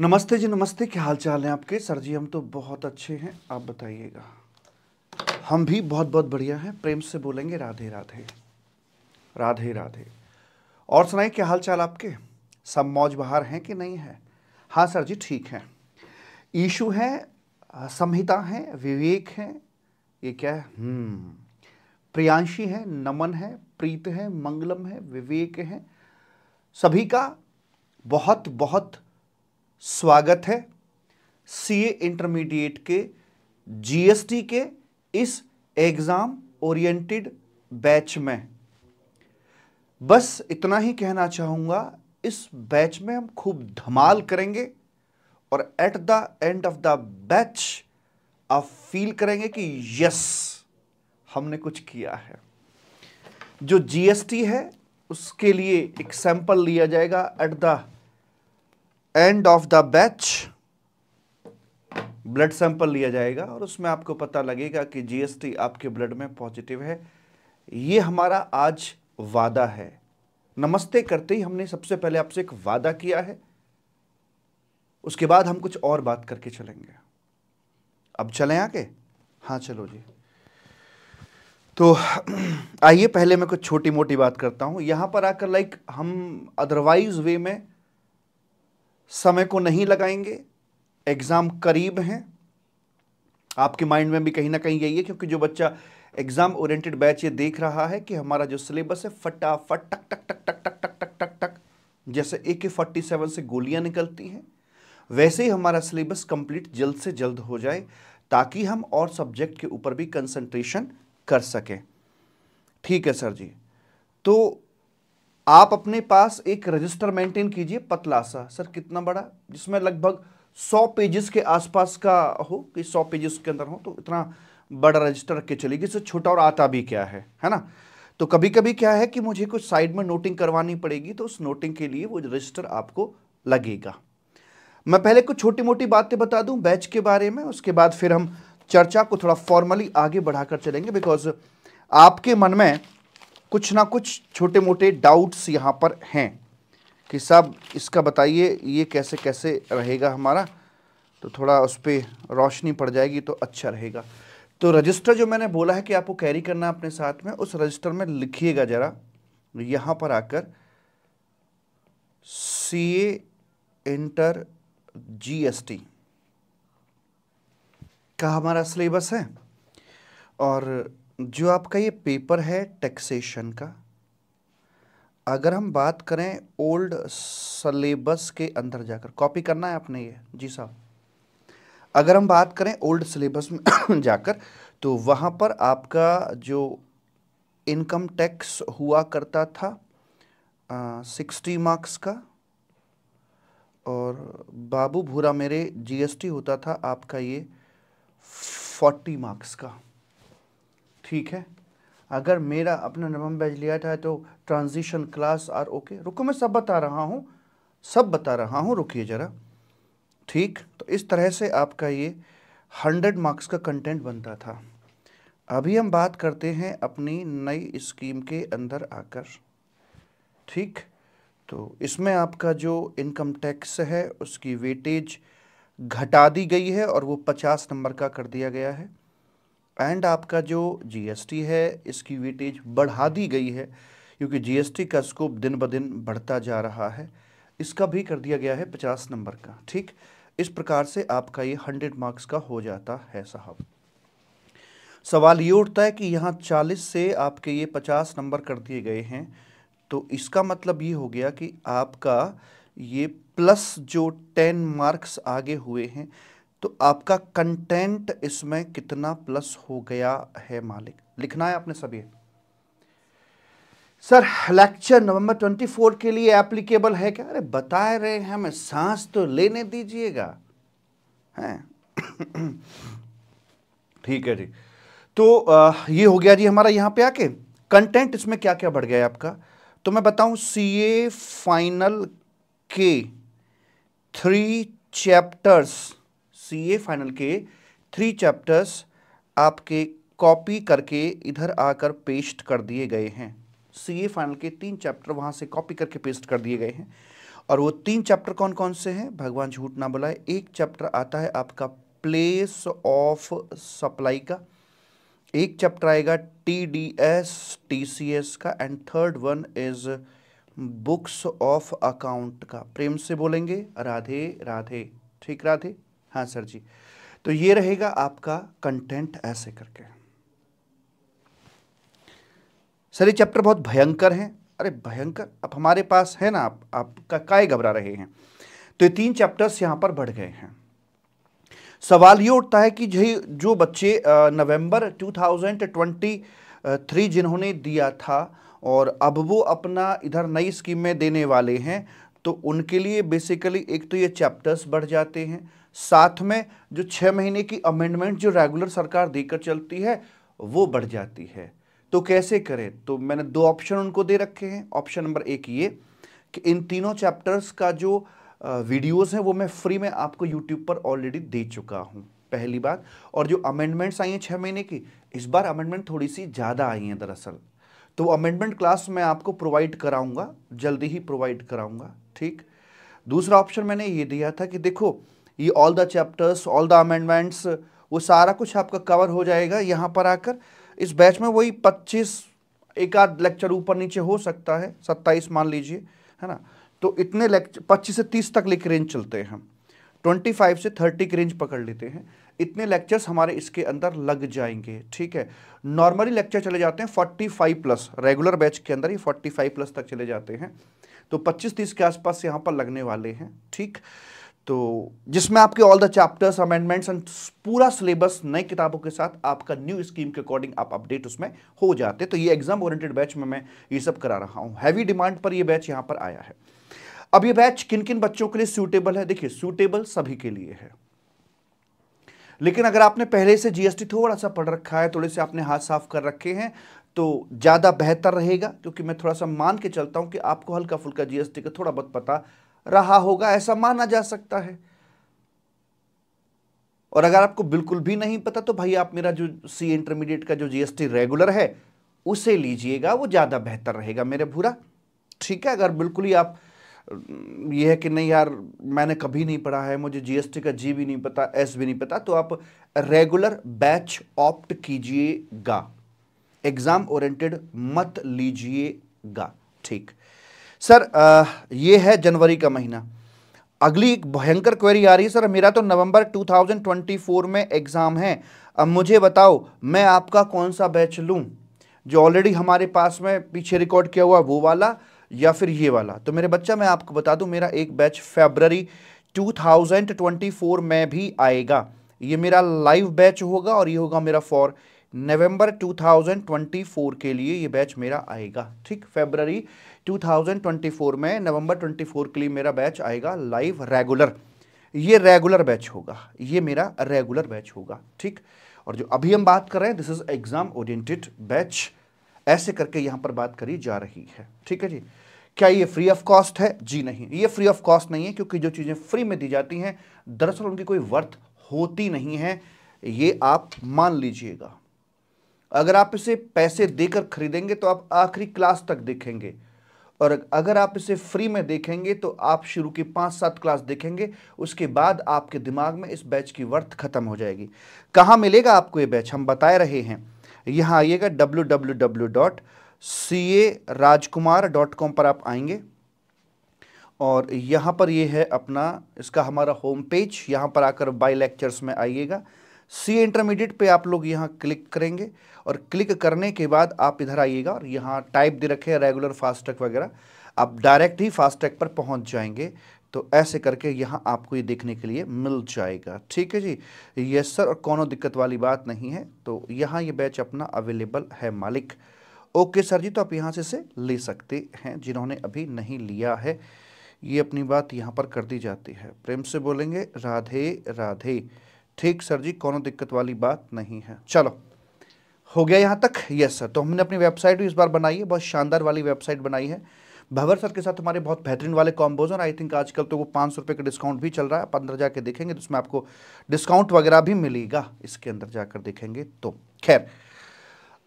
नमस्ते जी नमस्ते क्या हाल चाल हैं आपके सर जी हम तो बहुत अच्छे हैं आप बताइएगा हम भी बहुत बहुत बढ़िया हैं प्रेम से बोलेंगे राधे राधे राधे राधे और सुनाए क्या हाल चाल आपके सब मौज बहार हैं कि नहीं है हाँ सर जी ठीक हैं ईशु हैं संहिता हैं विवेक हैं ये क्या है हम्म। प्रियांशी है नमन है प्रीत है मंगलम है विवेक है सभी का बहुत बहुत स्वागत है सीए इंटरमीडिएट के जीएसटी के इस एग्ज़ाम ओरिएंटेड बैच में बस इतना ही कहना चाहूंगा इस बैच में हम खूब धमाल करेंगे और at the end of the batch आप फील करेंगे कि यस हमने कुछ किया है जो जीएसटी है उसके लिए एक सैंपल लिया जाएगा at the end of the batch blood sample लिया जाएगा और उसमें आपको पता लगेगा कि जीएसटी आपके ब्लड में पॉजिटिव है ये हमारा आज वादा है नमस्ते करते ही हमने सबसे पहले आपसे एक वादा किया है उसके बाद हम कुछ और बात करके चलेंगे अब चलें आगे हाँ चलो जी तो आइए पहले मैं कुछ छोटी मोटी बात करता हूँ यहाँ पर आकर लाइक हम अदरवाइज वे में समय को नहीं लगाएंगे एग्ज़ाम करीब हैं आपके माइंड में भी कहीं ना कहीं यही है क्योंकि जो बच्चा एग्ज़ाम ओरिएंटेड बैच ये देख रहा है कि हमारा जो सिलेबस है फटाफट टक टक टक टक टक टक टक टक टक जैसे ए के फोर्टी सेवन से गोलियां निकलती हैं वैसे ही हमारा सिलेबस कंप्लीट जल्द से जल्द हो जाए ताकि हम और सब्जेक्ट के ऊपर भी कंसंट्रेशन कर सकें ठीक है सर जी तो आप अपने पास एक रजिस्टर मेंटेन कीजिए पतला सा सर कितना बड़ा जिसमें लगभग सौ पेजेस के आसपास का हो कि सौ पेजेस के अंदर हो तो इतना बड़ा रजिस्टर रख के चलेगी इससे छोटा और आता भी क्या है है ना तो कभी कभी क्या है कि मुझे कुछ साइड में नोटिंग करवानी पड़ेगी तो उस नोटिंग के लिए वो रजिस्टर आपको लगेगा मैं पहले कुछ छोटी मोटी बातें बता दूं बैच के बारे में उसके बाद फिर हम चर्चा को थोड़ा फॉर्मली आगे बढ़ाकर चलेंगे बिकॉज आपके मन में कुछ ना कुछ छोटे मोटे डाउट्स यहाँ पर हैं कि साहब इसका बताइए ये कैसे कैसे रहेगा हमारा तो थोड़ा उस पर रोशनी पड़ जाएगी तो अच्छा रहेगा तो रजिस्टर जो मैंने बोला है कि आपको कैरी करना अपने साथ में उस रजिस्टर में लिखिएगा ज़रा यहाँ पर आकर C A inter G S T का हमारा सिलेबस है और जो आपका ये पेपर है टैक्सेशन का अगर हम बात करें ओल्ड सलेबस के अंदर जाकर कॉपी करना है आपने ये जी साहब अगर हम बात करें ओल्ड सिलेबस में जाकर तो वहाँ पर आपका जो इनकम टैक्स हुआ करता था सिक्सटी मार्क्स का और बाबू भूरा मेरे जीएसटी होता था आपका ये फोर्टी मार्क्स का ठीक है अगर मेरा अपना नवम बैच लिया था तो ट्रांजिशन क्लास आर ओके रुको मैं सब बता रहा हूँ सब बता रहा हूँ रुकिए ज़रा ठीक तो इस तरह से आपका ये हंड्रेड मार्क्स का कंटेंट बनता था अभी हम बात करते हैं अपनी नई स्कीम के अंदर आकर ठीक तो इसमें आपका जो इनकम टैक्स है उसकी वेटेज घटा दी गई है और वो पचास नंबर का कर दिया गया है एंड आपका जो जीएसटी है इसकी वेटेज बढ़ा दी गई है क्योंकि जीएसटी का स्कोप दिन ब दिन बढ़ता जा रहा है इसका भी कर दिया गया है पचास नंबर का ठीक इस प्रकार से आपका ये हंड्रेड मार्क्स का हो जाता है साहब सवाल ये उठता है कि यहाँ चालीस से आपके ये पचास नंबर कर दिए गए हैं तो इसका मतलब ये हो गया कि आपका ये प्लस जो टेन मार्क्स आगे हुए हैं तो आपका कंटेंट इसमें कितना प्लस हो गया है मालिक लिखना है आपने सभी सर लेक्चर नवंबर 24 के लिए एप्लीकेबल है क्या अरे बता रहे हैं हमें सांस तो लेने दीजिएगा हैं ठीक है जी तो आ, ये हो गया जी हमारा यहां पे आके कंटेंट इसमें क्या क्या बढ़ गया है आपका तो मैं बताऊं सीए फाइनल के थ्री चैप्टर्स सीए फाइनल के थ्री चैप्टर्स आपके कॉपी करके इधर आकर पेस्ट कर दिए गए हैं सीए फाइनल के तीन चैप्टर वहाँ से कॉपी करके पेस्ट कर दिए गए हैं और वो तीन चैप्टर कौन कौन से हैं भगवान झूठ ना बुलाए एक चैप्टर आता है आपका प्लेस ऑफ सप्लाई का एक चैप्टर आएगा T D S T C S का and third one is books of account का प्रेम से बोलेंगे राधे राधे ठीक राधे हाँ सर जी तो ये रहेगा आपका कंटेंट ऐसे करके सर ये चैप्टर बहुत भयंकर हैं अरे भयंकर अब हमारे पास है ना आप आपका काय घबरा रहे हैं तो ये तीन चैप्टर्स यहाँ पर बढ़ गए हैं सवाल ये उठता है कि जो बच्चे नवंबर 2023 जिन्होंने दिया था और अब वो अपना इधर नई स्कीम में देने वाले हैं तो उनके लिए बेसिकली एक तो ये चैप्टर्स बढ़ जाते हैं साथ में जो छः महीने की अमेंडमेंट जो रेगुलर सरकार देकर चलती है वो बढ़ जाती है तो कैसे करें तो मैंने दो ऑप्शन उनको दे रखे हैं ऑप्शन नंबर एक ये कि इन तीनों चैप्टर्स का जो वीडियोस हैं वो मैं फ्री में आपको यूट्यूब पर ऑलरेडी दे चुका हूँ पहली बात और जो अमेंडमेंट्स आई हैं छः महीने की इस बार अमेंडमेंट थोड़ी सी ज़्यादा आई हैं दरअसल तो अमेंडमेंट क्लास मैं आपको प्रोवाइड कराऊंगा जल्दी ही प्रोवाइड कराऊंगा ठीक दूसरा ऑप्शन मैंने ये दिया था कि देखो ये all the chapters all the amendments वो सारा कुछ आपका कवर हो जाएगा यहाँ पर आकर इस बैच में वही पच्चीस एक आध लेक्चर ऊपर नीचे हो सकता है सत्ताईस मान लीजिए है ना तो इतने लेक्चर पच्चीस से तीस तक लेकर रेंज चलते हैं हम ट्वेंटी फाइव से थर्टी की रेंज पकड़ लेते हैं इतने लेक्चर्स हमारे इसके अंदर लग जाएंगे ठीक है नॉर्मली लेक्चर चले जाते हैं forty five plus regular batch के अंदर ही फोर्टी फाइव प्लस तक चले जाते हैं तो पच्चीस तीस के आसपास यहाँ पर लगने वाले हैं ठीक तो जिसमें आपके all the chapters amendments and पूरा सिलेबस नई किताबों के साथ आपका न्यू स्कीम के अकॉर्डिंग आप अपडेट उसमें हो जाते तो ये एग्जाम ओरिएंटेड बैच में मैं ये सब करा रहा हूँ हैवी डिमांड पर ये बैच यहाँ पर आया है अब ये बैच किन किन बच्चों के लिए सूटेबल है देखिए सूटेबल सभी के लिए है लेकिन अगर आपने पहले से जीएसटी थोड़ा सा पढ़ रखा है थोड़े से आपने हाथ साफ कर रखे हैं तो ज़्यादा बेहतर रहेगा क्योंकि मैं थोड़ा सा मान के चलता हूँ कि आपको हल्का फुल्का जीएसटी का थोड़ा बहुत पता रहा होगा ऐसा माना जा सकता है और अगर आपको बिल्कुल भी नहीं पता तो भाई आप मेरा जो सी इंटरमीडिएट का जो जीएसटी रेगुलर है उसे लीजिएगा वो ज़्यादा बेहतर रहेगा मेरे भूरा ठीक है अगर बिल्कुल ही आप ये है कि नहीं यार मैंने कभी नहीं पढ़ा है मुझे जीएसटी का जी भी नहीं पता एस भी नहीं पता तो आप रेगुलर बैच ऑप्ट कीजिएगा एग्ज़ाम ओरिएंटेड मत लीजिएगा ठीक सर आ, ये है जनवरी का महीना अगली एक भयंकर क्वेरी आ रही है सर मेरा तो नवंबर 2024 में एग्ज़ाम है अब मुझे बताओ मैं आपका कौन सा बैच लूँ जो ऑलरेडी हमारे पास में पीछे रिकॉर्ड किया हुआ वो वाला या फिर ये वाला तो मेरे बच्चा मैं आपको बता दूं मेरा एक बैच फेबररी 2024 में भी आएगा ये मेरा लाइव बैच होगा और ये होगा मेरा फॉर नवंबर 2024 के लिए ये बैच मेरा आएगा ठीक फेबररी 2024 में नवंबर 24 के लिए मेरा बैच आएगा लाइव रेगुलर ये रेगुलर बैच होगा ये मेरा रेगुलर बैच होगा ठीक और जो अभी हम बात कर रहे हैं this is exam oriented batch ऐसे करके यहां पर बात करी जा रही है ठीक है जी क्या ये फ्री ऑफ कॉस्ट है जी नहीं ये फ्री ऑफ कॉस्ट नहीं है क्योंकि जो चीज़ें फ्री में दी जाती हैं दरअसल उनकी कोई वर्थ होती नहीं है ये आप मान लीजिएगा अगर आप इसे पैसे देकर खरीदेंगे तो आप आखिरी क्लास तक देखेंगे और अगर आप इसे फ्री में देखेंगे तो आप शुरू की पाँच सात क्लास देखेंगे उसके बाद आपके दिमाग में इस बैच की वर्थ खत्म हो जाएगी कहाँ मिलेगा आपको ये बैच हम बता रहे हैं यहाँ आइएगा W W W dot C A Rajkumar dot com पर आप आएंगे और यहाँ पर ये है अपना इसका हमारा होम पेज यहाँ पर आकर बाई लेक्चर्स में आइएगा सी इंटरमीडिएट पे आप लोग यहाँ क्लिक करेंगे और क्लिक करने के बाद आप इधर आइएगा और यहाँ टाइप दे रखे रेगुलर फास्टैग वगैरह आप डायरेक्ट ही फास्टैग पर पहुँच जाएंगे तो ऐसे करके यहाँ आपको ये देखने के लिए मिल जाएगा ठीक है जी यस सर और कोनो दिक्कत वाली बात नहीं है तो यहाँ ये बैच अपना अवेलेबल है मालिक ओके सर जी तो आप यहाँ से इसे ले सकते हैं जिन्होंने अभी नहीं लिया है ये अपनी बात यहाँ पर कर दी जाती है प्रेम से बोलेंगे राधे राधे ठीक सर जी कोनो दिक्कत वाली बात नहीं है चलो हो गया यहाँ तक यस सर तो हमने अपनी वेबसाइट भी इस बार बनाई है बहुत शानदार वाली वेबसाइट बनाई है भवर सर के साथ हमारे बहुत बेहतरीन वाले कॉम्बोज और आई थिंक आजकल तो वो पाँच सौ रुपये का डिस्काउंट भी चल रहा है पंद्रह जाके देखेंगे तो उसमें आपको डिस्काउंट वगैरह भी मिलेगा इसके अंदर जाकर देखेंगे तो खैर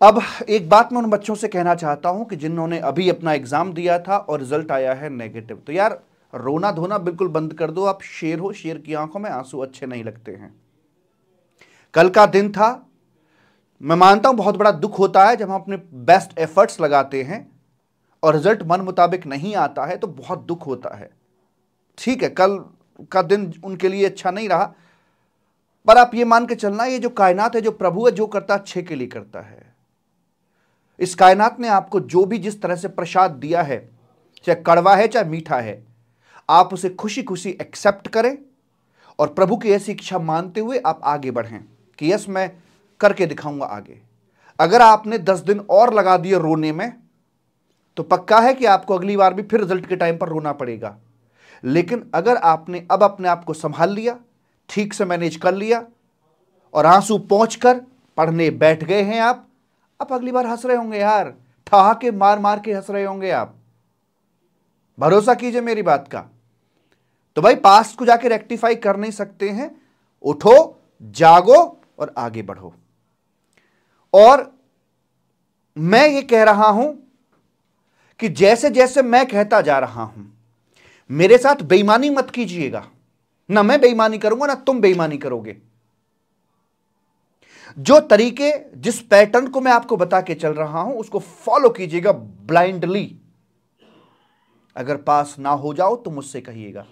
अब एक बात मैं उन बच्चों से कहना चाहता हूं कि जिन्होंने अभी अपना एग्जाम दिया था और रिजल्ट आया है नेगेटिव तो यार रोना धोना बिल्कुल बंद कर दो आप शेर हो शेर की आंखों में आंसू अच्छे नहीं लगते हैं कल का दिन था मैं मानता हूं बहुत बड़ा दुख होता है जब हम अपने बेस्ट एफर्ट्स लगाते हैं और रिजल्ट मन मुताबिक नहीं आता है तो बहुत दुख होता है ठीक है कल का दिन उनके लिए अच्छा नहीं रहा पर आप ये मान के चलना ये जो कायनात है जो प्रभु है जो करता है अच्छे के लिए करता है इस कायनात ने आपको जो भी जिस तरह से प्रसाद दिया है चाहे कड़वा है चाहे मीठा है आप उसे खुशी खुशी एक्सेप्ट करें और प्रभु की ऐसी इच्छा मानते हुए आप आगे बढ़ें कि यस मैं करके दिखाऊंगा आगे अगर आपने दस दिन और लगा दिए रोने में तो पक्का है कि आपको अगली बार भी फिर रिजल्ट के टाइम पर रोना पड़ेगा लेकिन अगर आपने अब अपने आप को संभाल लिया ठीक से मैनेज कर लिया और आंसू पहुंच कर पढ़ने बैठ गए हैं आप अब अगली बार हंस रहे होंगे यार के मार मार के हंस रहे होंगे आप भरोसा कीजिए मेरी बात का तो भाई पास्ट को जाके रेक्टिफाई कर नहीं सकते हैं उठो जागो और आगे बढ़ो और मैं ये कह रहा हूं कि जैसे जैसे मैं कहता जा रहा हूं मेरे साथ बेईमानी मत कीजिएगा ना मैं बेईमानी करूंगा ना तुम बेईमानी करोगे जो तरीके जिस पैटर्न को मैं आपको बता के चल रहा हूं उसको फॉलो कीजिएगा ब्लाइंडली अगर पास ना हो जाओ तो मुझसे कहिएगा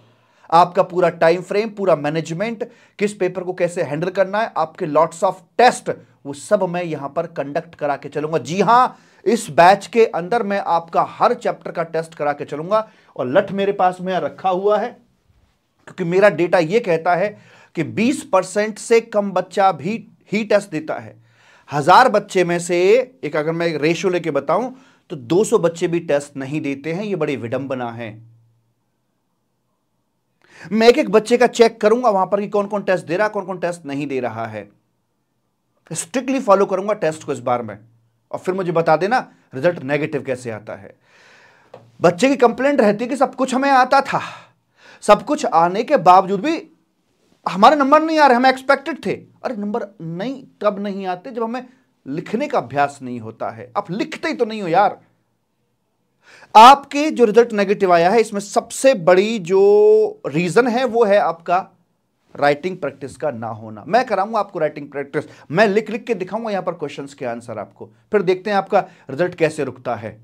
आपका पूरा टाइम फ्रेम पूरा मैनेजमेंट किस पेपर को कैसे हैंडल करना है आपके लॉट्स ऑफ टेस्ट वो सब मैं यहां पर कंडक्ट करा के चलूंगा जी हां इस बैच के अंदर मैं आपका हर चैप्टर का टेस्ट करा के चलूंगा और लठ मेरे पास में रखा हुआ है क्योंकि मेरा डेटा यह कहता है कि 20 परसेंट से कम बच्चा भी ही टेस्ट देता है हज़ार बच्चे में से एक अगर मैं रेशो लेके बताऊं तो 200 बच्चे भी टेस्ट नहीं देते हैं ये बड़ी विडंबना है मैं एक एक बच्चे का चेक करूंगा वहां पर कि कौन कौन टेस्ट दे रहा है कौन कौन टेस्ट नहीं दे रहा है स्ट्रिक्टली फॉलो करूंगा टेस्ट को इस बार में और फिर मुझे बता देना रिजल्ट नेगेटिव कैसे आता है बच्चे की कंप्लेंट रहती कि सब कुछ हमें आता था सब कुछ आने के बावजूद भी हमारे नंबर नहीं आ रहे हमें एक्सपेक्टेड थे अरे नंबर नहीं तब नहीं आते जब हमें लिखने का अभ्यास नहीं होता है आप लिखते ही तो नहीं हो यार आपके जो रिजल्ट नेगेटिव आया है इसमें सबसे बड़ी जो रीजन है वो है आपका राइटिंग प्रैक्टिस का ना होना मैं कराऊंगा आपको राइटिंग प्रैक्टिस मैं लिख लिख के दिखाऊंगा यहां पर क्वेश्चंस के आंसर आपको फिर देखते हैं आपका रिजल्ट कैसे रुकता है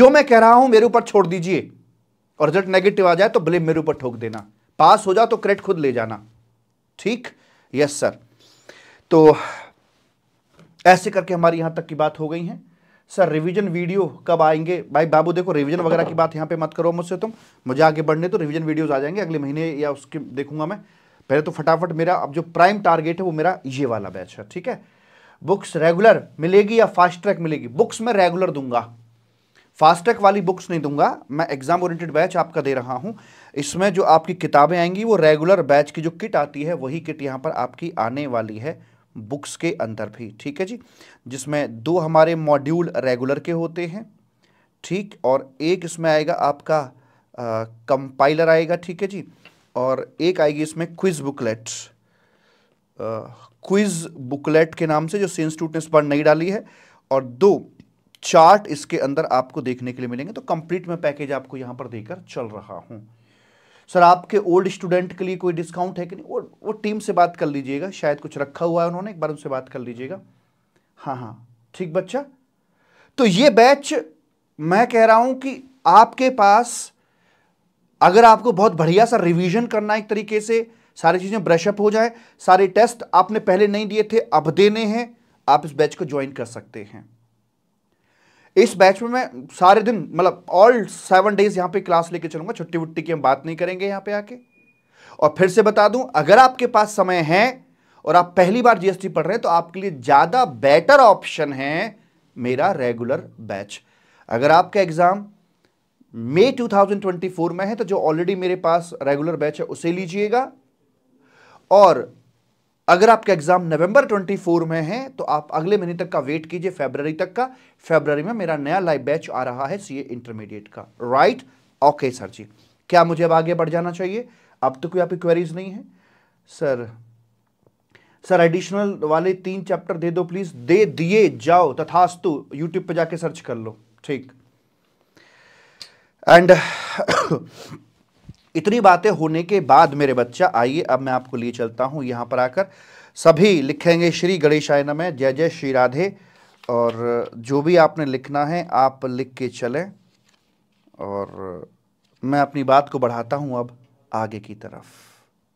जो मैं कह रहा हूं मेरे ऊपर छोड़ दीजिए और रिजल्ट नेगेटिव आ जाए तो ब्लेम मेरे ऊपर ठोक देना पास हो जाओ तो क्रेडिट खुद ले जाना ठीक यस सर तो ऐसे करके हमारी यहां तक की बात हो गई है सर रिवीजन वीडियो कब आएंगे भाई बाबू देखो रिवीजन वगैरह की बात यहाँ पे मत करो मुझसे तुम मुझे आगे बढ़ने तो रिवीजन वीडियोस आ जाएंगे अगले महीने या उसके देखूंगा मैं पहले तो फटाफट मेरा अब जो प्राइम टारगेट है वो मेरा ये वाला बैच है ठीक है बुक्स रेगुलर मिलेगी या फास्ट ट्रैक मिलेगी बुक्स मैं रेगुलर दूंगा फास्ट ट्रैक वाली बुक्स नहीं दूंगा मैं एग्जाम ओरिएंटेड बैच आपका दे रहा हूं इसमें जो आपकी किताबें आएंगी वो रेगुलर बैच की जो किट आती है वही किट यहाँ पर आपकी आने वाली है बुक्स के अंदर भी ठीक है जी जिसमें दो हमारे मॉड्यूल रेगुलर के होते हैं ठीक और एक इसमें आएगा आपका कंपाइलर आएगा ठीक है जी और एक आएगी इसमें क्विज बुकलेट क्विज बुकलेट के नाम से जो सी टूट ने इस पर नहीं डाली है और दो चार्ट इसके अंदर आपको देखने के लिए मिलेंगे तो कंप्लीट मैं पैकेज आपको यहां पर देकर चल रहा हूं सर आपके ओल्ड स्टूडेंट के लिए कोई डिस्काउंट है कि नहीं वो वो टीम से बात कर लीजिएगा शायद कुछ रखा हुआ है उन्होंने एक बार उनसे बात कर लीजिएगा हाँ हाँ ठीक बच्चा तो ये बैच मैं कह रहा हूं कि आपके पास अगर आपको बहुत बढ़िया सा रिवीजन करना एक तरीके से सारी चीज़ें ब्रशअप हो जाए सारे टेस्ट आपने पहले नहीं दिए थे अब देने हैं आप इस बैच को ज्वाइन कर सकते हैं इस बैच में मैं सारे दिन मतलब ऑल सेवन डेज यहाँ पे क्लास लेके चलूंगा छुट्टी वुट्टी की हम बात नहीं करेंगे यहाँ पे आके और फिर से बता दूं अगर आपके पास समय है और आप पहली बार जीएसटी पढ़ रहे हैं तो आपके लिए ज़्यादा बेटर ऑप्शन है मेरा रेगुलर बैच अगर आपका एग्ज़ाम मई 2024 में है तो जो ऑलरेडी मेरे पास रेगुलर बैच है उसे लीजिएगा और अगर आपका एग्जाम नवंबर 24 में है तो आप अगले महीने तक का वेट कीजिए फेब्रवरी तक का फेब्रवरी में मेरा नया लाइव बैच आ रहा है सीए इंटरमीडिएट का राइट ओके सर जी क्या मुझे अब आगे बढ़ जाना चाहिए अब तो कोई आपकी क्वेरीज नहीं है सर सर एडिशनल वाले तीन चैप्टर दे दो प्लीज दे दिए जाओ तथास्तु यूट्यूब पर जाके सर्च कर लो ठीक एंड इतनी बातें होने के बाद मेरे बच्चा आइए अब मैं आपको लिए चलता हूँ यहाँ पर आकर सभी लिखेंगे श्री गणेश आय नमय जय जय श्री राधे और जो भी आपने लिखना है आप लिख के चलें और मैं अपनी बात को बढ़ाता हूँ अब आगे की तरफ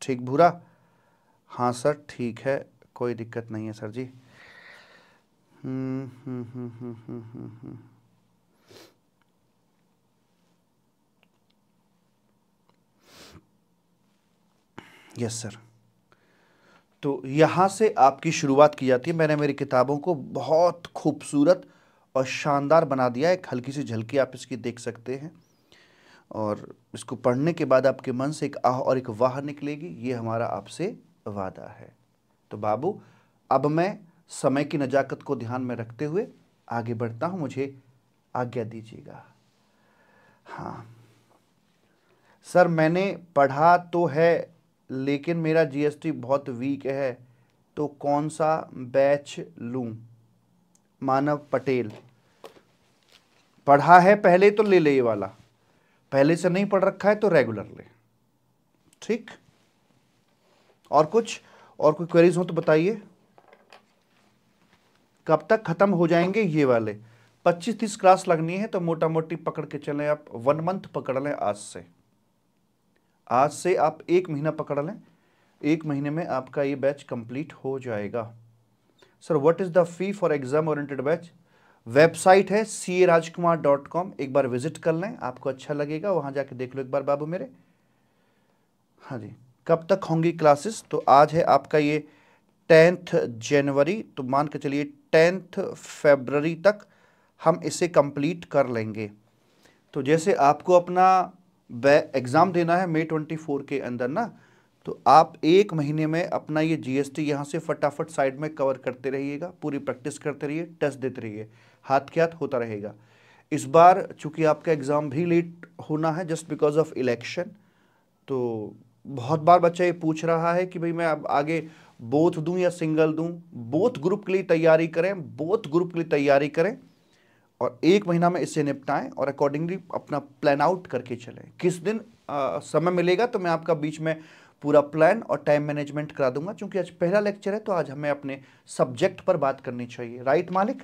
ठीक भूरा हाँ सर ठीक है कोई दिक्कत नहीं है सर जी हम्म हम्म हम्म हम्म हम्म हम्म, हम्म। यस सर तो यहाँ से आपकी शुरुआत की जाती है मैंने मेरी किताबों को बहुत खूबसूरत और शानदार बना दिया एक हल्की सी झलकी आप इसकी देख सकते हैं और इसको पढ़ने के बाद आपके मन से एक आह और एक वाह निकलेगी ये हमारा आपसे वादा है तो बाबू अब मैं समय की नजाकत को ध्यान में रखते हुए आगे बढ़ता हूँ मुझे आज्ञा दीजिएगा हाँ सर मैंने पढ़ा तो है लेकिन मेरा जीएसटी बहुत वीक है तो कौन सा बैच लूँ मानव पटेल पढ़ा है पहले तो ले ले ये वाला पहले से नहीं पढ़ रखा है तो रेगुलर ले ठीक और कुछ और कोई क्वेरीज हो तो बताइए कब तक खत्म हो जाएंगे ये वाले 25 तीस क्लास लगनी है तो मोटा मोटी पकड़ के चलें आप वन मंथ पकड़ लें आज से आज से आप एक महीना पकड़ लें एक महीने में आपका ये बैच कंप्लीट हो जाएगा sir what is the fee for exam oriented batch website है C A Rajkumar dot com एक बार विजिट कर लें आपको अच्छा लगेगा वहाँ जाके देख लो एक बार बाबू मेरे हाँ जी कब तक होंगी क्लासेस तो आज है आपका ये टेंथ जनवरी तो मान के चलिए टेंथ फेबररी तक हम इसे कंप्लीट कर लेंगे तो जैसे आपको अपना एग्ज़ाम देना है मई ट्वेंटी फोर के अंदर ना तो आप एक महीने में अपना ये जीएसटी यहाँ से फटाफट साइड में कवर करते रहिएगा पूरी प्रैक्टिस करते रहिए टेस्ट देते रहिए हाथ के हाथ होता रहेगा इस बार चूंकि आपका एग्ज़ाम भी लेट होना है जस्ट बिकॉज ऑफ इलेक्शन तो बहुत बार बच्चा ये पूछ रहा है कि भाई मैं अब आगे बोथ दूं या सिंगल दूं बोथ ग्रुप के लिए तैयारी करें बोथ ग्रुप के लिए तैयारी करें और एक महीना में इससे निपटाएं और अकॉर्डिंगली अपना प्लान आउट करके चलें किस दिन आ, समय मिलेगा तो मैं आपका बीच में पूरा प्लान और टाइम मैनेजमेंट करा दूंगा क्योंकि आज पहला लेक्चर है तो आज हमें अपने सब्जेक्ट पर बात करनी चाहिए राइट मालिक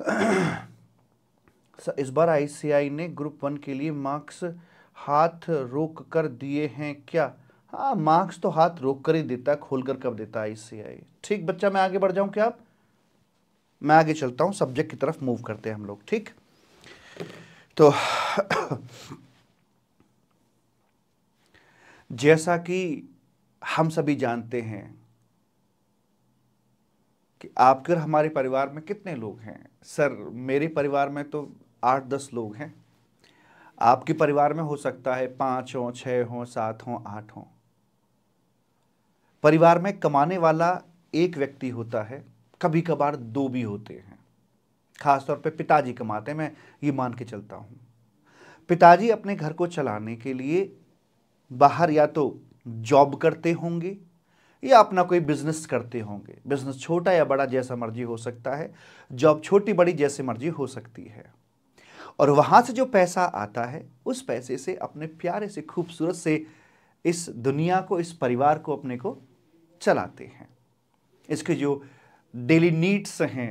इस बार आईसीआई ने ग्रुप वन के लिए मार्क्स हाथ रोक कर दिए हैं क्या हाँ मार्क्स तो हाथ रोक कर ही देता है खोल कर कब देता है आईसीआई ठीक बच्चा मैं आगे बढ़ जाऊं क्या आप मैं आगे चलता हूँ सब्जेक्ट की तरफ मूव करते हैं हम लोग ठीक तो जैसा कि हम सभी जानते हैं कि आपके और हमारे परिवार में कितने लोग हैं सर मेरे परिवार में तो आठ दस लोग हैं आपके परिवार में हो सकता है पाँच हों छः हों सात हों आठ हों परिवार में कमाने वाला एक व्यक्ति होता है कभी कभार दो भी होते हैं खासतौर पे पिताजी कमाते हैं मैं ये मान के चलता हूँ पिताजी अपने घर को चलाने के लिए बाहर या तो जॉब करते होंगे या अपना कोई बिजनेस करते होंगे बिजनेस छोटा या बड़ा जैसा मर्जी हो सकता है जॉब छोटी बड़ी जैसे मर्जी हो सकती है और वहाँ से जो पैसा आता है उस पैसे से अपने प्यारे से खूबसूरत से इस दुनिया को इस परिवार को अपने को चलाते हैं इसके जो डेली नीड्स हैं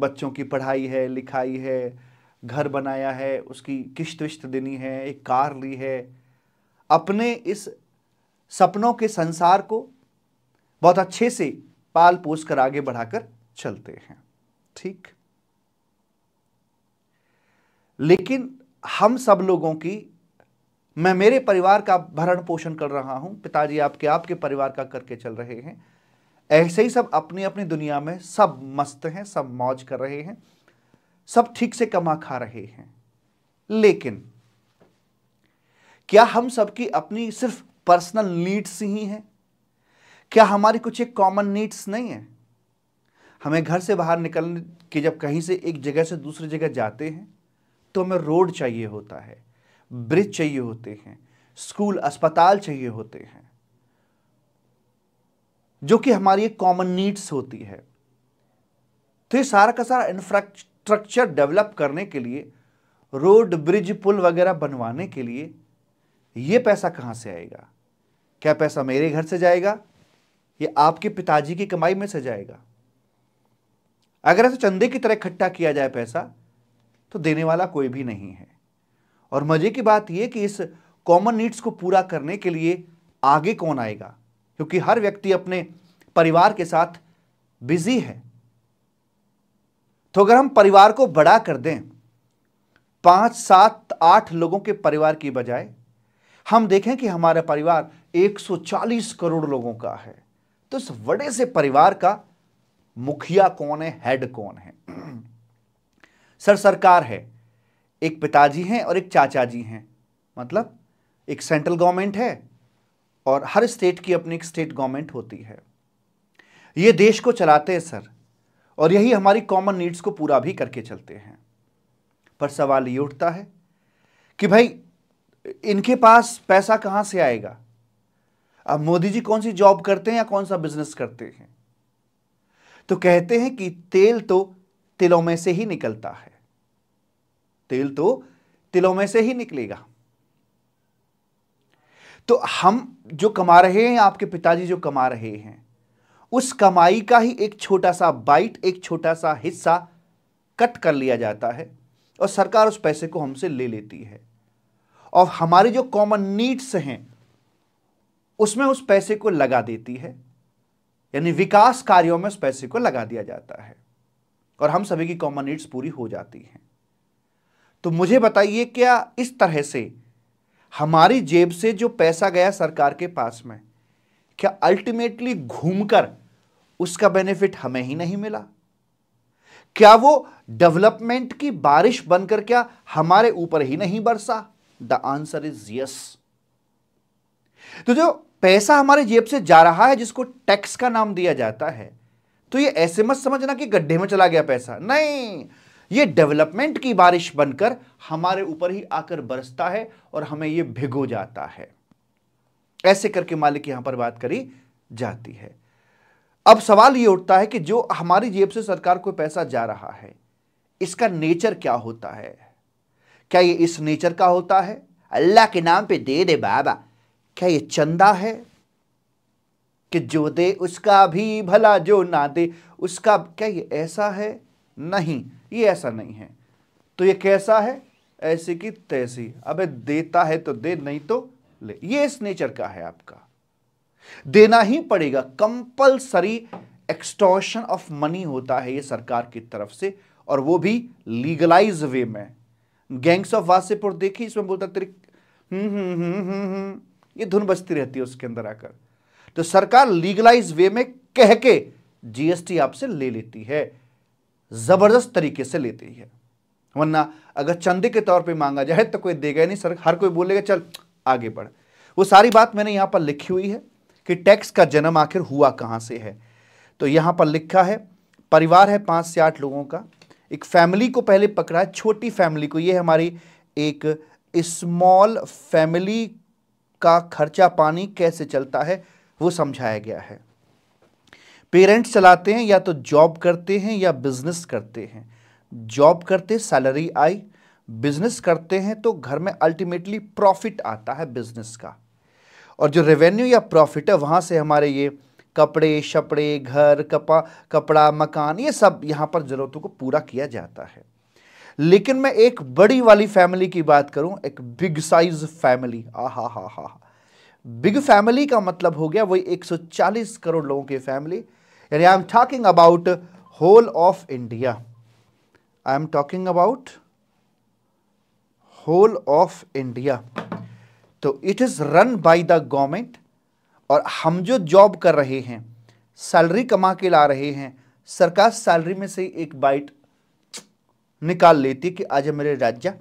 बच्चों की पढ़ाई है लिखाई है घर बनाया है उसकी किश्त विश्त देनी है एक कार ली है अपने इस सपनों के संसार को बहुत अच्छे से पाल पोस कर आगे बढ़ाकर चलते हैं ठीक लेकिन हम सब लोगों की मैं मेरे परिवार का भरण पोषण कर रहा हूं पिताजी आपके आपके परिवार का करके चल रहे हैं ऐसे ही सब अपनी अपनी दुनिया में सब मस्त हैं सब मौज कर रहे हैं सब ठीक से कमा खा रहे हैं लेकिन क्या हम सबकी अपनी सिर्फ पर्सनल नीड्स ही हैं क्या हमारी कुछ एक कॉमन नीड्स नहीं है हमें घर से बाहर निकलने के जब कहीं से एक जगह से दूसरी जगह जाते हैं तो हमें रोड चाहिए होता है ब्रिज चाहिए होते हैं स्कूल अस्पताल चाहिए होते हैं जो कि हमारी एक कॉमन नीड्स होती है तो ये सारा का सारा इंफ्रास्ट्रक्चर डेवलप करने के लिए रोड ब्रिज पुल वगैरह बनवाने के लिए ये पैसा कहाँ से आएगा क्या पैसा मेरे घर से जाएगा ये आपके पिताजी की कमाई में से जाएगा अगर ऐसे चंदे की तरह इकट्ठा किया जाए पैसा तो देने वाला कोई भी नहीं है और मज़े की बात यह कि इस कॉमन नीड्स को पूरा करने के लिए आगे कौन आएगा क्योंकि हर व्यक्ति अपने परिवार के साथ बिजी है तो अगर हम परिवार को बड़ा कर दें पांच सात आठ लोगों के परिवार की बजाय हम देखें कि हमारा परिवार 140 करोड़ लोगों का है तो इस बड़े से परिवार का मुखिया कौन है हेड कौन है सर सरकार है एक पिताजी हैं और एक चाचा जी हैं मतलब एक सेंट्रल गवर्नमेंट है और हर स्टेट की अपनी एक स्टेट गवर्नमेंट होती है ये देश को चलाते हैं सर और यही हमारी कॉमन नीड्स को पूरा भी करके चलते हैं पर सवाल ये उठता है कि भाई इनके पास पैसा कहां से आएगा अब मोदी जी कौन सी जॉब करते हैं या कौन सा बिजनेस करते हैं तो कहते हैं कि तेल तो तिलों में से ही निकलता है तेल तो तिलों में से ही निकलेगा तो हम जो कमा रहे हैं आपके पिताजी जो कमा रहे हैं उस कमाई का ही एक छोटा सा बाइट एक छोटा सा हिस्सा कट कर लिया जाता है और सरकार उस पैसे को हमसे ले लेती है और हमारी जो कॉमन नीड्स हैं उसमें उस पैसे को लगा देती है यानी विकास कार्यों में उस पैसे को लगा दिया जाता है और हम सभी की कॉमन नीड्स पूरी हो जाती हैं तो मुझे बताइए क्या इस तरह से हमारी जेब से जो पैसा गया सरकार के पास में क्या अल्टीमेटली घूमकर उसका बेनिफिट हमें ही नहीं मिला क्या वो डेवलपमेंट की बारिश बनकर क्या हमारे ऊपर ही नहीं बरसा द आंसर इज यस तो जो पैसा हमारे जेब से जा रहा है जिसको टैक्स का नाम दिया जाता है तो ये ऐसे मत समझना कि गड्ढे में चला गया पैसा नहीं ये डेवलपमेंट की बारिश बनकर हमारे ऊपर ही आकर बरसता है और हमें ये भिगो जाता है ऐसे करके मालिक यहां पर बात करी जाती है अब सवाल ये उठता है कि जो हमारी जेब से सरकार को पैसा जा रहा है इसका नेचर क्या होता है क्या ये इस नेचर का होता है अल्लाह के नाम पे दे दे बाबा क्या ये चंदा है कि जो दे उसका भी भला जो ना दे उसका क्या ये ऐसा है नहीं ये ऐसा नहीं है तो ये कैसा है ऐसे की तैसी अबे देता है तो दे नहीं तो ले ये इस नेचर का है आपका देना ही पड़ेगा कंपलसरी एक्सटॉर्शन ऑफ मनी होता है ये सरकार की तरफ से और वो भी लीगलाइज वे में गैंग्स ऑफ वासेपुर देखिए इसमें बोलता हम्म, हम्म, हम्म, हम्म ये धुन बजती रहती है उसके अंदर आकर तो सरकार लीगलाइज वे में कह के जीएसटी आपसे ले लेती है ज़बरदस्त तरीके से लेती है वरना अगर चंदे के तौर पे मांगा जाए तो कोई देगा नहीं सर हर कोई बोलेगा चल आगे बढ़ वो सारी बात मैंने यहां पर लिखी हुई है कि टैक्स का जन्म आखिर हुआ कहाँ से है तो यहाँ पर लिखा है परिवार है पांच से आठ लोगों का एक फैमिली को पहले पकड़ा है छोटी फैमिली को ये हमारी एक स्मॉल फैमिली का खर्चा पानी कैसे चलता है वो समझाया गया है पेरेंट्स चलाते हैं या तो जॉब करते हैं या बिजनेस करते हैं जॉब करते सैलरी आई बिजनेस करते हैं तो घर में अल्टीमेटली प्रॉफिट आता है बिजनेस का और जो रेवेन्यू या प्रॉफिट है वहाँ से हमारे ये कपड़े शपड़े घर कपा कपड़ा मकान ये सब यहाँ पर ज़रूरतों को पूरा किया जाता है लेकिन मैं एक बड़ी वाली फैमिली की बात करूँ एक बिग साइज फैमिली आ हा हा हा बिग फैमिली का मतलब हो गया वही 140 करोड़ लोगों की फैमिली यानी I am talking about whole of India I am talking about whole of India तो it is run by the government और हम जो जॉब कर रहे हैं सैलरी कमा के ला रहे हैं सरकार सैलरी में से एक बाइट निकाल लेती कि आज मेरे राज्य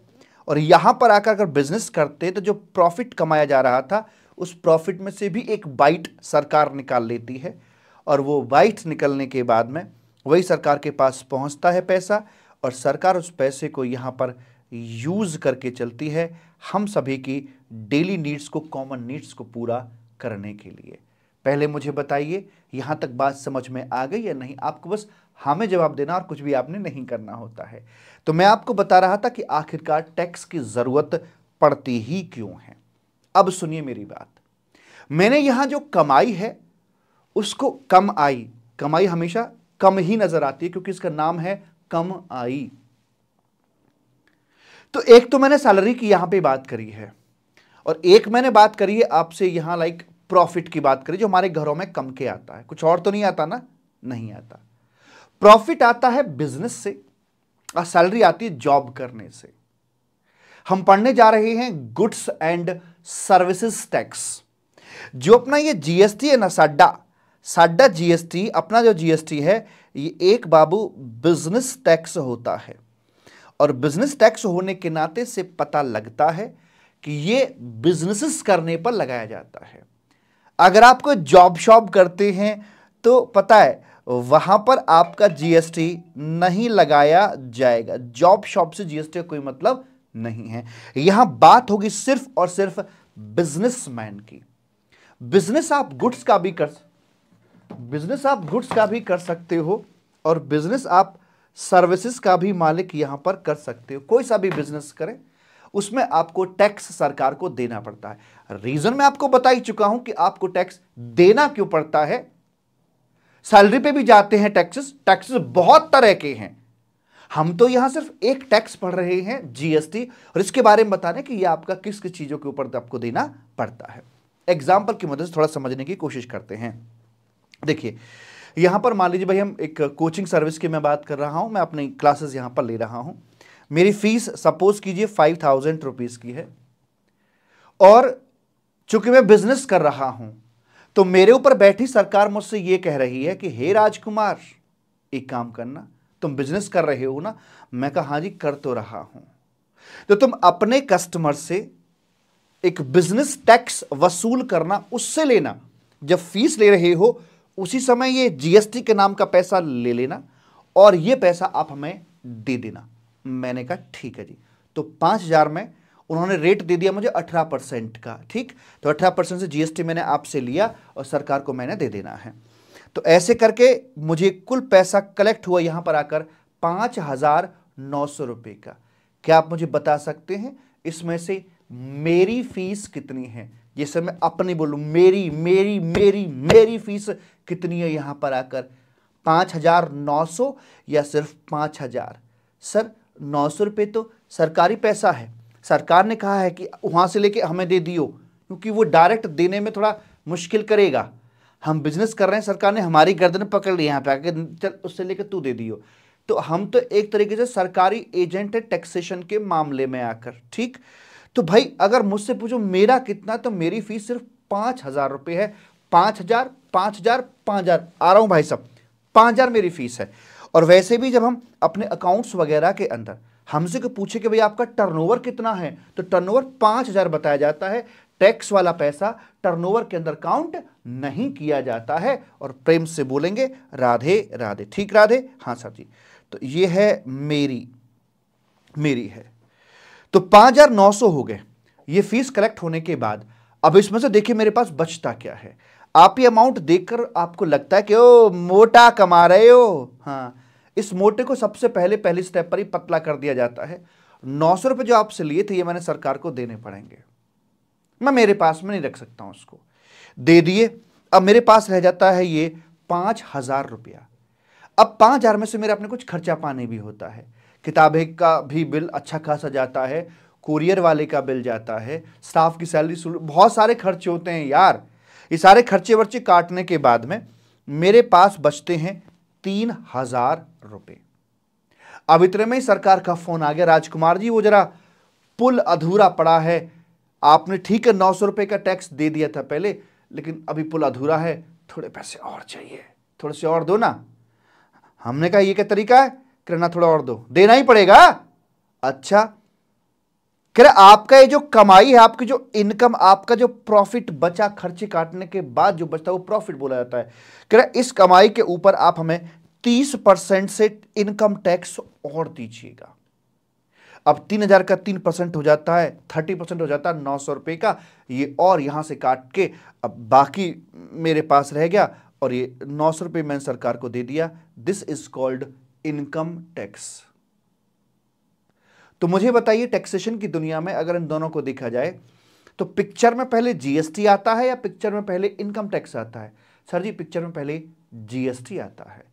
और यहां पर आकर अगर बिजनेस करते तो जो प्रॉफिट कमाया जा रहा था उस प्रॉफिट में से भी एक बाइट सरकार निकाल लेती है और वो वाइट निकलने के बाद में वही सरकार के पास पहुंचता है पैसा और सरकार उस पैसे को यहाँ पर यूज़ करके चलती है हम सभी की डेली नीड्स को कॉमन नीड्स को पूरा करने के लिए पहले मुझे बताइए यहाँ तक बात समझ में आ गई या नहीं आपको बस हमें जवाब देना और कुछ भी आपने नहीं करना होता है तो मैं आपको बता रहा था कि आखिरकार टैक्स की ज़रूरत पड़ती ही क्यों है अब सुनिए मेरी बात मैंने यहाँ जो कमाई है उसको कम आई कमाई हमेशा कम ही नजर आती है क्योंकि इसका नाम है कम आई तो एक तो मैंने सैलरी की यहां पे बात करी है और एक मैंने बात करी है आपसे यहां लाइक प्रॉफिट की बात करी जो हमारे घरों में कम के आता है कुछ और तो नहीं आता ना नहीं आता प्रॉफिट आता है बिजनेस से और सैलरी आती है जॉब करने से हम पढ़ने जा रहे हैं गुड्स एंड सर्विसेज टैक्स जो अपना ये जीएसटी है ना सड्डा साडा जीएसटी अपना जो जीएसटी है ये एक बाबू बिजनेस टैक्स होता है और बिजनेस टैक्स होने के नाते से पता लगता है कि ये बिजनेसेस करने पर लगाया जाता है अगर आप कोई जॉब शॉप करते हैं तो पता है वहां पर आपका जीएसटी नहीं लगाया जाएगा जॉब शॉप से जीएसटी का कोई मतलब नहीं है यहां बात होगी सिर्फ और सिर्फ बिजनेसमैन की बिजनेस आप गुड्स का भी कर बिजनेस आप गुड्स का भी कर सकते हो और बिजनेस आप सर्विसेज का भी मालिक यहां पर कर सकते हो कोई सा भी बिजनेस करें उसमें आपको टैक्स सरकार को देना पड़ता है रीजन मैं आपको बता ही चुका हूं कि आपको टैक्स देना क्यों पड़ता है सैलरी पे भी जाते हैं टैक्सेस टैक्सेस बहुत तरह के हैं हम तो यहां सिर्फ एक टैक्स पढ़ रहे हैं जीएसटी और इसके बारे में बताने कि यह आपका किस किस चीजों के ऊपर आपको देना पड़ता है एग्जाम्पल की मदद से थोड़ा समझने की कोशिश करते हैं देखिए यहाँ पर मान लीजिए भाई हम एक कोचिंग सर्विस की मैं बात कर रहा हूँ मैं अपनी क्लासेस यहाँ पर ले रहा हूँ मेरी फीस सपोज कीजिए फाइव थाउजेंड रुपीज़ की है और चूंकि मैं बिजनेस कर रहा हूँ तो मेरे ऊपर बैठी सरकार मुझसे ये कह रही है कि हे राजकुमार एक काम करना तुम बिजनेस कर रहे हो ना मैं कहा हाँ जी कर तो रहा हूं तो तुम अपने कस्टमर से एक बिजनेस टैक्स वसूल करना उससे लेना जब फीस ले रहे हो उसी समय ये जीएसटी के नाम का पैसा ले लेना और ये पैसा आप हमें दे देना मैंने कहा ठीक है जी तो पांच हज़ार में उन्होंने रेट दे दिया मुझे अठारह परसेंट का ठीक तो अठारह परसेंट से जीएसटी मैंने आपसे लिया और सरकार को मैंने दे देना है तो ऐसे करके मुझे कुल पैसा कलेक्ट हुआ यहां पर आकर पांच हज़ार नौ सौ रुपए का क्या आप मुझे बता सकते हैं इसमें से मेरी फीस कितनी है जैसे मैं अपनी बोलूँ मेरी मेरी मेरी मेरी फीस कितनी है यहाँ पर आकर पाँच हज़ार नौ सौ या सिर्फ पाँच हज़ार सर नौ सौ रुपये तो सरकारी पैसा है सरकार ने कहा है कि वहाँ से लेके हमें दे दियो क्योंकि वो डायरेक्ट देने में थोड़ा मुश्किल करेगा हम बिजनेस कर रहे हैं सरकार ने हमारी गर्दन पकड़ ली यहाँ पे आके चल उससे लेके तू दे दियो तो हम तो एक तरीके से सरकारी एजेंट है टैक्सेशन के मामले में आकर ठीक तो भाई अगर मुझसे पूछो मेरा कितना तो मेरी फीस सिर्फ पाँच हज़ार रुपये है पाँच हज़ार पाँच हज़ार पाँच हज़ार आ रहा हूँ भाई साहब पाँच हज़ार मेरी फीस है और वैसे भी जब हम अपने अकाउंट्स वगैरह के अंदर हमसे को पूछे कि भाई आपका टर्नओवर कितना है तो टर्नओवर पांच हज़ार बताया जाता है टैक्स वाला पैसा टर्नओवर के अंदर काउंट नहीं किया जाता है और प्रेम से बोलेंगे राधे राधे ठीक राधे हाँ जी तो ये है मेरी मेरी है तो पांच हज़ार नौ सौ हो गए ये फीस कलेक्ट होने के बाद अब इसमें से देखिए मेरे पास बचता क्या है आप ये अमाउंट देखकर आपको लगता है कि ओ मोटा कमा रहे हो हाँ इस मोटे को सबसे पहले पहले स्टेप पर ही पतला कर दिया जाता है नौ सौ रुपये जो आपसे लिए थे ये मैंने सरकार को देने पड़ेंगे मैं मेरे पास में नहीं रख सकता हूँ उसको दे दिए अब मेरे पास रह जाता है ये पाँच हज़ार रुपया अब पाँच हज़ार में से मेरा अपने कुछ खर्चा पाने भी होता है किताबें का भी बिल अच्छा खासा जाता है कुरियर वाले का बिल जाता है स्टाफ की सैलरी बहुत सारे खर्चे होते हैं यार ये सारे खर्चे वर्चे काटने के बाद में मेरे पास बचते हैं तीन हजार रुपये अब इतने में ही सरकार का फोन आ गया राजकुमार जी वो जरा पुल अधूरा पड़ा है आपने ठीक है नौ सौ रुपये का टैक्स दे दिया था पहले लेकिन अभी पुल अधूरा है थोड़े पैसे और चाहिए थोड़े से और दो ना हमने कहा ये क्या तरीका है करना थोड़ा और दो देना ही पड़ेगा अच्छा कह रहे आपका ये जो कमाई है आपकी जो इनकम आपका जो प्रॉफिट बचा खर्चे काटने के बाद जो बचता है वो प्रॉफिट बोला जाता है कह रहे इस कमाई के ऊपर आप हमें तीस परसेंट से इनकम टैक्स और दीजिएगा अब तीन हजार का तीन परसेंट हो जाता है थर्टी परसेंट हो जाता है नौ सौ रुपए का ये और यहां से काट के अब बाकी मेरे पास रह गया और ये नौ सौ रुपये मैंने सरकार को दे दिया this is called income tax तो मुझे बताइए टैक्सेशन की दुनिया में अगर इन दोनों को देखा जाए तो पिक्चर में पहले जीएसटी आता है या पिक्चर में पहले इनकम टैक्स आता है सर जी पिक्चर में पहले जीएसटी आता है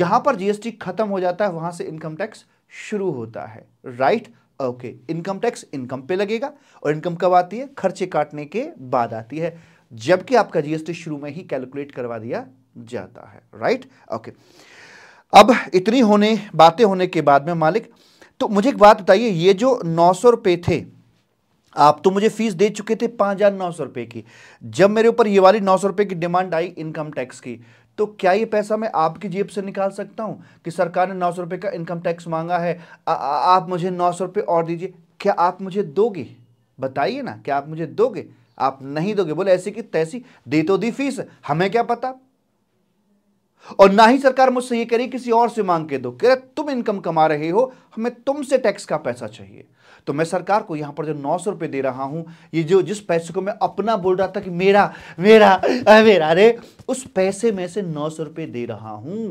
जहां पर जीएसटी खत्म हो जाता है वहां से इनकम टैक्स शुरू होता है right okay income tax income पे लगेगा और इनकम कब आती है खर्चे काटने के बाद आती है जबकि आपका जीएसटी शुरू में ही कैलकुलेट करवा दिया जाता है राइट ओके अब इतनी होने बातें होने के बाद में मालिक तो मुझे एक बात बताइए ये जो नौ सौ रुपये थे आप तो मुझे फीस दे चुके थे पाँच हज़ार नौ सौ रुपये की जब मेरे ऊपर ये वाली नौ सौ रुपये की डिमांड आई इनकम टैक्स की तो क्या ये पैसा मैं आपकी जेब से निकाल सकता हूँ कि सरकार ने नौ सौ रुपये का इनकम टैक्स मांगा है आ, आ, आप मुझे नौ सौ रुपये और दीजिए क्या आप मुझे दोगे बताइए ना क्या आप मुझे दोगे आप नहीं दोगे बोले ऐसी की तैसी दे तो दी फीस हमें क्या पता और ना ही सरकार मुझसे ये करे किसी और से मांग के दो कह तुम इनकम कमा रहे हो हमें तुमसे टैक्स का पैसा चाहिए तो मैं सरकार को यहां पर जो नौ सौ रुपए दे रहा हूं ये जो जिस पैसे को मैं अपना बोल रहा था कि मेरा मेरा मेरा अरे उस पैसे में से नौ सौ रुपए दे रहा हूं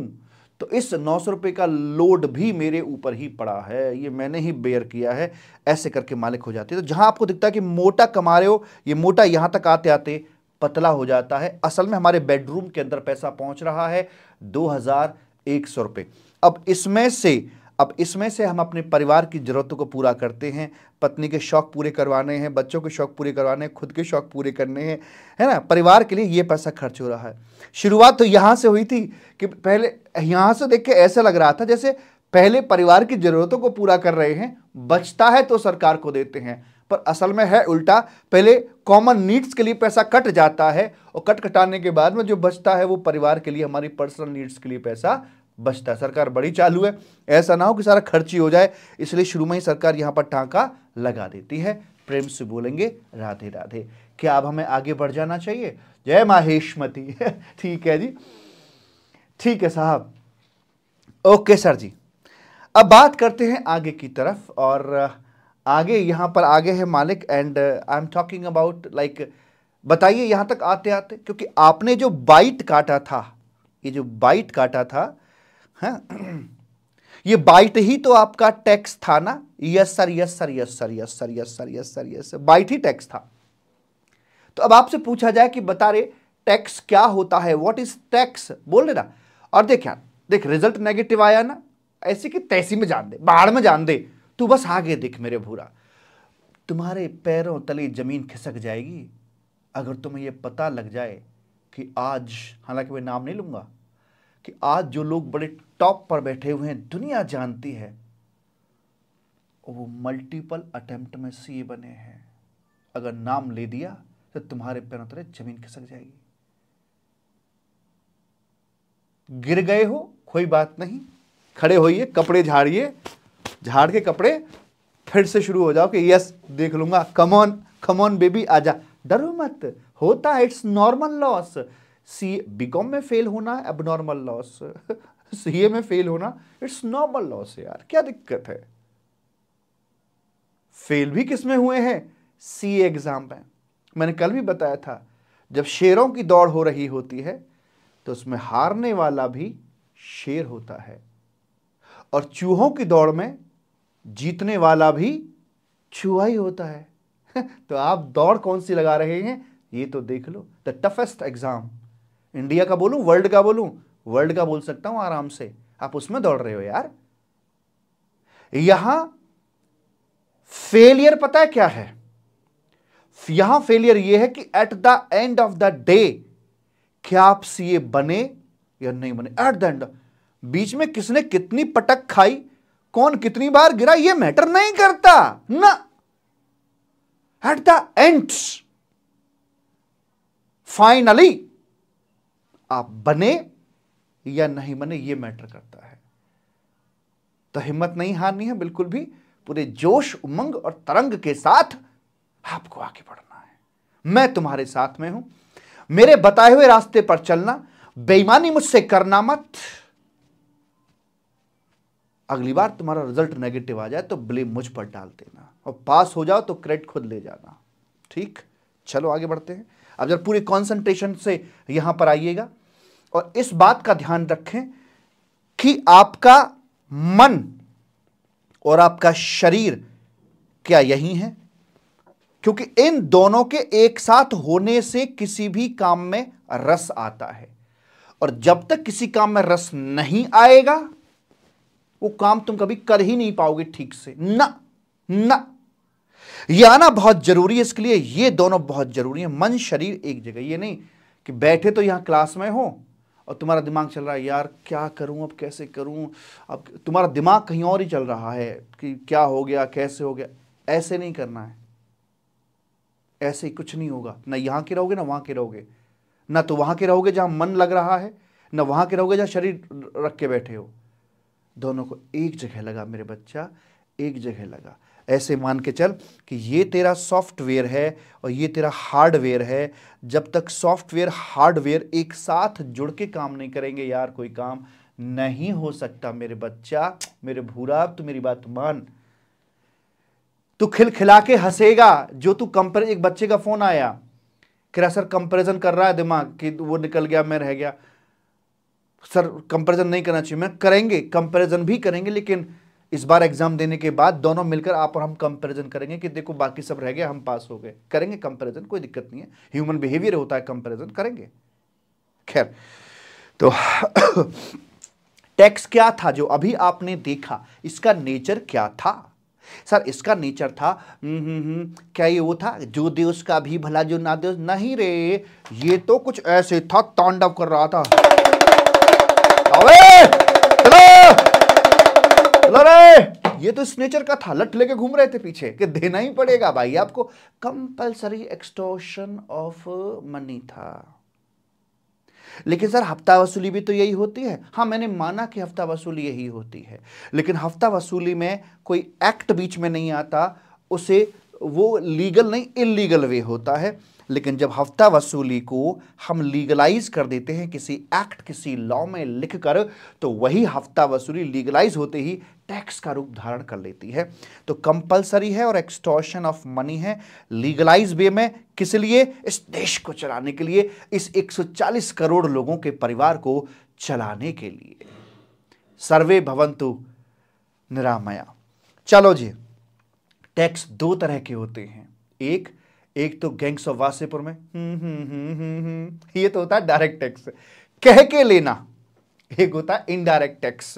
तो इस नौ सौ रुपए का लोड भी मेरे ऊपर ही पड़ा है ये मैंने ही बेयर किया है ऐसे करके मालिक हो जाते तो जहां आपको दिखता है कि मोटा कमा रहे हो ये मोटा यहां तक आते आते पतला हो जाता है असल में हमारे बेडरूम के अंदर पैसा पहुंच रहा है दो हज़ार एक सौ रुपये अब इसमें से अब इसमें से हम अपने परिवार की ज़रूरतों को पूरा करते हैं पत्नी के शौक़ पूरे करवाने हैं बच्चों के शौक़ पूरे करवाने हैं खुद के शौक़ पूरे करने हैं है ना परिवार के लिए ये पैसा खर्च हो रहा है शुरुआत तो यहाँ से हुई थी कि पहले यहाँ से देख के ऐसा लग रहा था जैसे पहले परिवार की ज़रूरतों को पूरा कर रहे हैं बचता है तो सरकार को देते हैं पर असल में है उल्टा पहले कॉमन नीड्स के लिए पैसा कट जाता है और कट कटाने के बाद में जो बचता है वो परिवार के लिए हमारी पर्सनल नीड्स के लिए पैसा बचता है सरकार बड़ी चालू है ऐसा ना हो कि सारा खर्च ही हो जाए इसलिए शुरू में ही सरकार यहाँ पर टाँका लगा देती है प्रेम से बोलेंगे राधे राधे क्या अब हमें आगे बढ़ जाना चाहिए जय माहेशमती ठीक है जी ठीक है साहब ओके सर जी अब बात करते हैं आगे की तरफ और आगे यहाँ पर आगे है मालिक and I am talking about like बताइए यहाँ तक आते आते क्योंकि आपने जो बाइट काटा था ये जो बाइट काटा था हैं हाँ, ये बाइट ही तो आपका टैक्स था ना yes sir yes sir yes sir yes sir yes sir yes sir yes sir बाइट ही टैक्स था तो अब आपसे पूछा जाए कि बता रहे टैक्स क्या होता है व्हाट इज टैक्स बोल रहे ना और देख यार देख रिजल्ट नेगेटिव आया ना ऐसे कि तैसी में जान दे बाहर में जान दे तू बस आगे दिख मेरे भूरा तुम्हारे पैरों तले ज़मीन खिसक जाएगी अगर तुम्हें यह पता लग जाए कि आज हालांकि मैं नाम नहीं लूंगा कि आज जो लोग बड़े टॉप पर बैठे हुए हैं दुनिया जानती है वो मल्टीपल अटेम्प्ट में सी बने हैं अगर नाम ले दिया तो तुम्हारे पैरों तले जमीन खिसक जाएगी गिर गए हो कोई बात नहीं खड़े होइए कपड़े झाड़िए झाड़ के कपड़े फिर से शुरू हो जाओ कि यस देख लूंगा कमोन कमोन बेबी आजा डरो मत होता है इट्स नॉर्मल लॉस सी बीकॉम में फेल होना अब नॉर्मल लॉस सीए में फेल होना इट्स नॉर्मल लॉस यार क्या दिक्कत है फेल भी किस में हुए हैं सी एग्ज़ाम में मैंने कल भी बताया था जब शेरों की दौड़ हो रही होती है तो उसमें हारने वाला भी शेर होता है और चूहों की दौड़ में जीतने वाला भी छुआ ही होता है तो आप दौड़ कौन सी लगा रहे हैं ये तो देख लो द टफेस्ट एग्ज़ाम इंडिया का बोलूं वर्ल्ड का बोलूं वर्ल्ड का बोल सकता हूं आराम से आप उसमें दौड़ रहे हो यार यहां फेलियर पता है क्या है यहां फेलियर यह है कि at the end of the day क्या आप सीए बने या नहीं बने एट द एंड बीच में किसने कितनी पटक खाई कौन कितनी बार गिरा ये मैटर नहीं करता ना एट द एंड फाइनली आप बने या नहीं बने ये मैटर करता है तो हिम्मत नहीं हारनी है बिल्कुल भी पूरे जोश उमंग और तरंग के साथ आपको आगे बढ़ना है मैं तुम्हारे साथ में हूं मेरे बताए हुए रास्ते पर चलना बेईमानी मुझसे करना मत अगली बार तुम्हारा रिजल्ट नेगेटिव आ जाए तो ब्लेम मुझ पर डाल देना और पास हो जाओ तो क्रेडिट खुद ले जाना ठीक चलो आगे बढ़ते हैं अब जब पूरे कॉन्सेंट्रेशन से यहां पर आइएगा और इस बात का ध्यान रखें कि आपका मन और आपका शरीर क्या यही है क्योंकि इन दोनों के एक साथ होने से किसी भी काम में रस आता है और जब तक किसी काम में रस नहीं आएगा वो काम तुम कभी कर ही नहीं पाओगे ठीक से ना ना ये आना बहुत जरूरी है इसके लिए ये दोनों बहुत जरूरी है मन शरीर एक जगह ये नहीं कि बैठे तो यहां क्लास में हो और तुम्हारा दिमाग चल रहा है यार क्या करूं अब कैसे करूं अब तुम्हारा दिमाग कहीं और ही चल रहा है कि क्या हो गया कैसे हो गया ऐसे नहीं करना है ऐसे कुछ नहीं होगा ना यहां के रहोगे ना वहां के रहोगे ना तो वहां के रहोगे जहां मन लग रहा है ना वहां के रहोगे जहां शरीर रख के बैठे हो दोनों को एक जगह लगा मेरे बच्चा एक जगह लगा ऐसे मान के चल कि ये तेरा सॉफ्टवेयर है और ये तेरा हार्डवेयर है जब तक सॉफ्टवेयर हार्डवेयर एक साथ जुड़ के काम नहीं करेंगे यार कोई काम नहीं हो सकता मेरे बच्चा मेरे भूरा तू मेरी बात मान तू खिलखिला के हंसेगा जो तू कंपेर एक बच्चे का फोन आया कि सर कंपेरिजन कर रहा है दिमाग कि वो निकल गया मैं रह गया सर कंपैरिजन नहीं करना चाहिए मैं करेंगे कंपैरिजन भी करेंगे लेकिन इस बार एग्जाम देने के बाद दोनों मिलकर आप और हम कंपैरिजन करेंगे कि देखो बाकी सब रह गए हम पास हो गए करेंगे कंपैरिजन कोई दिक्कत नहीं है ह्यूमन बिहेवियर होता है कंपैरिजन करेंगे खैर तो टैक्स क्या था जो अभी आपने देखा इसका नेचर क्या था सर इसका नेचर था हम्म, हम्म, हम्म, क्या ये वो था जो देश का भी भला जो ना देश नहीं रे ये तो कुछ ऐसे था तांडव कर रहा था ये तो स्नेचर का था लट लेके घूम रहे थे पीछे कि देना ही पड़ेगा भाई आपको कंपलसरी एक्सटोशन ऑफ मनी था लेकिन सर हफ्ता वसूली भी तो यही होती है हाँ मैंने माना कि हफ्ता वसूली यही होती है लेकिन हफ्ता वसूली में कोई एक्ट बीच में नहीं आता उसे वो लीगल नहीं इलीगल वे होता है लेकिन जब हफ्ता वसूली को हम लीगलाइज कर देते हैं किसी एक्ट किसी लॉ में लिखकर तो वही हफ्ता वसूली लीगलाइज होते ही टैक्स का रूप धारण कर लेती है तो कंपलसरी है और एक्सटॉर्शन ऑफ मनी है लीगलाइज वे में किस लिए इस देश को चलाने के लिए इस 140 करोड़ लोगों के परिवार को चलाने के लिए सर्वे भवंतु निरामया चलो जी टैक्स दो तरह के होते हैं एक एक तो गैंग्स ऑफ वासेपुर में हम्म, हम्म, हम्म, हम्म ये तो होता है डायरेक्ट टैक्स कह के लेना एक होता है इनडायरेक्ट टैक्स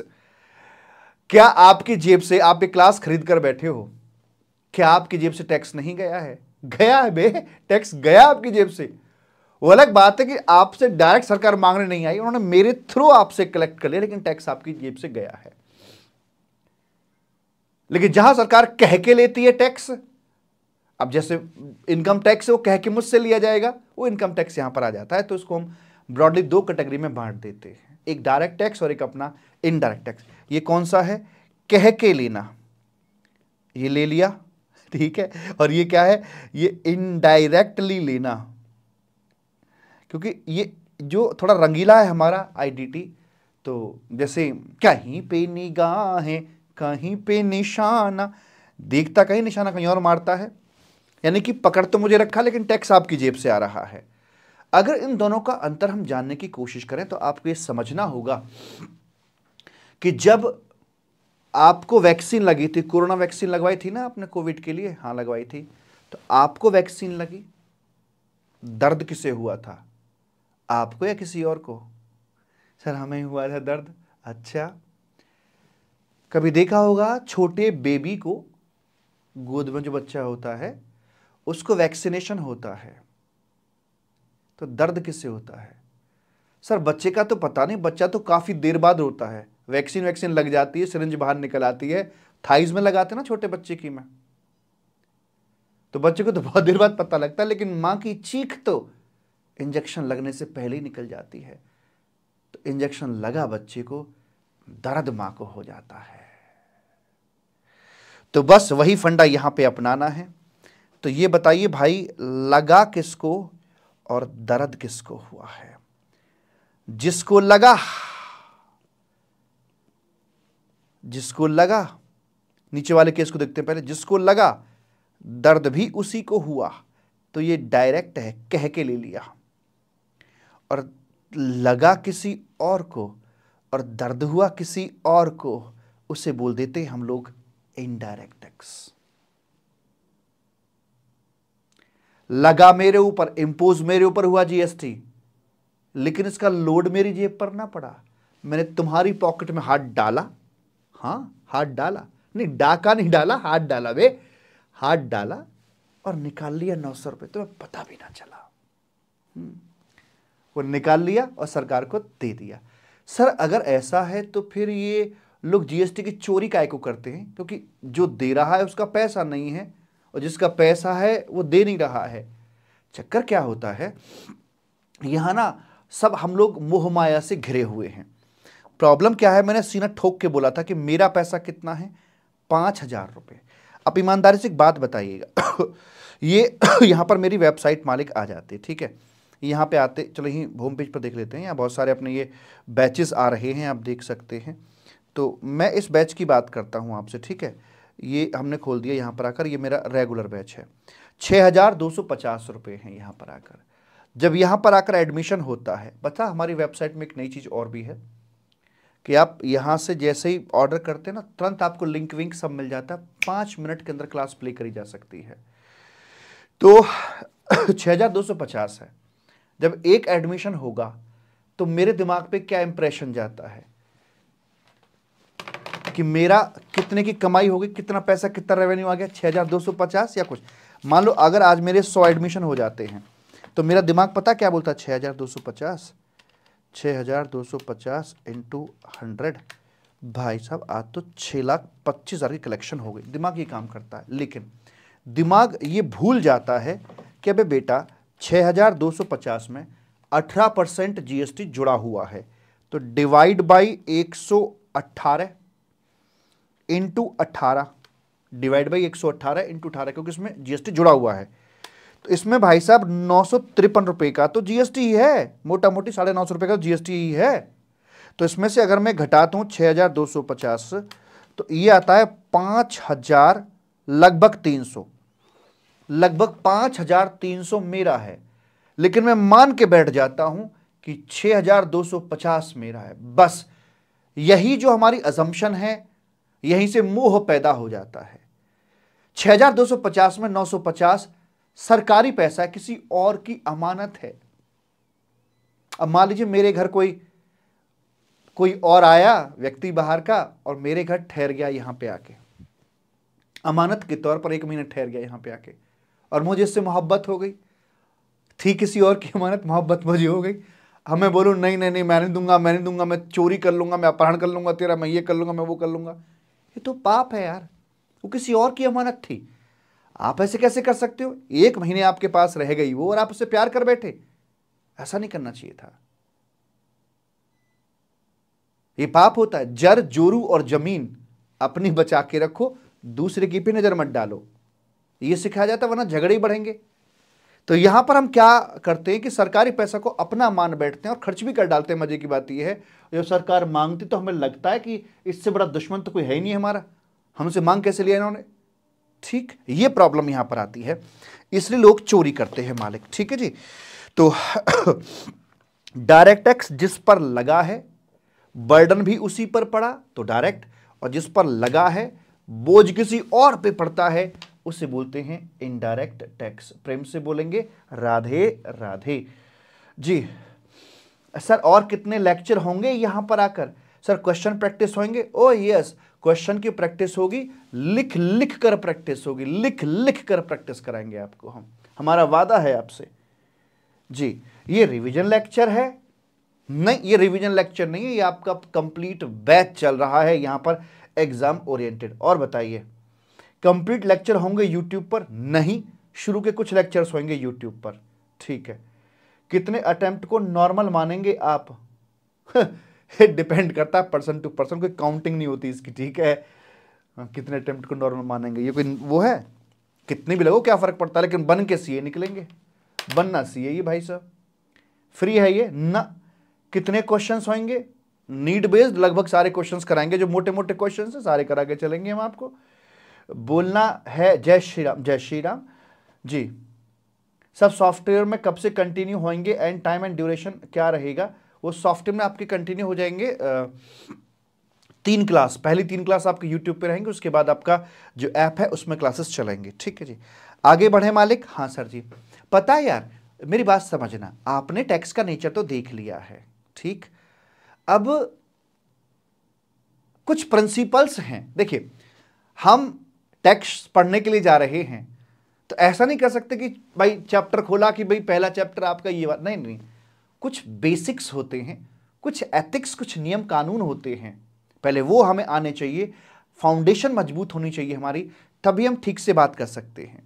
क्या आपकी जेब से आप एक क्लास खरीद कर बैठे हो क्या आपकी जेब से टैक्स नहीं गया है गया है बे टैक्स गया आपकी जेब से वो अलग बात है कि आपसे डायरेक्ट सरकार मांगने नहीं आई उन्होंने मेरे थ्रू आपसे कलेक्ट कर लिया लेकिन टैक्स आपकी जेब से गया है लेकिन जहां सरकार कह के लेती है टैक्स अब जैसे इनकम टैक्स वो कह के मुझसे लिया जाएगा वो इनकम टैक्स यहां पर आ जाता है तो इसको हम ब्रॉडली दो कैटेगरी में बांट देते हैं एक डायरेक्ट टैक्स और एक अपना इनडायरेक्ट टैक्स ये कौन सा है कह के लेना ये ले लिया ठीक है और ये क्या है ये इनडायरेक्टली लेना क्योंकि ये जो थोड़ा रंगीला है हमारा आईडीटी तो जैसे कहीं पे निगाहें कहीं पे निशाना देखता कहीं निशाना कहीं और मारता है यानी कि पकड़ तो मुझे रखा लेकिन टैक्स आपकी जेब से आ रहा है अगर इन दोनों का अंतर हम जानने की कोशिश करें तो आपको यह समझना होगा कि जब आपको वैक्सीन लगी थी कोरोना वैक्सीन लगवाई थी ना आपने कोविड के लिए हाँ लगवाई थी तो आपको वैक्सीन लगी दर्द किसे हुआ था आपको या किसी और को सर हमें हुआ था दर्द अच्छा कभी देखा होगा छोटे बेबी को गोद में जो बच्चा होता है उसको वैक्सीनेशन होता है तो दर्द किससे होता है सर बच्चे का तो पता नहीं बच्चा तो काफ़ी देर बाद रोता है वैक्सीन वैक्सीन लग जाती है सिरिंज बाहर निकल आती है थाइज में लगाते ना छोटे बच्चे की में तो बच्चे को तो बहुत देर बाद पता लगता है लेकिन माँ की चीख तो इंजेक्शन लगने से पहले ही निकल जाती है तो इंजेक्शन लगा बच्चे को दर्द माँ को हो जाता है तो बस वही फंडा यहां पे अपनाना है तो ये बताइए भाई लगा किसको और दर्द किसको हुआ है जिसको लगा जिसको लगा नीचे वाले केस को देखते हैं पहले जिसको लगा दर्द भी उसी को हुआ तो ये डायरेक्ट है कह के ले लिया और लगा किसी और को और दर्द हुआ किसी और को उसे बोल देते हम लोग इनडायरेक्ट एक्स लगा मेरे ऊपर इम्पोज मेरे ऊपर हुआ जीएसटी लेकिन इसका लोड मेरी जेब पर ना पड़ा मैंने तुम्हारी पॉकेट में हाथ डाला हाँ हाथ डाला नहीं डाका नहीं डाला हाथ डाला वे हाथ डाला और निकाल लिया नौ सौ रुपये तुम्हें पता भी ना चला हम्म। वो निकाल लिया और सरकार को दे दिया सर अगर ऐसा है तो फिर ये लोग जीएसटी की चोरी काय को करते हैं क्योंकि जो दे रहा है उसका पैसा नहीं है और जिसका पैसा है वो दे नहीं रहा है चक्कर क्या होता है यहाँ ना सब हम लोग मोह माया से घिरे हुए हैं प्रॉब्लम क्या है मैंने सीना ठोक के बोला था कि मेरा पैसा कितना है पाँच हज़ार रुपये आप ईमानदारी से एक बात बताइएगा ये यहाँ पर मेरी वेबसाइट मालिक आ जाते ठीक है यहाँ पे आते चलो यहीं होम पेज पर देख लेते हैं यहाँ बहुत सारे अपने ये बैचेस आ रहे हैं आप देख सकते हैं तो मैं इस बैच की बात करता हूँ आपसे ठीक है ये हमने खोल दिया यहाँ पर आकर ये मेरा रेगुलर बैच है छः हज़ार दो सौ पचास रुपये हैं यहाँ पर आकर जब यहाँ पर आकर एडमिशन होता है पता हमारी वेबसाइट में एक नई चीज़ और भी है कि आप यहाँ से जैसे ही ऑर्डर करते हैं ना तुरंत आपको लिंक विंक सब मिल जाता है पाँच मिनट के अंदर क्लास प्ले करी जा सकती है तो छः हज़ार दो सौ पचास है जब एक एडमिशन होगा तो मेरे दिमाग पे क्या इम्प्रेशन जाता है कि मेरा कितने की कमाई होगी कितना पैसा कितना रेवेन्यू आ गया छः हज़ार दो सौ पचास या कुछ मान लो अगर आज मेरे सौ एडमिशन हो जाते हैं तो मेरा दिमाग पता क्या बोलता है छः हज़ार दो सौ पचास छः हज़ार दो सौ पचास इंटू हंड्रेड भाई साहब आज तो छः लाख पच्चीस हज़ार की कलेक्शन हो गई दिमाग ये काम करता है लेकिन दिमाग ये भूल जाता है कि अभी बेटा 6250 में 18 परसेंट टी जुड़ा हुआ है तो डिवाइड बाई 118 इंटू अट्ठारह डिवाइड बाई एक सौ अट्ठारह इंटू अठारह क्योंकि इसमें जीएसटी जुड़ा हुआ है तो इसमें भाई साहब नौ सौ तिरपन रुपए का तो जीएसटी ही है मोटा मोटी साढ़े नौ सौ रुपए का तो जीएसटी ही है तो इसमें से अगर मैं घटाता हूं छह हज़ार दो सौ पचास तो ये आता है पांच हज़ार लगभग तीन सौ लगभग पांच हज़ार तीन सौ मेरा है लेकिन मैं मान के बैठ जाता हूं कि छह हज़ार दो सौ पचास मेरा है बस यही जो हमारी अजम्पन है यहीं से मोह पैदा हो जाता है 6250 में 950 सरकारी पैसा किसी और की अमानत है अब मान लीजिए मेरे घर कोई कोई और आया व्यक्ति बाहर का और मेरे घर ठहर गया यहां पे आके अमानत के तौर पर एक महीने ठहर गया यहां पे आके और मुझे इससे मोहब्बत हो गई थी किसी और की अमानत मोहब्बत मुझे हो गई हमें बोलो नहीं नहीं नहीं मैं नहीं दूंगा मैं नहीं दूंगा मैं चोरी कर लूंगा मैं अपहरण कर लूंगा तेरा मैं ये कर लूंगा मैं वो कर लूंगा ये तो पाप है यार वो किसी और की अमानत थी आप ऐसे कैसे कर सकते हो एक महीने आपके पास रह गई वो और आप उसे प्यार कर बैठे ऐसा नहीं करना चाहिए था ये पाप होता है जर जोरू और जमीन अपनी बचा के रखो दूसरे की पे नजर मत डालो ये सिखाया जाता वरना झगड़े ही बढ़ेंगे तो यहां पर हम क्या करते हैं कि सरकारी पैसा को अपना मान बैठते हैं और खर्च भी कर डालते हैं मजे की बात यह है जब सरकार मांगती तो हमें लगता है कि इससे बड़ा दुश्मन तो कोई है ही नहीं हमारा हमसे मांग कैसे लिया इन्होंने ठीक ये प्रॉब्लम यहां पर आती है इसलिए लोग चोरी करते हैं मालिक ठीक है जी तो डायरेक्ट टैक्स जिस पर लगा है बर्डन भी उसी पर पड़ा तो डायरेक्ट और जिस पर लगा है बोझ किसी और पे पड़ता है उसे बोलते हैं इनडायरेक्ट टैक्स प्रेम से बोलेंगे राधे राधे जी सर और कितने लेक्चर होंगे यहां पर आकर सर क्वेश्चन प्रैक्टिस होंगे ओ यस क्वेश्चन की प्रैक्टिस होगी लिख लिख कर प्रैक्टिस होगी लिख लिख कर प्रैक्टिस कराएंगे आपको हम हमारा वादा है आपसे जी ये रिवीजन लेक्चर है नहीं ये रिवीजन लेक्चर नहीं है ये आपका कंप्लीट बैच चल रहा है यहां पर एग्जाम ओरिएंटेड और बताइए कंप्लीट लेक्चर होंगे यूट्यूब पर नहीं शुरू के कुछ लेक्चर्स होंगे यूट्यूब पर ठीक है कितने अटेम्प्ट को नॉर्मल मानेंगे आप डिपेंड करता है पर्सन टू पर्सन कोई काउंटिंग नहीं होती इसकी ठीक है हाँ, कितने अटेम्प्ट को नॉर्मल मानेंगे ये कोई वो है कितने भी लगो क्या फ़र्क पड़ता है लेकिन बन के सीए निकलेंगे बनना सीए ये भाई साहब फ्री है ये ना कितने क्वेश्चन होंगे नीड बेस्ड लगभग सारे क्वेश्चन कराएंगे जो मोटे मोटे क्वेश्चन है सारे करा के चलेंगे हम आपको बोलना है जय श्री राम जय श्री राम जी सब सॉफ्टवेयर में कब से कंटिन्यू होंगे एंड टाइम एंड ड्यूरेशन क्या रहेगा वो सॉफ्टवेयर में आपके कंटिन्यू हो जाएंगे तीन क्लास पहली तीन क्लास आपके यूट्यूब पे रहेंगे उसके बाद आपका जो ऐप है उसमें क्लासेस चलेंगे ठीक है जी आगे बढ़े मालिक हाँ सर जी पता है यार मेरी बात समझना आपने टैक्स का नेचर तो देख लिया है ठीक अब कुछ प्रिंसिपल्स हैं देखिए हम टेक्स्ट पढ़ने के लिए जा रहे हैं तो ऐसा नहीं कर सकते कि भाई चैप्टर खोला कि भाई पहला चैप्टर आपका ये बात नहीं नहीं कुछ बेसिक्स होते हैं कुछ एथिक्स कुछ नियम कानून होते हैं पहले वो हमें आने चाहिए फाउंडेशन मजबूत होनी चाहिए हमारी तभी हम ठीक से बात कर सकते हैं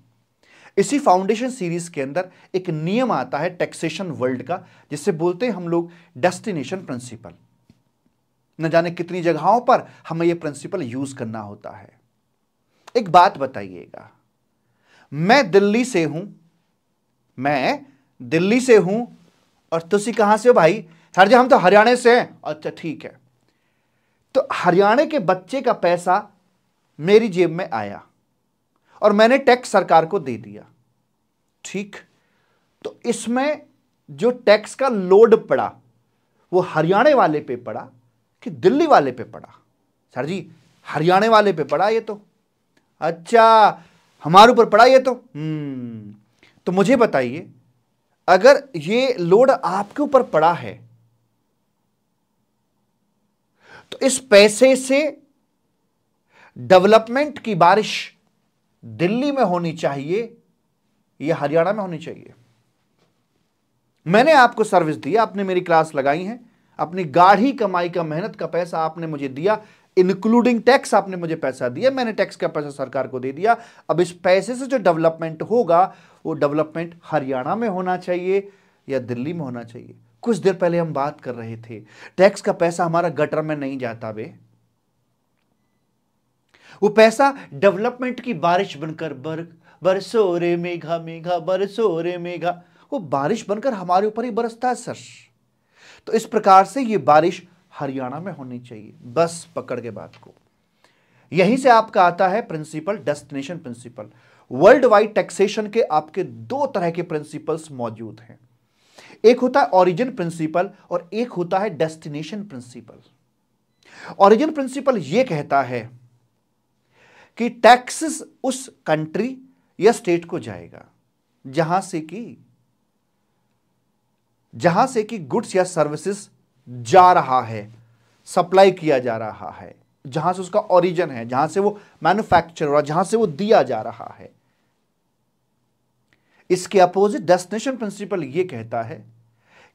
इसी फाउंडेशन सीरीज के अंदर एक नियम आता है टैक्सेशन वर्ल्ड का जिसे बोलते हैं हम लोग डेस्टिनेशन प्रिंसिपल न जाने कितनी जगहों पर हमें यह प्रिंसिपल यूज करना होता है एक बात बताइएगा मैं दिल्ली से हूं मैं दिल्ली से हूं और तुसी कहां से हो भाई सर जी हम तो हरियाणा से हैं अच्छा ठीक है तो हरियाणा के बच्चे का पैसा मेरी जेब में आया और मैंने टैक्स सरकार को दे दिया ठीक तो इसमें जो टैक्स का लोड पड़ा वो हरियाणा वाले पे पड़ा कि दिल्ली वाले पे पड़ा सर जी हरियाणा वाले पे पड़ा ये तो अच्छा हमारे ऊपर पड़ा ये तो हम्म, तो मुझे बताइए अगर ये लोड आपके ऊपर पड़ा है तो इस पैसे से डेवलपमेंट की बारिश दिल्ली में होनी चाहिए या हरियाणा में होनी चाहिए मैंने आपको सर्विस दी आपने मेरी क्लास लगाई है अपनी गाढ़ी कमाई का मेहनत का पैसा आपने मुझे दिया इंक्लूडिंग टैक्स आपने मुझे पैसा दिया मैंने टैक्स का पैसा सरकार को दे दिया अब इस पैसे से जो डेवलपमेंट होगा वो डेवलपमेंट हरियाणा में होना चाहिए या दिल्ली में होना चाहिए कुछ देर पहले हम बात कर रहे थे टैक्स का पैसा हमारा गटर में नहीं जाता बे वो पैसा डेवलपमेंट की बारिश बनकर बर बरसो रे मेघा मेघा बरसो रे मेघा वो बारिश बनकर हमारे ऊपर ही बरसता है सर तो इस प्रकार से ये बारिश हरियाणा में होनी चाहिए बस पकड़ के बात को यहीं से आपका आता है principle destination principle world wide taxation के आपके दो तरह के प्रिंसिपल्स मौजूद हैं एक होता है ऑरिजिन प्रिंसिपल और एक होता है डेस्टिनेशन प्रिंसिपल ऑरिजिन प्रिंसिपल यह कहता है कि टैक्सेस उस कंट्री या स्टेट को जाएगा जहां से कि जहां से कि गुड्स या सर्विसेज जा रहा है सप्लाई किया जा रहा है जहां से उसका ओरिजिन है जहां से वो मैन्युफैक्चर और जहां से वो दिया जा रहा है इसके अपोजिट डेस्टिनेशन प्रिंसिपल ये कहता है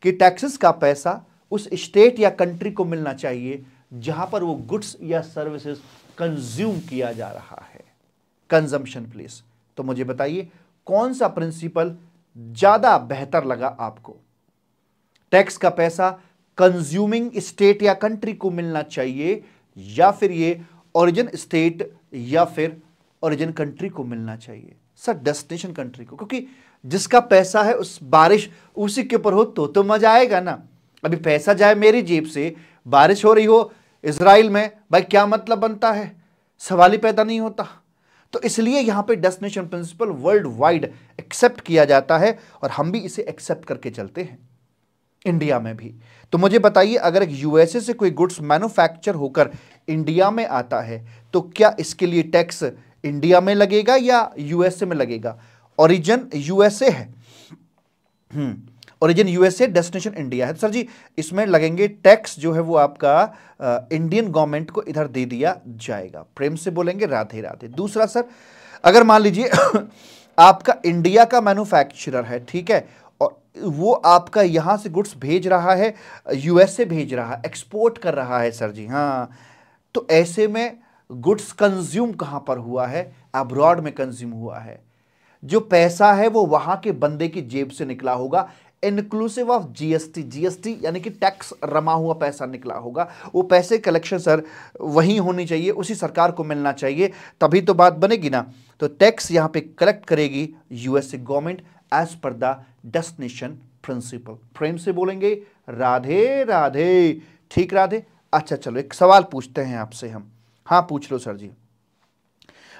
कि टैक्सेस का पैसा उस स्टेट या कंट्री को मिलना चाहिए जहां पर वो गुड्स या सर्विसेज कंज्यूम किया जा रहा है कंजम्पशन प्लेस तो मुझे बताइए कौन सा प्रिंसिपल ज़्यादा बेहतर लगा आपको टैक्स का पैसा कंज्यूमिंग स्टेट या कंट्री को मिलना चाहिए या फिर ये ओरिजिन स्टेट या फिर ओरिजिन कंट्री को मिलना चाहिए सर डेस्टिनेशन कंट्री को क्योंकि जिसका पैसा है उस बारिश उसी के ऊपर हो तो तो मजा आएगा ना अभी पैसा जाए मेरी जेब से बारिश हो रही हो इसराइल में भाई क्या मतलब बनता है सवाल ही पैदा नहीं होता तो इसलिए यहां पे destination principle world wide accept किया जाता है और हम भी इसे एक्सेप्ट करके चलते हैं इंडिया में भी तो मुझे बताइए अगर एक यूएसए से कोई गुड्स मैन्युफैक्चर होकर इंडिया में आता है तो क्या इसके लिए टैक्स इंडिया में लगेगा या यूएसए में लगेगा ओरिजिन यूएसए है ओरिजिन यूएसए डेस्टिनेशन इंडिया है तो सर जी इसमें लगेंगे टैक्स जो है वो आपका इंडियन गवर्नमेंट को इधर दे दिया जाएगा प्रेम से बोलेंगे राधे राधे दूसरा सर अगर मान लीजिए आपका इंडिया का मैन्युफैक्चरर है ठीक है वो आपका यहाँ से गुड्स भेज रहा है यूएसए भेज रहा है एक्सपोर्ट कर रहा है सर जी हाँ तो ऐसे में गुड्स कंज्यूम कहाँ पर हुआ है अब्रॉड में कंज्यूम हुआ है जो पैसा है वो वहाँ के बंदे की जेब से निकला होगा इंक्लूसिव ऑफ जीएसटी जीएसटी यानी कि टैक्स रमा हुआ पैसा निकला होगा वो पैसे कलेक्शन सर वहीं होनी चाहिए उसी सरकार को मिलना चाहिए तभी तो बात बनेगी ना तो टैक्स यहाँ पे कलेक्ट करेगी USA government as per the destination principle प्रेम से बोलेंगे राधे राधे ठीक राधे अच्छा चलो एक सवाल पूछते हैं आपसे हम हाँ पूछ लो सर जी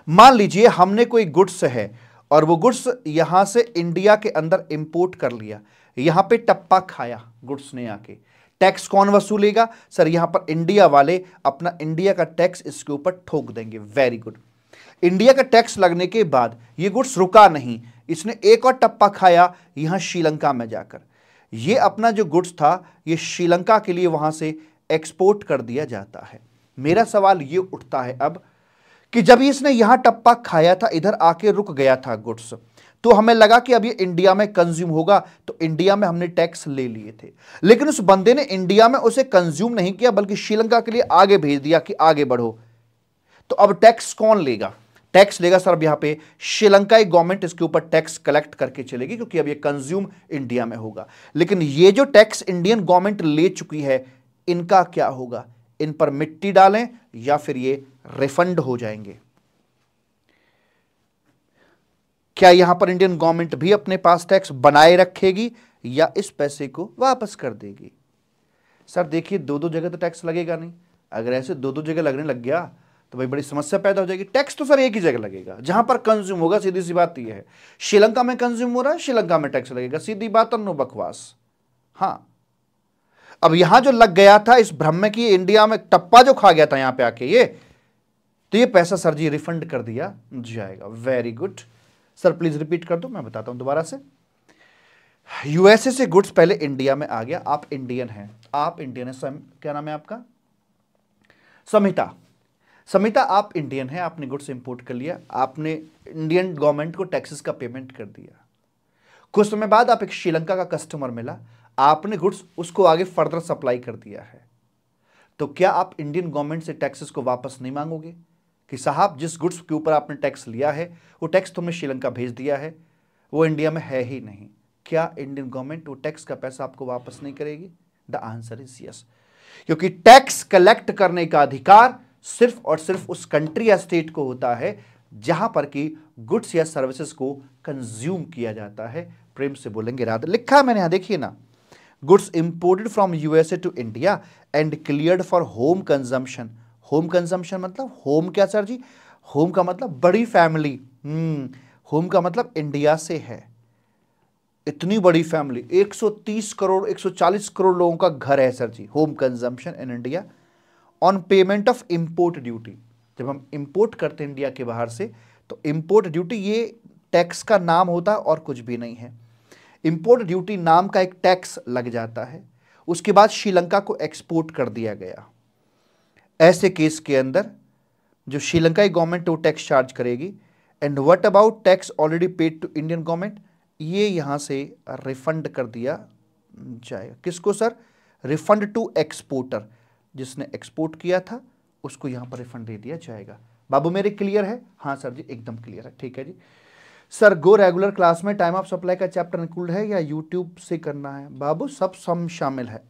मान लीजिए हमने कोई गुड्स है और वो गुड्स यहां से इंडिया के अंदर इंपोर्ट कर लिया यहां पे टप्पा खाया गुड्स ने आके टैक्स कौन वसूलेगा सर यहां पर इंडिया वाले अपना इंडिया का टैक्स इसके ऊपर ठोक देंगे वेरी गुड इंडिया का टैक्स लगने के बाद ये गुड्स रुका नहीं इसने एक और टप्पा खाया यहाँ श्रीलंका में जाकर ये अपना जो गुड्स था ये श्रीलंका के लिए वहाँ से एक्सपोर्ट कर दिया जाता है मेरा सवाल ये उठता है अब कि जब इसने यहाँ टप्पा खाया था इधर आके रुक गया था गुड्स तो हमें लगा कि अब ये इंडिया में कंज्यूम होगा तो इंडिया में हमने टैक्स ले लिए थे लेकिन उस बंदे ने इंडिया में उसे कंज्यूम नहीं किया बल्कि श्रीलंका के लिए आगे भेज दिया कि आगे बढ़ो तो अब टैक्स कौन लेगा टैक्स लेगा सर अब यहां पे श्रीलंकाई गवर्नमेंट इसके ऊपर टैक्स कलेक्ट करके चलेगी क्योंकि अब ये कंज्यूम इंडिया में होगा लेकिन ये जो टैक्स इंडियन गवर्नमेंट ले चुकी है इनका क्या होगा इन पर मिट्टी डालें या फिर ये रिफंड हो जाएंगे क्या यहां पर इंडियन गवर्नमेंट भी अपने पास टैक्स बनाए रखेगी या इस पैसे को वापस कर देगी सर देखिए दो दो जगह तो टैक्स लगेगा नहीं अगर ऐसे दो दो जगह लगने लग गया तो भाई बड़ी समस्या पैदा हो जाएगी टैक्स तो सर एक ही जगह लगेगा जहां पर कंज्यूम होगा सीधी सी बात यह है श्रीलंका में कंज्यूम हो रहा है श्रीलंका में टैक्स लगेगा सीधी बात नो बकवास हाँ अब यहां जो लग गया था इस भ्रम में कि इंडिया में टप्पा जो खा गया था यहां पे आके ये तो ये पैसा सर जी रिफंड कर दिया जाएगा very good sir please repeat कर दो मैं बताता हूं दोबारा से यूएसए से गुड्स पहले इंडिया में आ गया आप इंडियन हैं आप इंडियन है स्वयं क्या नाम है आपका समिता समिता आप इंडियन हैं आपने गुड्स इंपोर्ट कर लिया आपने इंडियन गवर्नमेंट को टैक्सेस का पेमेंट कर दिया कुछ समय बाद आप एक श्रीलंका का कस्टमर मिला आपने गुड्स उसको आगे फर्दर सप्लाई कर दिया है तो क्या आप इंडियन गवर्नमेंट से टैक्सेस को वापस नहीं मांगोगे कि साहब जिस गुड्स के ऊपर आपने टैक्स लिया है वो टैक्स तुमने श्रीलंका भेज दिया है वो इंडिया में है ही नहीं क्या इंडियन गवर्नमेंट वो टैक्स का पैसा आपको वापस नहीं करेगी द आंसर इज यस क्योंकि टैक्स कलेक्ट करने का अधिकार सिर्फ और सिर्फ उस कंट्री या स्टेट को होता है जहां पर कि गुड्स या सर्विसेज को कंज्यूम किया जाता है प्रेम से बोलेंगे राधा लिखा मैंने यहां देखिए ना goods imported from USA to India and clear for home consumption home consumption मतलब होम क्या सर जी होम का मतलब बड़ी फैमिली होम हम्म, का मतलब इंडिया से है इतनी बड़ी फैमिली 130 करोड़ 140 करोड़ लोगों का घर है sir ji home consumption in India on payment of import duty जब हम इंपोर्ट करते हैं इंडिया के बाहर से तो इम्पोर्ट ड्यूटी ये टैक्स का नाम होता और कुछ भी नहीं है इंपोर्ट ड्यूटी नाम का एक टैक्स लग जाता है उसके बाद श्रीलंका को एक्सपोर्ट कर दिया गया ऐसे केस के अंदर जो श्रीलंका गवर्नमेंट वो टैक्स चार्ज करेगी and what about tax already paid to Indian government ये यहां से रिफंड कर दिया जाएगा किसको सर रिफंड टू एक्सपोर्टर जिसने एक्सपोर्ट किया था उसको यहां पर रिफंड दे दिया जाएगा बाबू मेरे क्लियर है हाँ सर जी एकदम क्लियर है ठीक है जी सर गो रेगुलर क्लास में टाइम ऑफ सप्लाई का चैप्टर इंक्लूड है या यूट्यूब से करना है बाबू सब सम शामिल है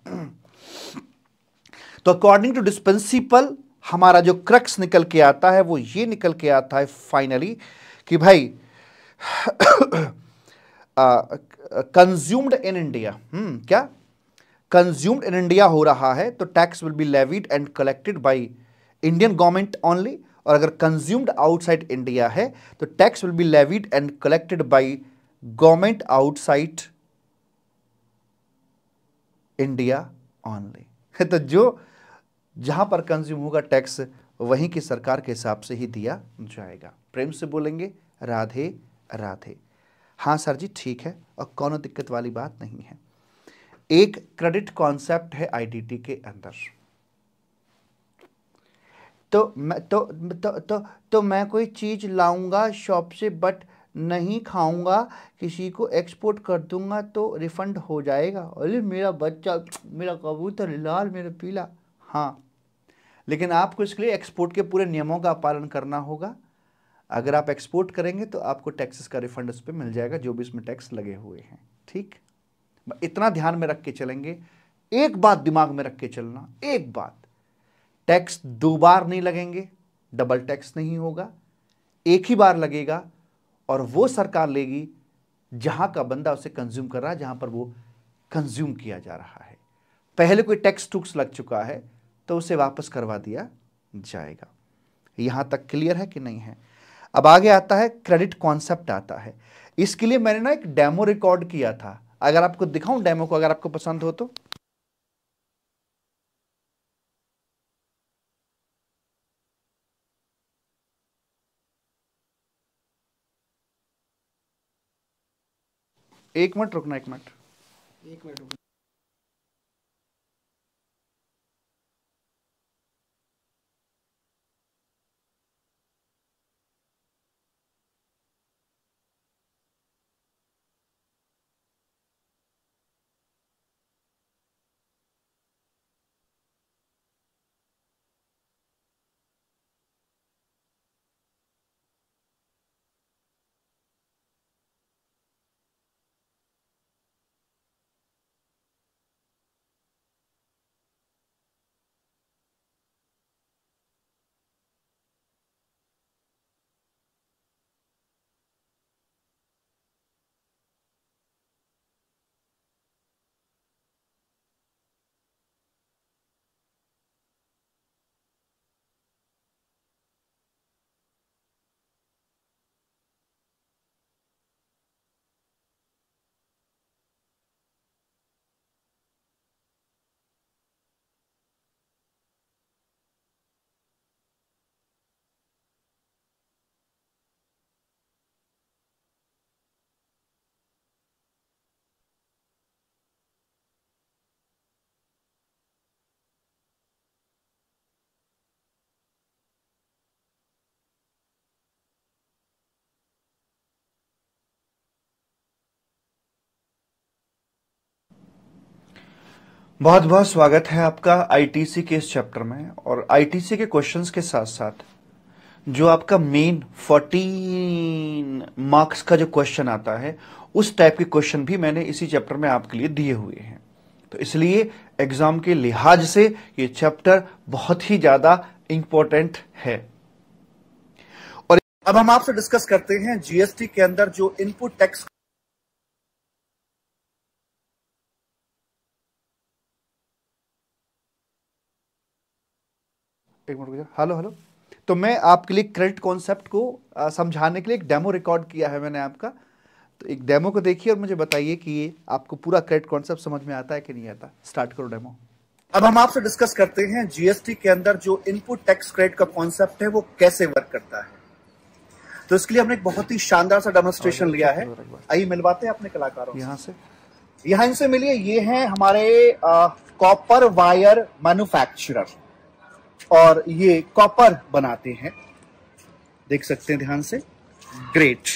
तो अकॉर्डिंग टू डिस्पेंसिपल हमारा जो क्रक्स निकल के आता है वो ये निकल के आता है फाइनली कि भाई कंज्यूम्ड इन इंडिया क्या कंज्यूम्ड इन इंडिया हो रहा है तो tax will be levied and collected by Indian government only और अगर कंज्यूम्ड आउटसाइड इंडिया है तो tax will be levied and collected by government outside India only तो जो जहां पर कंज्यूम होगा टैक्स वहीं की सरकार के हिसाब से ही दिया जाएगा प्रेम से बोलेंगे राधे राधे हाँ सर जी ठीक है और कौन दिक्कत वाली बात नहीं है एक क्रेडिट कॉन्सेप्ट है आईडीटी के अंदर तो मैं तो तो तो, तो मैं कोई चीज़ लाऊंगा शॉप से बट नहीं खाऊंगा किसी को एक्सपोर्ट कर दूंगा तो रिफंड हो जाएगा अरे मेरा बच्चा मेरा कबूतर लाल मेरा पीला हाँ लेकिन आपको इसके लिए एक्सपोर्ट के पूरे नियमों का पालन करना होगा अगर आप एक्सपोर्ट करेंगे तो आपको टैक्सेस का रिफंड उस पर मिल जाएगा जो भी इसमें टैक्स लगे हुए हैं ठीक इतना ध्यान में रख के चलेंगे एक बात दिमाग में रख के चलना एक बात टैक्स दो बार नहीं लगेंगे डबल टैक्स नहीं होगा एक ही बार लगेगा और वो सरकार लेगी जहां का बंदा उसे कंज्यूम कर रहा है जहां पर वो कंज्यूम किया जा रहा है पहले कोई टैक्स टूक्स लग चुका है तो उसे वापस करवा दिया जाएगा यहां तक क्लियर है कि नहीं है अब आगे आता है क्रेडिट कॉन्सेप्ट आता है इसके लिए मैंने ना एक डेमो रिकॉर्ड किया था अगर आपको दिखाऊं डेमो को अगर आपको पसंद हो तो एक मिनट रुकना एक मिनट एक मिनट रुकना बहुत बहुत स्वागत है आपका आईटीसी के इस चैप्टर में और आईटीसी के क्वेश्चंस के साथ साथ जो आपका मेन 14 मार्क्स का जो क्वेश्चन आता है उस टाइप के क्वेश्चन भी मैंने इसी चैप्टर में आपके लिए दिए हुए हैं तो इसलिए एग्जाम के लिहाज से ये चैप्टर बहुत ही ज्यादा इंपॉर्टेंट है और अब हम आपसे डिस्कस करते हैं जीएसटी के अंदर जो इनपुट टैक्स एक मिनट हेलो हेलो तो मैं आपके लिए क्रेडिट कॉन्सेप्ट को समझाने के लिए एक डेमो रिकॉर्ड किया है मैंने आपका तो एक डेमो को देखिए और मुझे बताइए कि ये आपको पूरा क्रेडिट कॉन्सेप्ट समझ में आता है कि नहीं आता स्टार्ट करो डेमो अब हम आपसे डिस्कस करते हैं जीएसटी के अंदर जो इनपुट टैक्स क्रेडिट का कॉन्सेप्ट है वो कैसे वर्क करता है तो इसके लिए हमने एक बहुत ही शानदार सा डेमोन्स्ट्रेशन हाँ, लिया है आइए मिलवाते हैं अपने कलाकारों यहाँ से यहां इनसे मिलिए ये हैं हमारे कॉपर वायर मैन्युफैक्चरर और ये कॉपर बनाते हैं देख सकते हैं ध्यान से ग्रेट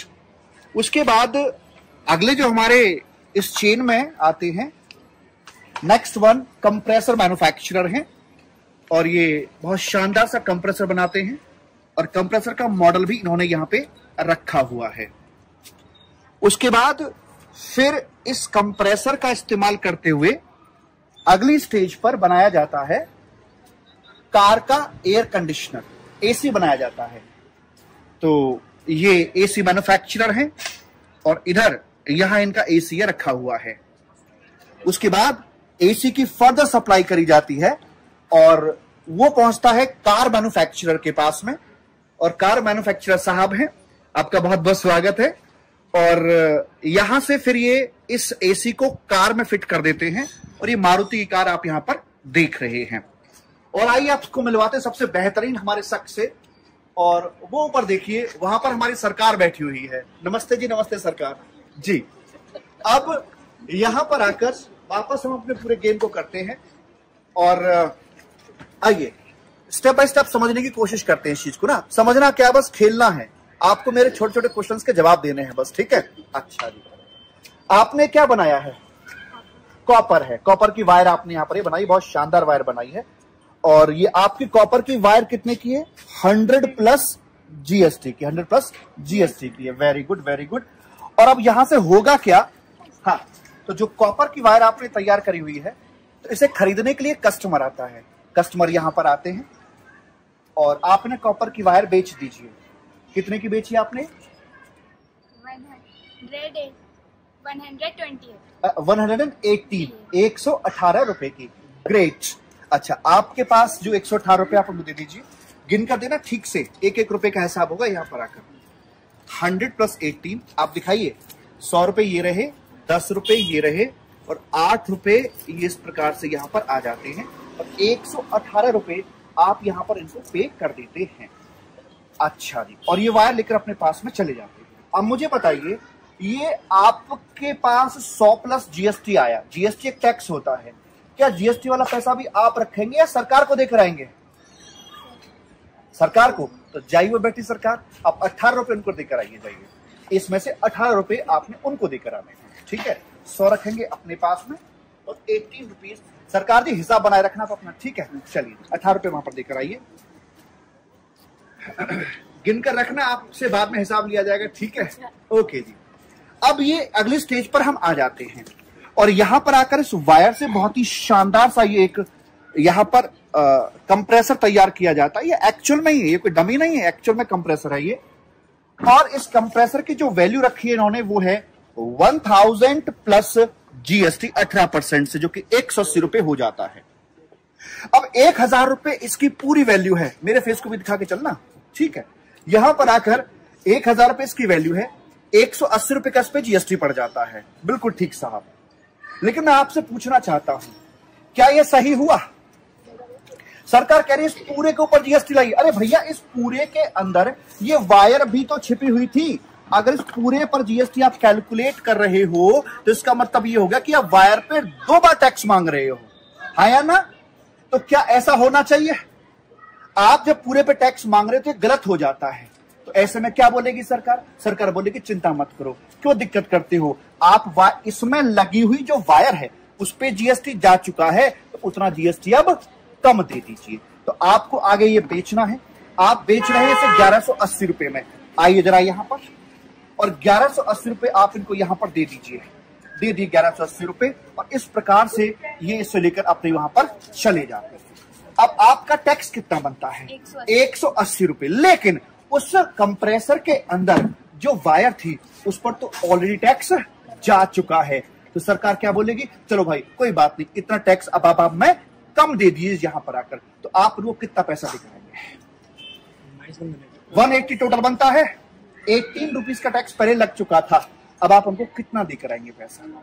उसके बाद अगले जो हमारे इस चेन में आते हैं नेक्स्ट वन कंप्रेसर मैन्युफैक्चरर हैं और ये बहुत शानदार सा कंप्रेसर बनाते हैं और कंप्रेसर का मॉडल भी इन्होंने यहां पे रखा हुआ है उसके बाद फिर इस कंप्रेसर का इस्तेमाल करते हुए अगली स्टेज पर बनाया जाता है कार का एयर कंडीशनर एसी बनाया जाता है तो ये एसी मैन्युफैक्चरर है और इधर यहां इनका एसी रखा हुआ है उसके बाद एसी की फर्दर सप्लाई करी जाती है और वो पहुंचता है कार मैन्युफैक्चरर के पास में और कार मैन्युफैक्चरर साहब हैं आपका बहुत बहुत स्वागत है और यहां से फिर ये इस एसी को कार में फिट कर देते हैं और ये मारुति की कार आप यहां पर देख रहे हैं और आइए आपको मिलवाते सबसे बेहतरीन हमारे शख्स से और वो ऊपर देखिए वहां पर हमारी सरकार बैठी हुई है नमस्ते जी नमस्ते सरकार जी अब यहां पर आकर वापस हम अपने पूरे गेम को करते हैं और आइए स्टेप बाय स्टेप समझने की कोशिश करते हैं इस चीज को ना समझना क्या बस खेलना है आपको मेरे छोटे छोटे क्वेश्चंस के जवाब देने हैं बस ठीक है अच्छा जी आपने क्या बनाया है कॉपर है कॉपर की वायर आपने यहाँ पर ये बनाई बहुत शानदार वायर बनाई है और ये आपकी कॉपर की वायर कितने की है हंड्रेड प्लस जीएसटी की हंड्रेड प्लस जीएसटी की है वेरी गुड वेरी गुड और अब यहां से होगा क्या हाँ तो जो कॉपर की वायर आपने तैयार करी हुई है तो इसे खरीदने के लिए कस्टमर आता है कस्टमर यहां पर आते हैं और आपने कॉपर की वायर बेच दीजिए कितने की बेची आपने वन हंड्रेड एंड एटीन एक सौ अठारह रुपए की ग्रेट अच्छा आपके पास जो एक सौ अठारह रुपया आपको दे दीजिए गिन कर देना ठीक से एक एक रुपए का हिसाब होगा यहाँ पर आकर हंड्रेड प्लस एटीन आप दिखाइए सौ रुपए ये रहे दस रुपए ये रहे और आठ रुपए ये इस प्रकार से यहाँ पर आ जाते हैं और एक सौ अठारह रुपए आप यहाँ पर इनको पे कर देते हैं अच्छा जी और ये वायर लेकर अपने पास में चले जाते हैं अब मुझे बताइए ये आपके पास सौ प्लस जीएसटी आया जीएसटी एक टैक्स होता है क्या जीएसटी वाला पैसा भी आप रखेंगे या सरकार को देकर आएंगे सरकार को तो जाइए बैठी सरकार आप अठारह रुपए उनको देकर आइए जाइए इसमें से अठारह रुपए आपने उनको देकर आने ठीक है सौ रखेंगे अपने पास में और एटीन रुपीज सरकार जी हिसाब बनाए रखना आप अपना ठीक है चलिए अठारह रुपए वहां पर देकर आइए गिनकर रखना आपसे बाद में हिसाब लिया जाएगा ठीक है अच्छा। ओके जी अब ये अगली स्टेज पर हम आ जाते हैं और यहां पर आकर इस वायर से बहुत ही शानदार सा ये एक यहां पर कंप्रेसर तैयार किया जाता है ये एक्चुअल में ही है ये कोई डमी नहीं है एक्चुअल में कंप्रेसर है ये और इस कंप्रेसर की जो वैल्यू रखी है इन्होंने वो है वन थाउजेंड प्लस जीएसटी अठारह परसेंट से जो कि एक सौ अस्सी रुपए हो जाता है अब एक हजार रुपए इसकी पूरी वैल्यू है मेरे फेस को भी दिखा के चलना ठीक है यहां पर आकर एक हजार रुपए इसकी वैल्यू है एक सौ अस्सी रुपए का इस पर जीएसटी पड़ जाता है बिल्कुल ठीक साहब लेकिन मैं आपसे पूछना चाहता हूं क्या यह सही हुआ सरकार कह रही है इस पूरे के ऊपर जीएसटी लगी अरे भैया इस पूरे के अंदर ये वायर भी तो छिपी हुई थी अगर इस पूरे पर जीएसटी आप कैलकुलेट कर रहे हो तो इसका मतलब ये होगा कि आप वायर पे दो बार टैक्स मांग रहे हो हाँ या ना तो क्या ऐसा होना चाहिए आप जब पूरे पे टैक्स मांग रहे हो तो गलत हो जाता है ऐसे में क्या बोलेगी सरकार सरकार बोलेगी चिंता मत करो क्यों दिक्कत करते हो आप इसमें लगी हुई जो वायर है उस पर जीएसटी जा चुका है तो उतना जीएसटी अब कम दे दीजिए तो आपको आगे ये बेचना है आप बेच रहे हैं इसे ग्यारह सौ अस्सी रुपए में आइए जरा यहाँ पर और ग्यारह सौ अस्सी रुपए आप इनको यहाँ पर दे दीजिए दे दिए ग्यारह सौ अस्सी रुपए और इस प्रकार से ये इसे लेकर अपने वहां पर चले जाते हैं अब आपका टैक्स कितना बनता है एक सौ अस्सी रुपए लेकिन उस कंप्रेसर के अंदर जो वायर थी उस पर तो ऑलरेडी टैक्स जा चुका है तो सरकार क्या बोलेगी चलो भाई कोई बात नहीं इतना टैक्स अब आप, आप मैं कम दे दिए यहां पर आकर तो आप लोग कितना पैसा दिखाएंगे वन एट्टी टोटल बनता है एटीन रुपीज का टैक्स पहले लग चुका था अब आप हमको कितना दे कराएंगे पैसा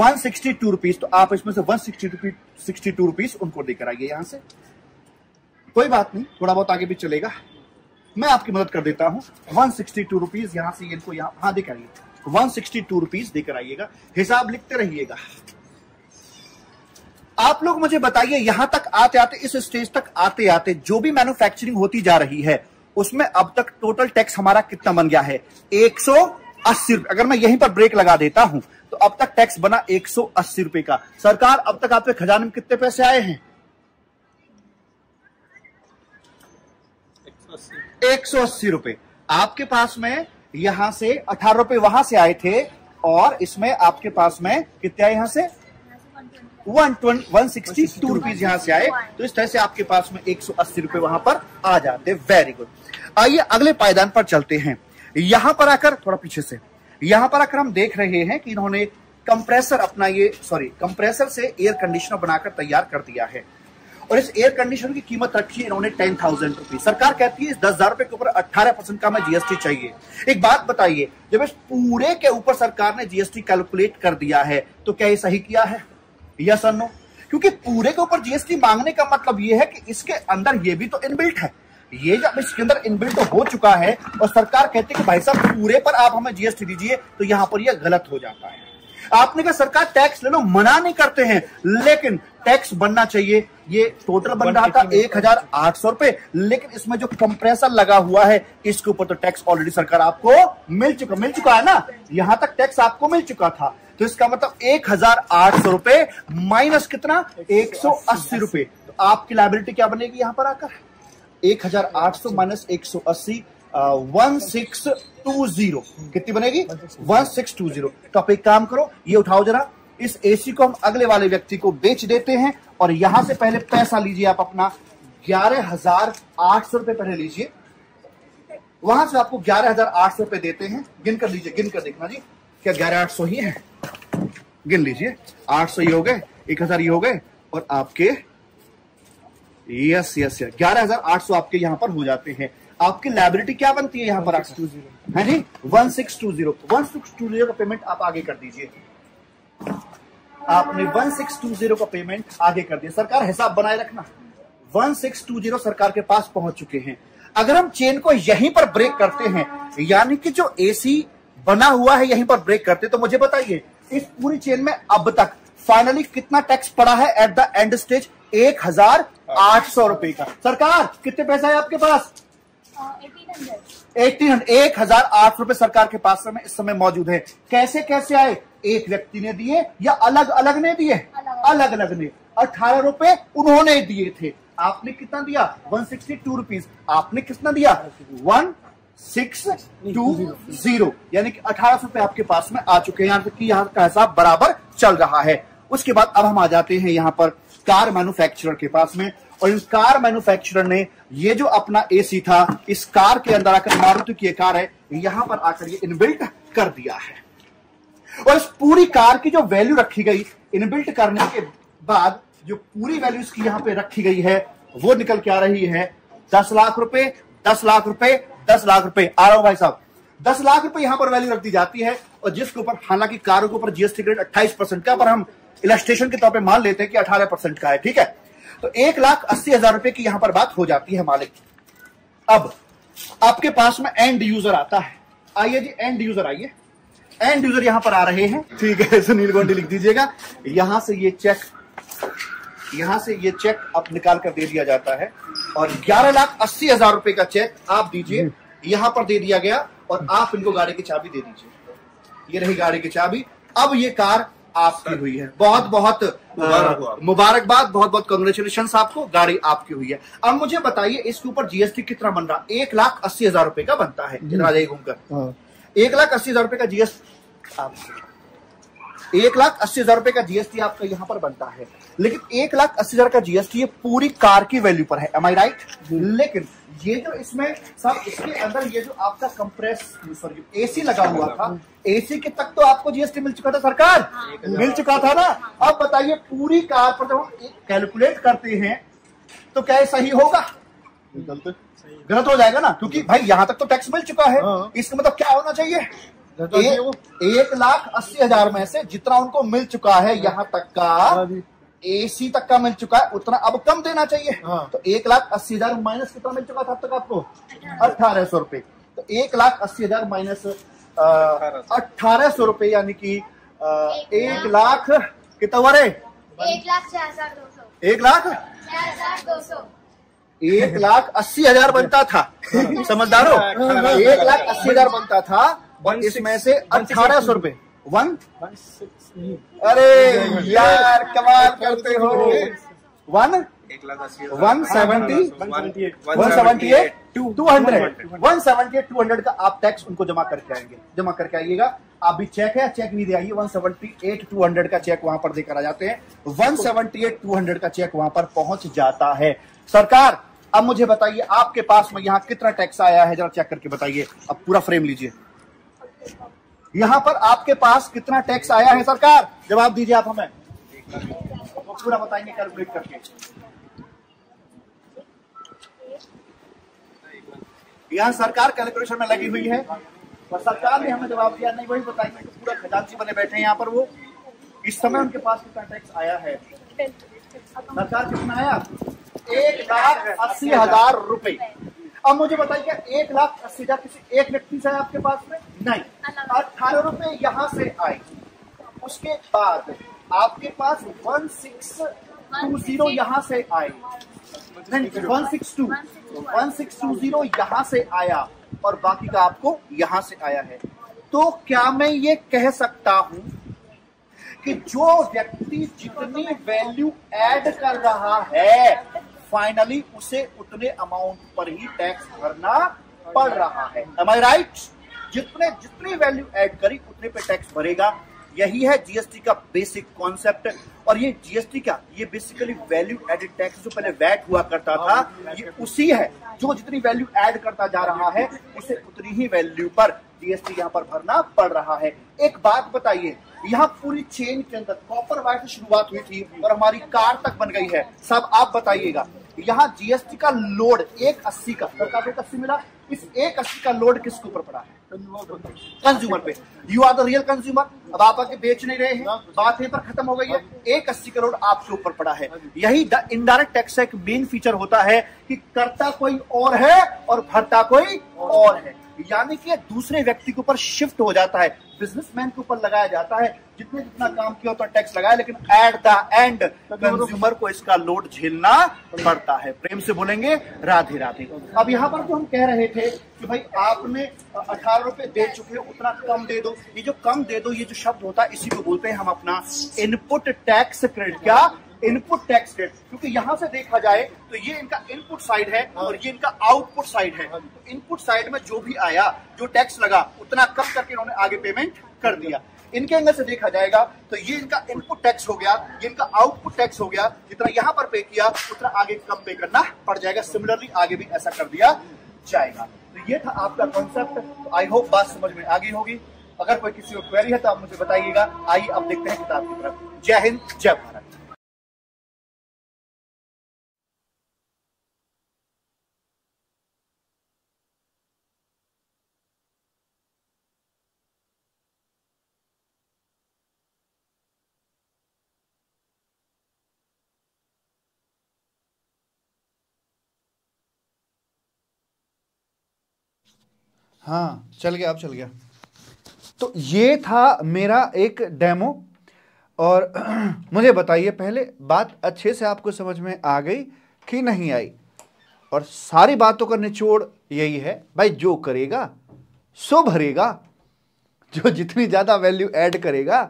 वन सिक्सटी टू रुपीज तो आप इसमें से one sixty rupees sixty two rupees उनको दे कराइए यहां से कोई बात नहीं थोड़ा बहुत आगे भी चलेगा मैं आपकी मदद कर देता हूँ वन सिक्सटी टू रुपीज यहाँ से इनको यहाँ हाँ देकर आइए वन सिक्सटी टू रुपीज देकर आइएगा हिसाब लिखते रहिएगा आप लोग मुझे बताइए यहां तक आते आते इस स्टेज तक आते आते जो भी मैन्युफैक्चरिंग होती जा रही है उसमें अब तक टोटल टैक्स हमारा कितना बन गया है एक सौ अस्सी रुपए अगर मैं यहीं पर ब्रेक लगा देता हूं तो अब तक टैक्स बना एक सौ अस्सी रुपए का सरकार अब तक आपके खजाने में कितने पैसे आए हैं एक सौ अस्सी रुपए आपके पास में यहां से अठारह रुपए वहां से आए थे और इसमें आपके पास में कितने आए यहां से one twenty one sixty two rupees यहां से आए तो इस तरह से आपके पास में एक सौ अस्सी रुपए वहां पर आ जाते वेरी गुड आइए अगले पायदान पर चलते हैं यहां पर आकर थोड़ा पीछे से यहां पर आकर हम देख रहे हैं कि इन्होंने कंप्रेसर अपना ये सॉरी कंप्रेसर से एयर कंडीशनर बनाकर तैयार कर दिया है और इस एयर कंडीशन की कीमत रखी इन्होंने टेन थाउजेंड रुपीज सरकार कहती है इस दस हजार रुपए के ऊपर अट्ठारह परसेंट का हमें जीएसटी चाहिए एक बात बताइए जब इस पूरे के ऊपर सरकार ने जीएसटी कैलकुलेट कर दिया है तो क्या ये सही किया है या सर नो क्योंकि पूरे के ऊपर जीएसटी मांगने का मतलब यह है कि इसके अंदर ये भी तो इनबिल्ट है ये जब इसके अंदर इनबिल्ट तो हो चुका है और सरकार कहती है कि भाई साहब पूरे पर आप हमें जीएसटी दीजिए तो यहां पर यह गलत हो जाता है आपने कहा सरकार टैक्स ले लो मना नहीं करते हैं लेकिन टैक्स बनना चाहिए ये टोटल बन रहा था एक हजार आठ सौ रुपए लेकिन इसमें जो कंप्रेसर लगा हुआ है इसके ऊपर तो टैक्स ऑलरेडी सरकार आपको मिल चुका मिल चुका है ना यहां तक टैक्स आपको मिल चुका था तो इसका मतलब एक हजार आठ सौ रुपए माइनस कितना एक सौ अस्सी रुपए तो आपकी लाइबिलिटी क्या बनेगी यहाँ पर आकर एक हजार आठ सौ माइनस एक सौ अस्सी वन सिक्स टू जीरो कितनी बनेगी वन सिक्स टू जीरो तो आप एक काम करो ये उठाओ जरा इस एसी को हम अगले वाले व्यक्ति को बेच देते हैं और यहां से पहले पैसा लीजिए आप अपना ग्यारह हजार आठ सौ रुपए पहले लीजिए वहां से आपको ग्यारह हजार आठ सौ रुपए देते हैं गिन कर लीजिए गिन कर देखना जी क्या ग्यारह आठ सौ ही है गिन लीजिए आठ सौ ये हो गए एक हजार ये हो गए और आपके यस यस यस ग्यारह हजार आठ सौ आपके यहां पर हो जाते हैं आपकी लाइब्रेटी क्या बनती है यहाँ पर आकर है जी one six two zero one six two zero का पेमेंट आप आगे कर दीजिए आपने वन सिक्स टू जीरो का पेमेंट आगे कर दिया सरकार हिसाब बनाए रखना वन सिक्स टू जीरो सरकार के पास पहुंच चुके हैं अगर हम चेन को यहीं पर ब्रेक करते हैं यानी कि जो एसी बना हुआ है यहीं पर ब्रेक करते तो मुझे बताइए इस पूरी चेन में अब तक फाइनली कितना टैक्स पड़ा है एट द एंड स्टेज एक हजार आठ सौ रुपए का सरकार कितने पैसा है आपके पास एटीन हंड्रेड एक हजार आठ रुपए सरकार के पास में इस समय मौजूद है कैसे कैसे आए एक व्यक्ति ने दिए या अलग अलग ने दिए अलग अलग ने अठारह रुपए उन्होंने दिए थे आपने कितना दिया वन सिक्सटी टू रुपीज आपने कितना दिया वन सिक्स टू जीरो यानी कि अठारह सौ रुपए आपके पास में आ चुके हैं यहाँ तक यहाँ का हिसाब बराबर चल रहा है उसके बाद अब हम आ जाते हैं यहाँ पर कार मैन्युफैक्चरर के पास में और इस कार मैन्युफैक्चरर ने ये जो अपना एसी था इस कार के अंदर आकर मारुति की कार है यहां पर आकर ये इनबिल्ट कर दिया है और इस पूरी कार की जो वैल्यू रखी गई इनबिल्ट करने के बाद जो पूरी वैल्यू इसकी यहां पे रखी गई है वो निकल के आ रही है दस लाख रुपए दस लाख रुपए दस लाख रुपए आ रहा हूं भाई साहब दस लाख रुपए यहां पर वैल्यू रख दी जाती है और जिसके ऊपर हालांकि कारों के ऊपर जीएसटी ग्रेड अट्ठाईस परसेंट का पर हम इलास्ट्रेशन के तौर पर मान लेते हैं कि अठारह परसेंट का है ठीक है तो एक लाख अस्सी हजार रुपए की यहां पर बात हो जाती है मालिक अब आपके पास में एंड यूजर आता है आइए जी एंड यूजर आइए एंड यूजर यहां पर आ रहे हैं ठीक है सुनील गोंडी लिख दीजिएगा यहां से ये चेक यहां से ये चेक अब निकाल कर दे दिया जाता है और ग्यारह लाख अस्सी हजार रुपए का चेक आप दीजिए यहां पर दे दिया गया और आप इनको गाड़ी की चाबी दे दीजिए ये रही गाड़ी की चाबी अब ये कार आपकी हुई है बहुत बहुत मुबारकबाद बहुत बहुत कंग्रेचुलेशन आपको गाड़ी आपकी हुई है अब मुझे बताइए इसके ऊपर जीएसटी कितना बन रहा एक लाख अस्सी हजार रूपए का बनता है हाँ। एक लाख अस्सी हजार रूपए का जीएसटी एक लाख अस्सी हजार रूपए का जीएसटी आपका यहाँ पर बनता है लेकिन एक लाख अस्सी हजार का जीएसटी पूरी कार की वैल्यू पर है एम आई राइट लेकिन ये जो इसमें सब इसके अंदर ये जो आपका कंप्रेस सॉरी एसी लगा हुआ था एसी के तक तो आपको जीएसटी मिल चुका था सरकार हाँ। मिल चुका था ना हाँ। अब बताइए पूरी कार पर जब हम कैलकुलेट करते हैं तो क्या सही होगा गलत हो जाएगा ना क्योंकि भाई यहाँ तक तो टैक्स मिल चुका है हाँ। इसका मतलब क्या होना चाहिए एक लाख अस्सी हजार में से जितना उनको मिल चुका है यहाँ तक का हाँ एसी तक का मिल चुका है उतना अब कम देना चाहिए हाँ। तो एक लाख अस्सी हजार माइनस कितना मिल चुका था अब तक आपको अठारह सौ रुपए तो एक लाख अस्सी हजार माइनस अठारह सौ रुपए यानी कि एक लाख कितना हुआ रे एक लाख छह हजार दो सौ एक लाख एक लाख अस्सी हजार बनता था समझदार हो एक लाख अस्सी हजार बनता था इसमें से अठारह सौ रुपए वन अरे यार कमाल करते हो हाँ, one one seventy one seventy eight two hundred one seventy eight two hundred का आप टैक्स उनको जमा करके आएंगे जमा करके आइएगा आप भी चेक है चेक भी दे आइए one seventy eight two hundred का चेक वहां पर देकर आ जाते हैं one seventy eight two hundred का चेक वहां पर पहुंच जाता है सरकार अब मुझे बताइए आपके पास में यहाँ कितना टैक्स आया है जरा चेक करके बताइए अब पूरा फ्रेम लीजिए यहाँ पर आपके पास कितना टैक्स आया है सरकार जवाब दीजिए आप हमें पूरा बताएंगे कैलकुलेट करके यहाँ सरकार कैलकुलेशन में लगी हुई है और सरकार ने हमें जवाब दिया नहीं वही बताएंगे तो पूरा खजानची बने बैठे हैं यहाँ पर वो इस समय उनके पास कितना टैक्स आया है सरकार कितना आया एक लाख अस्सी हजार रुपए अब मुझे बताइए एक लाख अस्सी हजार किसी एक व्यक्ति से आपके पास में नहीं अठारह रुपए यहाँ से आए उसके बाद आपके पास वन सिक्स टू जीरो यहाँ से आए नहीं one six two one six two zero यहाँ से आया और बाकी का आपको यहाँ से आया है तो क्या मैं ये कह सकता हूँ कि जो व्यक्ति जितनी वैल्यू ऐड कर रहा है फाइनली उसे उतने अमाउंट पर ही टैक्स भरना पड़ रहा है एम आई राइट जितने जितनी वैल्यू ऐड करी उतने पे टैक्स भरेगा यही है जीएसटी का बेसिक कॉन्सेप्ट और ये जीएसटी का ये बेसिकली वैल्यू एडेड टैक्स जो पहले वैट हुआ करता था ये उसी है जो जितनी वैल्यू ऐड करता जा रहा है उसे उतनी ही वैल्यू पर जीएसटी यहाँ पर भरना पड़ रहा है एक बात बताइए यहाँ पूरी चेन के अंदर कॉपर वायर से शुरुआत हुई थी और हमारी कार तक बन गई है सब आप बताइएगा यहाँ जीएसटी का लोड एक अस्सी का सरकार को अस्सी मिला इस एक अस्सी का लोड किसके ऊपर पड़ा है कंज्यूमर पे you are the real consumer अब आप आके बेच नहीं रहे हैं हाँ। बात यहीं पर खत्म हो गई है हाँ। एक अस्सी करोड़ आपके ऊपर पड़ा है यही इनडायरेक्ट टैक्स का एक मेन फीचर होता है कि करता कोई और है और भरता कोई और है यानी कि दूसरे व्यक्ति के ऊपर शिफ्ट हो जाता है बिजनेसमैन के ऊपर लगाया जाता है जितने जितना काम किया होता तो टैक्स लगाया लेकिन एट द एंड कंज्यूमर को इसका लोड झेलना पड़ता है प्रेम से बोलेंगे राधे राधे अब यहाँ पर तो हम कह रहे थे कि भाई आपने अठारह रुपए दे चुके हो उतना कम दे दो ये जो कम दे दो ये जो शब्द होता है इसी को बोलते हैं हम अपना इनपुट टैक्स क्रेडिट क्या इनपुट टैक्स रेट क्योंकि यहाँ से देखा जाए तो ये इनका इनपुट साइड है और ये इनका आउटपुट साइड है हाँ तो इनपुट साइड में जो भी आया जो टैक्स लगा उतना कम करके इन्होंने आगे पेमेंट कर दिया इनके अंदर से देखा जाएगा तो ये इनका इनपुट टैक्स हो गया ये इनका आउटपुट टैक्स हो गया जितना यहाँ पर पे किया उतना आगे कम पे करना पड़ जाएगा सिमिलरली आगे भी ऐसा कर दिया जाएगा तो ये था आपका कॉन्सेप्ट आई होप बात समझ में आगे होगी अगर कोई किसी को क्वेरी है तो आप मुझे बताइएगा आइए अब देखते हैं किताब की तरफ जय हिंद जय भारत हाँ चल गया अब चल गया तो ये था मेरा एक डेमो और मुझे बताइए पहले बात अच्छे से आपको समझ में आ गई कि नहीं आई और सारी बातों का निचोड़ यही है भाई जो करेगा सो भरेगा जो जितनी ज़्यादा वैल्यू ऐड करेगा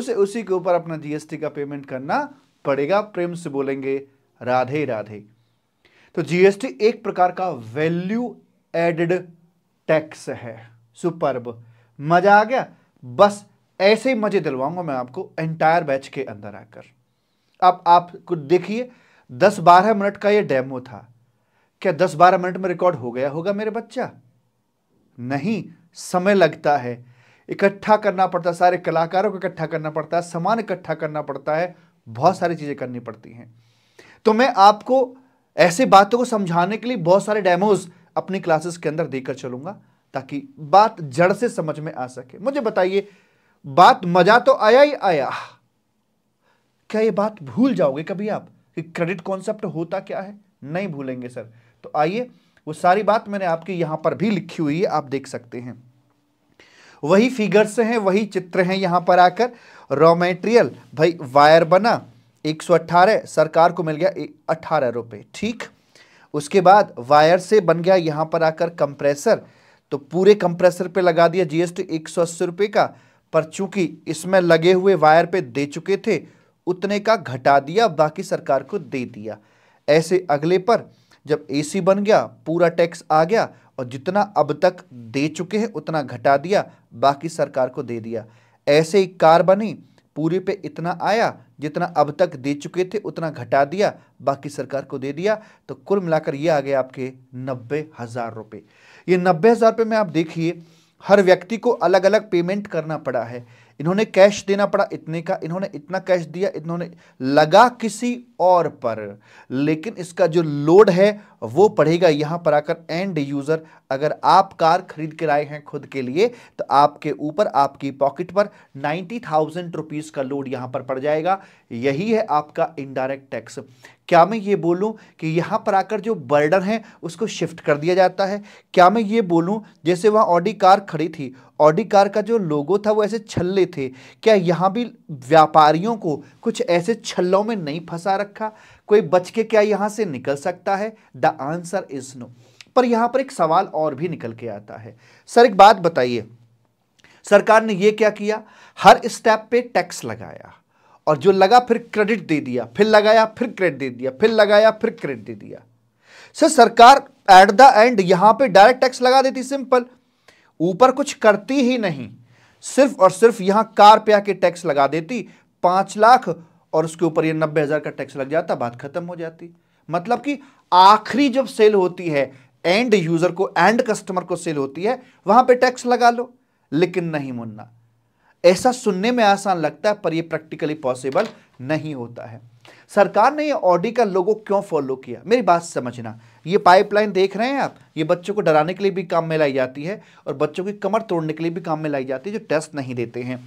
उसे उसी के ऊपर अपना जीएसटी का पेमेंट करना पड़ेगा प्रेम से बोलेंगे राधे राधे तो जीएसटी एक प्रकार का वैल्यू एडेड टैक्स है सुपर्ब मजा आ गया बस ऐसे ही मजे दिलवाऊंगा मैं आपको एंटायर बैच के अंदर आकर अब आप कुछ देखिए दस बारह मिनट का ये डेमो था क्या दस बारह मिनट में रिकॉर्ड हो गया होगा मेरे बच्चा नहीं समय लगता है इकट्ठा करना पड़ता है सारे कलाकारों को इकट्ठा करना पड़ता है सामान इकट्ठा करना पड़ता है बहुत सारी चीज़ें करनी पड़ती हैं तो मैं आपको ऐसे बातों को समझाने के लिए बहुत सारे डेमोज़ अपनी क्लासेस के अंदर देकर चलूंगा ताकि बात जड़ से समझ में आ सके मुझे बताइए बात मजा तो आया ही आया क्या ये बात भूल जाओगे कभी आप कि क्रेडिट कॉन्सेप्ट होता क्या है नहीं भूलेंगे सर तो आइए वो सारी बात मैंने आपके यहां पर भी लिखी हुई है आप देख सकते हैं वही फिगर्स हैं वही चित्र हैं यहां पर आकर रॉ मेटेरियल भाई वायर बना 118 सरकार को मिल गया 18 रुपए ठीक उसके बाद वायर से बन गया यहाँ पर आकर कंप्रेसर तो पूरे कंप्रेसर पे लगा दिया जीएसटी एक सौ अस्सी रुपये का पर चूंकि इसमें लगे हुए वायर पे दे चुके थे उतने का घटा दिया बाकी सरकार को दे दिया ऐसे अगले पर जब एसी बन गया पूरा टैक्स आ गया और जितना अब तक दे चुके हैं उतना घटा दिया बाकी सरकार को दे दिया ऐसे ही कार बनी पूरे पे इतना आया जितना अब तक दे चुके थे उतना घटा दिया बाकी सरकार को दे दिया तो कुल मिलाकर ये आ गए आपके नब्बे हज़ार रुपये ये नब्बे हज़ार रुपये में आप देखिए हर व्यक्ति को अलग अलग पेमेंट करना पड़ा है इन्होंने कैश देना पड़ा इतने का इन्होंने इतना कैश दिया इन्होंने लगा किसी और पर लेकिन इसका जो लोड है वो पढ़ेगा यहाँ पर आकर एंड यूज़र अगर आप कार खरीद कर आए हैं खुद के लिए तो आपके ऊपर आपकी पॉकेट पर नाइन्टी थाउजेंड रुपीज़ का लोड यहाँ पर पड़ जाएगा यही है आपका इनडायरेक्ट टैक्स क्या मैं ये बोलूँ कि यहाँ पर आकर जो बर्डन है उसको शिफ्ट कर दिया जाता है क्या मैं ये बोलूँ जैसे वहां ऑडी कार खड़ी थी ऑडी कार का जो लोगो था वो ऐसे छल्ले थे क्या यहाँ भी व्यापारियों को कुछ ऐसे छल्लों में नहीं फंसा रखा कोई बच के क्या यहां से निकल सकता है द आंसर इज नो पर यहां पर एक सवाल और भी निकल के आता है सर एक बात बताइए सरकार ने यह क्या किया हर स्टेप पे टैक्स लगाया और जो लगा फिर क्रेडिट दे दिया फिर लगाया फिर क्रेडिट दे दिया फिर लगाया फिर क्रेडिट दे दिया सर सरकार एट द एंड यहां पे डायरेक्ट टैक्स लगा देती सिंपल ऊपर कुछ करती ही नहीं सिर्फ और सिर्फ यहां कार पे आके टैक्स लगा देती पांच लाख और उसके ऊपर ये नब्बे हज़ार का टैक्स लग जाता बात खत्म हो जाती मतलब कि आखिरी जब सेल होती है एंड यूज़र को एंड कस्टमर को सेल होती है वहां पे टैक्स लगा लो लेकिन नहीं मुन्ना ऐसा सुनने में आसान लगता है पर ये प्रैक्टिकली पॉसिबल नहीं होता है सरकार ने ये ऑडी का लोगों क्यों फॉलो किया मेरी बात समझना ये पाइपलाइन देख रहे हैं आप ये बच्चों को डराने के लिए भी काम में लाई जाती है और बच्चों की कमर तोड़ने के लिए भी काम में लाई जाती है जो टेस्ट नहीं देते हैं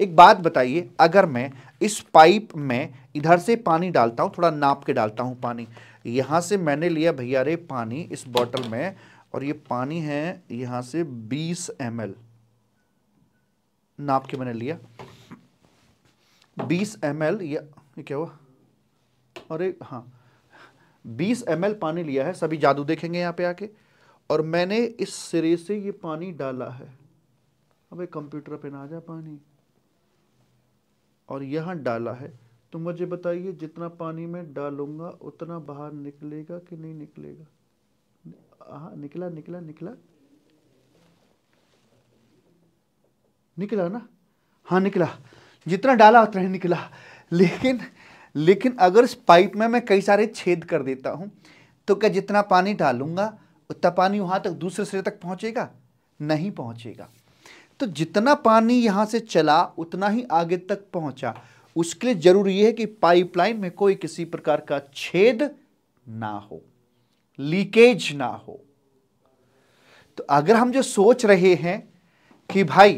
एक बात बताइए अगर मैं इस पाइप में इधर से पानी डालता हूँ थोड़ा नाप के डालता हूँ पानी यहाँ से मैंने लिया भैया रे पानी इस बॉटल में और ये पानी है यहाँ से 20 एम नाप के मैंने लिया 20 एम एल ये, क्या हुआ अरे हाँ 20 एम पानी लिया है सभी जादू देखेंगे यहाँ पे आके और मैंने इस सिरे से ये पानी डाला है अबे कंप्यूटर पे ना आ जा पानी और यहाँ डाला है तो मुझे बताइए जितना पानी में डालूंगा उतना बाहर निकलेगा कि नहीं निकलेगा हाँ निकला निकला निकला निकला ना हाँ निकला जितना डाला उतना ही निकला लेकिन लेकिन अगर इस पाइप में मैं कई सारे छेद कर देता हूँ तो क्या जितना पानी डालूंगा उतना पानी वहाँ तक दूसरे सिरे तक पहुँचेगा नहीं पहुँचेगा तो जितना पानी यहाँ से चला उतना ही आगे तक पहुँचा उसके लिए जरूरी है कि पाइपलाइन में कोई किसी प्रकार का छेद ना हो लीकेज ना हो तो अगर हम जो सोच रहे हैं कि भाई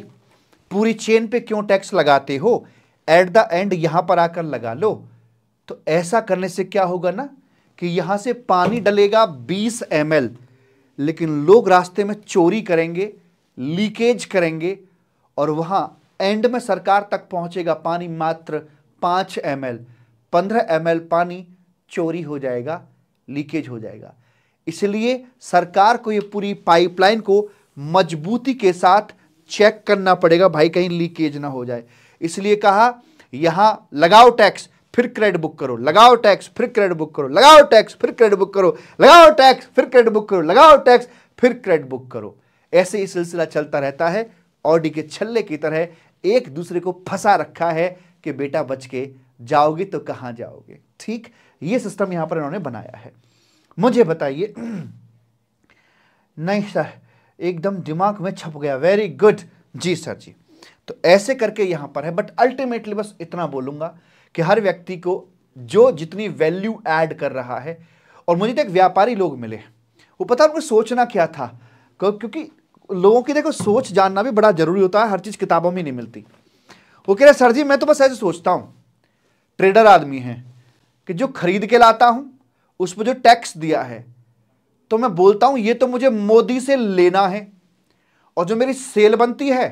पूरी चेन पे क्यों टैक्स लगाते हो एट द एंड यहां पर आकर लगा लो तो ऐसा करने से क्या होगा ना कि यहां से पानी डलेगा 20 एम लेकिन लोग रास्ते में चोरी करेंगे लीकेज करेंगे और वहाँ एंड में सरकार तक पहुँचेगा पानी मात्र पाँच एम एल पंद्रह एम एल पानी चोरी हो जाएगा लीकेज हो जाएगा इसलिए सरकार को ये पूरी पाइपलाइन को मजबूती के साथ चेक करना पड़ेगा भाई कहीं लीकेज ना हो जाए इसलिए कहा यहाँ लगाओ टैक्स फिर क्रेडिट बुक करो लगाओ टैक्स फिर क्रेडिट बुक करो लगाओ टैक्स फिर क्रेडिट बुक करो लगाओ टैक्स फिर क्रेडिट बुक करो लगाओ टैक्स फिर क्रेडिट बुक करो ऐसे ही सिलसिला चलता रहता है ऑडी के छल्ले की तरह एक दूसरे को फंसा रखा है कि बेटा बच के जाओगे तो कहाँ जाओगे ठीक ये सिस्टम यहाँ पर इन्होंने बनाया है मुझे बताइए नहीं सर एकदम दिमाग में छप गया वेरी गुड जी सर जी तो ऐसे करके यहाँ पर है बट अल्टीमेटली बस इतना बोलूँगा कि हर व्यक्ति को जो जितनी वैल्यू ऐड कर रहा है और मुझे तो एक व्यापारी लोग मिले वो पता उनको सोचना क्या था क्योंकि लोगों की देखो सोच जानना भी बड़ा जरूरी होता है हर चीज़ किताबों में नहीं मिलती वो कह रहे सर जी मैं तो बस ऐसे सोचता हूँ ट्रेडर आदमी है कि जो खरीद के लाता हूँ उस पर जो टैक्स दिया है तो मैं बोलता हूँ ये तो मुझे मोदी से लेना है और जो मेरी सेल बनती है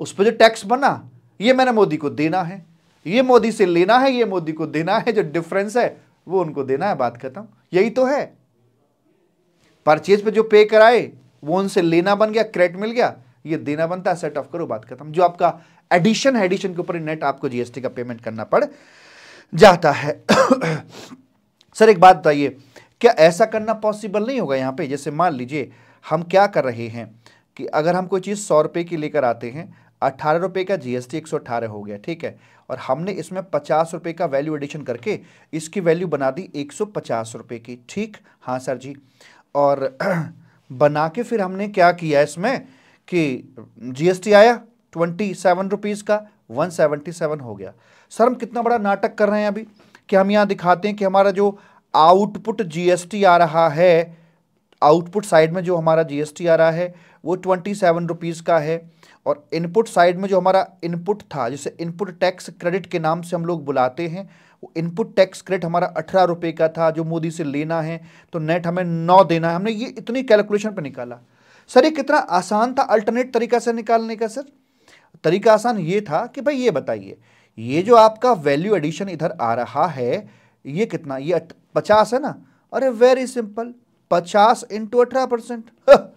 उस पर जो टैक्स बना ये मैंने मोदी को देना है ये मोदी से लेना है ये मोदी को देना है जो डिफरेंस है वो उनको देना है बात खत्म यही तो है परचेज पे जो पे कराए वो उनसे लेना बन गया क्रेडिट मिल गया ये देना बनता है सेट ऑफ करो बात खत्म जो आपका एडिशन है एडिशन के ऊपर नेट आपको जीएसटी का पेमेंट करना पड़ जाता है सर एक बात बताइए क्या ऐसा करना पॉसिबल नहीं होगा यहाँ पे जैसे मान लीजिए हम क्या कर रहे हैं कि अगर हम कोई चीज़ सौ रुपये की लेकर आते हैं अट्ठारह रुपये का जीएसटी एक सौ अठारह हो गया ठीक है और हमने इसमें पचास रुपये का वैल्यू एडिशन करके इसकी वैल्यू बना दी एक सौ पचास रुपये की ठीक हाँ सर जी और बना के फिर हमने क्या किया इसमें कि जीएसटी आया ट्वेंटी सेवन रुपीज़ का वन सेवेंटी सेवन हो गया सर हम कितना बड़ा नाटक कर रहे हैं अभी कि हम यहाँ दिखाते हैं कि हमारा जो आउटपुट जीएसटी आ रहा है आउटपुट साइड में जो हमारा जीएसटी आ रहा है वो ट्वेंटी सेवन रुपीज़ का है और इनपुट साइड में जो हमारा इनपुट था जिसे इनपुट टैक्स क्रेडिट के नाम से हम लोग बुलाते हैं इनपुट टैक्स क्रेडिट हमारा अठारह रुपये का था जो मोदी से लेना है तो नेट हमें नौ देना है हमने ये इतनी कैलकुलेशन पर निकाला सर ये कितना आसान था अल्टरनेट तरीका से निकालने का सर तरीका आसान ये था कि भाई ये बताइए ये जो आपका वैल्यू एडिशन इधर आ रहा है ये कितना ये पचास है ना अरे वेरी सिंपल पचास इंटू अठारह परसेंट हाँ,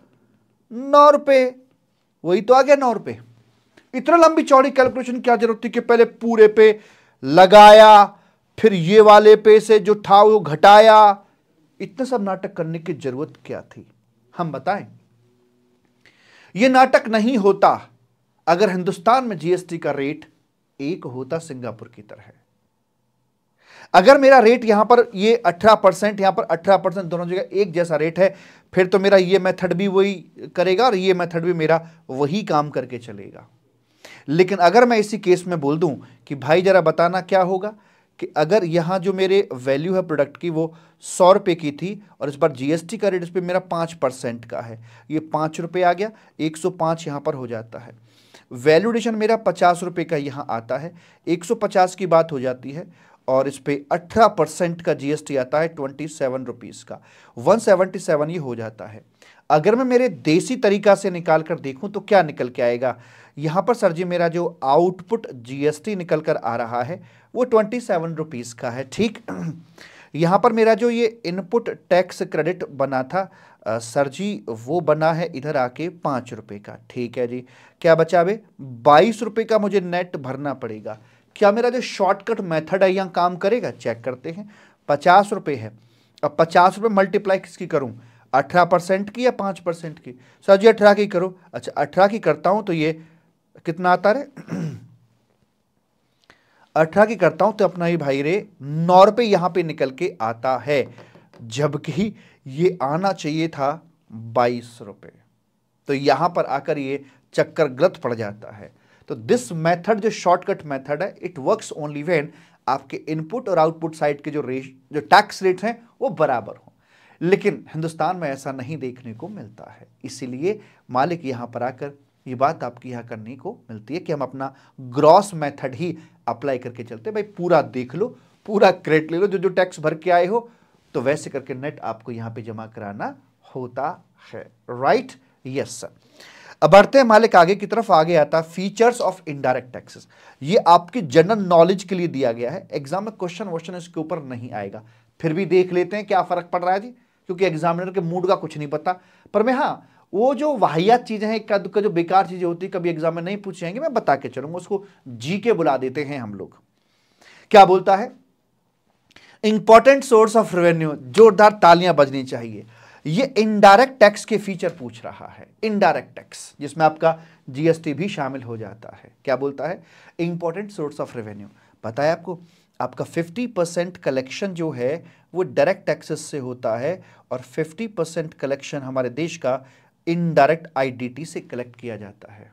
नौ रुपये वही तो आ गया नौ रुपये इतना लंबी चौड़ी कैलकुलेशन क्या जरूरत थी कि पहले पूरे पे लगाया फिर ये वाले पे से जो था वो घटाया इतना सब नाटक करने की जरूरत क्या थी हम बताएं ये नाटक नहीं होता अगर हिंदुस्तान में जीएसटी का रेट एक होता सिंगापुर की तरह अगर मेरा रेट यहां पर ये 18 परसेंट यहां पर 18 परसेंट दोनों जगह एक जैसा रेट है फिर तो मेरा ये मेथड भी वही करेगा और ये मेथड भी मेरा वही काम करके चलेगा लेकिन अगर मैं इसी केस में बोल दूं कि भाई जरा बताना क्या होगा कि अगर यहाँ जो मेरे वैल्यू है प्रोडक्ट की वो सौ रुपये की थी और इस बार जीएसटी का रेट इस पर मेरा पाँच परसेंट का है ये पाँच रुपये आ गया एक सौ पाँच यहाँ पर हो जाता है वैल्यूडेशन मेरा पचास रुपये का यहाँ आता है एक सौ पचास की बात हो जाती है और इस पर अठारह परसेंट का जीएसटी आता है ट्वेंटी सेवन रुपीज़ का वन सेवेंटी सेवन ये हो जाता है अगर मैं मेरे देसी तरीका से निकाल कर देखूँ तो क्या निकल के आएगा यहाँ पर सर जी मेरा जो आउटपुट जीएसटी निकल कर आ रहा है वो ट्वेंटी सेवन रुपीज़ का है ठीक यहाँ पर मेरा जो ये इनपुट टैक्स क्रेडिट बना था सर जी वो बना है इधर आके पाँच रुपये का ठीक है जी क्या बचा वे बाईस रुपये का मुझे नेट भरना पड़ेगा क्या मेरा जो शॉर्टकट मेथड है यहाँ काम करेगा चेक करते हैं पचास रुपये है अब पचास रुपये मल्टीप्लाई किसकी करूँ अठारह परसेंट की या पाँच परसेंट की सर जी अठारह की करो अच्छा अठारह की करता हूँ तो ये कितना आता रे अठारह की करता हूं तो अपना ही भाई रे नौ रुपये यहां पे निकल के आता है जबकि ये आना चाहिए था बाईस रुपए तो यहां पर आकर ये चक्कर गलत पड़ जाता है तो दिस मेथड जो शॉर्टकट मेथड है इट वर्क्स ओनली वेन आपके इनपुट और आउटपुट साइड के जो रेट जो टैक्स रेट हैं वो बराबर हो लेकिन हिंदुस्तान में ऐसा नहीं देखने को मिलता है इसीलिए मालिक यहां पर आकर ये बात आपकी यहाँ करने को मिलती है कि हम अपना ग्रॉस मेथड ही अप्लाई करके चलते हैं भाई पूरा देख लो पूरा क्रेडिट ले लो जो जो टैक्स भर के आए हो तो वैसे करके नेट आपको यहाँ पे जमा कराना होता है राइट यस सर अब बढ़ते हैं मालिक आगे की तरफ आगे आता है फीचर्स ऑफ इनडायरेक्ट टैक्सेस ये आपकी जनरल नॉलेज के लिए दिया गया है एग्जाम में क्वेश्चन वोश्चन इसके ऊपर नहीं आएगा फिर भी देख लेते हैं क्या फर्क पड़ रहा है जी क्योंकि एग्जामिनर के मूड का कुछ नहीं पता पर मैं हाँ वो जो वाहियात चीज़ें हैं कद का जो बेकार चीज़ें होती है कभी एग्जाम में नहीं पूछेंगे मैं बता के चलूंगा उसको जी के बुला देते हैं हम लोग क्या बोलता है इंपॉर्टेंट सोर्स ऑफ रेवेन्यू जोरदार तालियां बजनी चाहिए ये इनडायरेक्ट टैक्स के फीचर पूछ रहा है इनडायरेक्ट टैक्स जिसमें आपका जीएसटी भी शामिल हो जाता है क्या बोलता है इंपॉर्टेंट सोर्स ऑफ रेवेन्यू पता है आपको आपका 50 परसेंट कलेक्शन जो है वो डायरेक्ट टैक्सेस से होता है और 50 परसेंट कलेक्शन हमारे देश का इनडायरेक्ट आईडीटी से कलेक्ट किया जाता है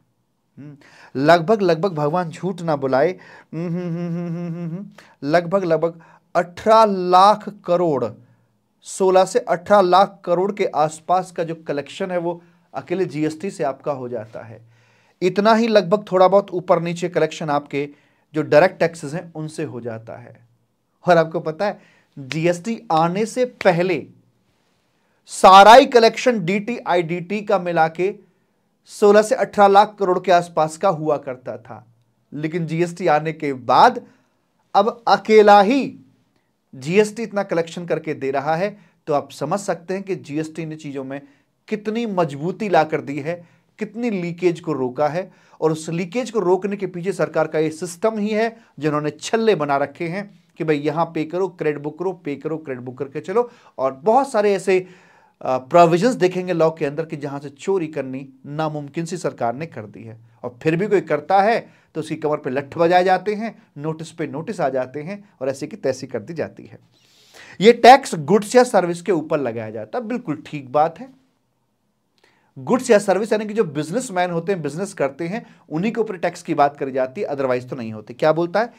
हम्म। लगभग लगभग भगवान झूठ ना बुलाए हम्म, हम्म, लगभग लगभग 18 लाख करोड़ 16 से 18 लाख करोड़ के आसपास का जो कलेक्शन है वो अकेले जीएसटी से आपका हो जाता है इतना ही लगभग थोड़ा बहुत ऊपर नीचे कलेक्शन आपके जो डायरेक्ट टैक्सेस हैं उनसे हो जाता है और आपको पता है जीएसटी आने से पहले सारा ही कलेक्शन डी का मिला के सोलह से अठारह लाख करोड़ के आसपास का हुआ करता था लेकिन जीएसटी आने के बाद अब अकेला ही जीएसटी इतना कलेक्शन करके दे रहा है तो आप समझ सकते हैं कि जीएसटी ने चीज़ों में कितनी मजबूती ला कर दी है कितनी लीकेज को रोका है और उस लीकेज को रोकने के पीछे सरकार का ये सिस्टम ही है जिन्होंने छल्ले बना रखे हैं कि भाई यहां पे करो क्रेडिट बुक करो पे करो क्रेडिट बुक करके चलो और बहुत सारे ऐसे प्रोविजंस देखेंगे लॉ के अंदर कि जहां से चोरी करनी नामुमकिन सी सरकार ने कर दी है और फिर भी कोई करता है तो उसकी कमर पे लठ बजाए जाते हैं नोटिस पे नोटिस आ जाते हैं और ऐसे की तैसी कर दी जाती है ये टैक्स गुड्स या सर्विस के ऊपर लगाया जाता है बिल्कुल ठीक बात है गुड्स या सर्विस यानी कि जो बिजनेसमैन होते हैं बिजनेस करते हैं उन्हीं के ऊपर टैक्स की बात करी जाती है अदरवाइज तो नहीं होती क्या बोलता है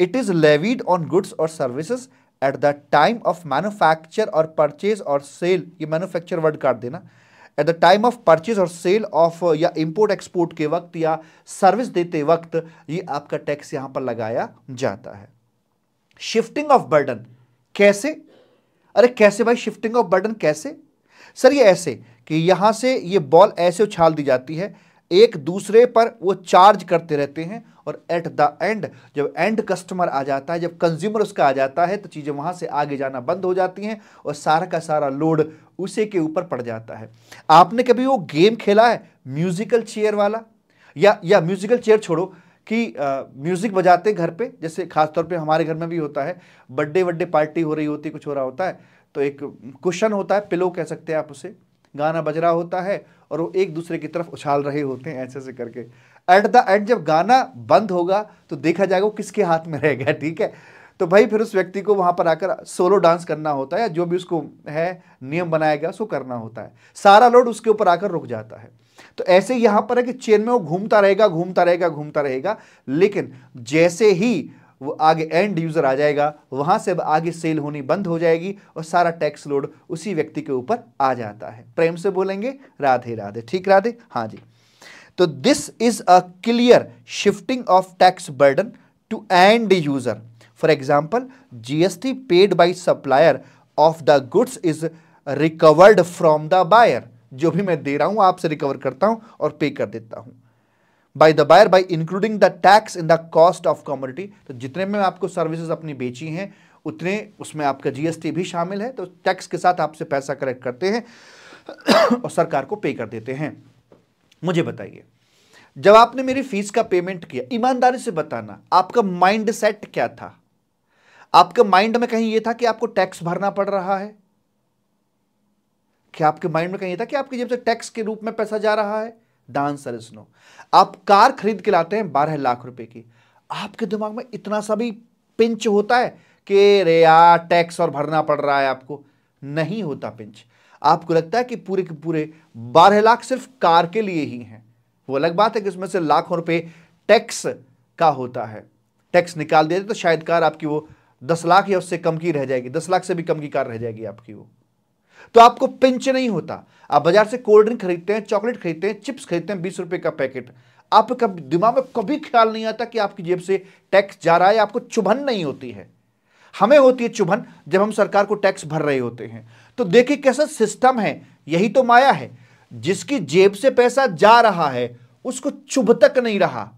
it is levied on goods और services at the time of manufacture और परचेज और सेल ये मैनुफैक्चर वर्ड काट देना at the time of purchase और सेल ऑफ या इम्पोर्ट एक्सपोर्ट के वक्त या सर्विस देते वक्त ये आपका टैक्स यहां पर लगाया जाता है शिफ्टिंग ऑफ बर्डन कैसे अरे कैसे भाई शिफ्टिंग ऑफ बर्डन कैसे सर ये ऐसे कि यहां से ये बॉल ऐसे उछाल दी जाती है एक दूसरे पर वो चार्ज करते रहते हैं और एट द एंड जब एंड कस्टमर आ जाता है जब कंज्यूमर उसका आ जाता है तो चीज़ें वहाँ से आगे जाना बंद हो जाती हैं और सारा का सारा लोड उसी के ऊपर पड़ जाता है आपने कभी वो गेम खेला है म्यूज़िकल चेयर वाला या या म्यूज़िकल चेयर छोड़ो कि म्यूज़िक बजाते घर पे जैसे खासतौर पे हमारे घर में भी होता है बर्थडे वड्डे पार्टी हो रही होती कुछ हो रहा होता है तो एक कुशन होता है पिलो कह सकते हैं आप उसे गाना बज रहा होता है और वो एक दूसरे की तरफ उछाल रहे होते हैं ऐसे ऐसे करके एट द एंड जब गाना बंद होगा तो देखा जाएगा वो किसके हाथ में रहेगा ठीक है तो भाई फिर उस व्यक्ति को वहाँ पर आकर सोलो डांस करना होता है या जो भी उसको है नियम बनाया गया उसको करना होता है सारा लोड उसके ऊपर आकर रुक जाता है तो ऐसे यहाँ पर है कि चेन में वो घूमता रहेगा घूमता रहेगा घूमता रहेगा लेकिन जैसे ही वो आगे एंड यूज़र आ जाएगा वहाँ से आगे सेल होनी बंद हो जाएगी और सारा टैक्स लोड उसी व्यक्ति के ऊपर आ जाता है प्रेम से बोलेंगे राधे राधे ठीक राधे हाँ जी तो this is a clear shifting of tax burden to end user for example GST paid by supplier of the goods is recovered from the buyer जो भी मैं दे रहा हूं आपसे रिकवर करता हूं और पे कर देता हूं by the buyer by including the tax in the cost of commodity तो जितने में आपको सर्विसेज अपनी बेची हैं उतने उसमें आपका जीएसटी भी शामिल है तो टैक्स के साथ आपसे पैसा कलेक्ट करते हैं और सरकार को पे कर देते हैं मुझे बताइए जब आपने मेरी फीस का पेमेंट किया ईमानदारी से बताना आपका माइंड सेट क्या था आपके माइंड में कहीं यह था कि आपको टैक्स भरना पड़ रहा है क्या आपके माइंड में कहीं था कि आपकी जब से टैक्स के रूप में पैसा जा रहा है द आंसर आप कार खरीद के लाते हैं बारह लाख रुपए की आपके दिमाग में इतना सा भी पिंच होता है कि रे यार टैक्स और भरना पड़ रहा है आपको नहीं होता पिंच आपको लगता है कि पूरे के पूरे बारह लाख सिर्फ कार के लिए ही हैं वो अलग बात है कि उसमें से लाखों रुपए टैक्स का होता है टैक्स निकाल दिया तो शायद कार आपकी वो दस लाख या उससे कम की रह जाएगी दस लाख से भी कम की कार रह जाएगी आपकी वो तो आपको पिंच नहीं होता आप बाजार से कोल्ड ड्रिंक खरीदते हैं चॉकलेट खरीदते हैं चिप्स खरीदते हैं बीस रुपए का पैकेट आप कभी दिमाग में कभी ख्याल नहीं आता कि आपकी जेब से टैक्स जा रहा है आपको चुभन नहीं होती है हमें होती है चुभन जब हम सरकार को टैक्स भर रहे होते हैं तो देखिए कैसा सिस्टम है यही तो माया है जिसकी जेब से पैसा जा रहा है उसको चुभ तक नहीं रहा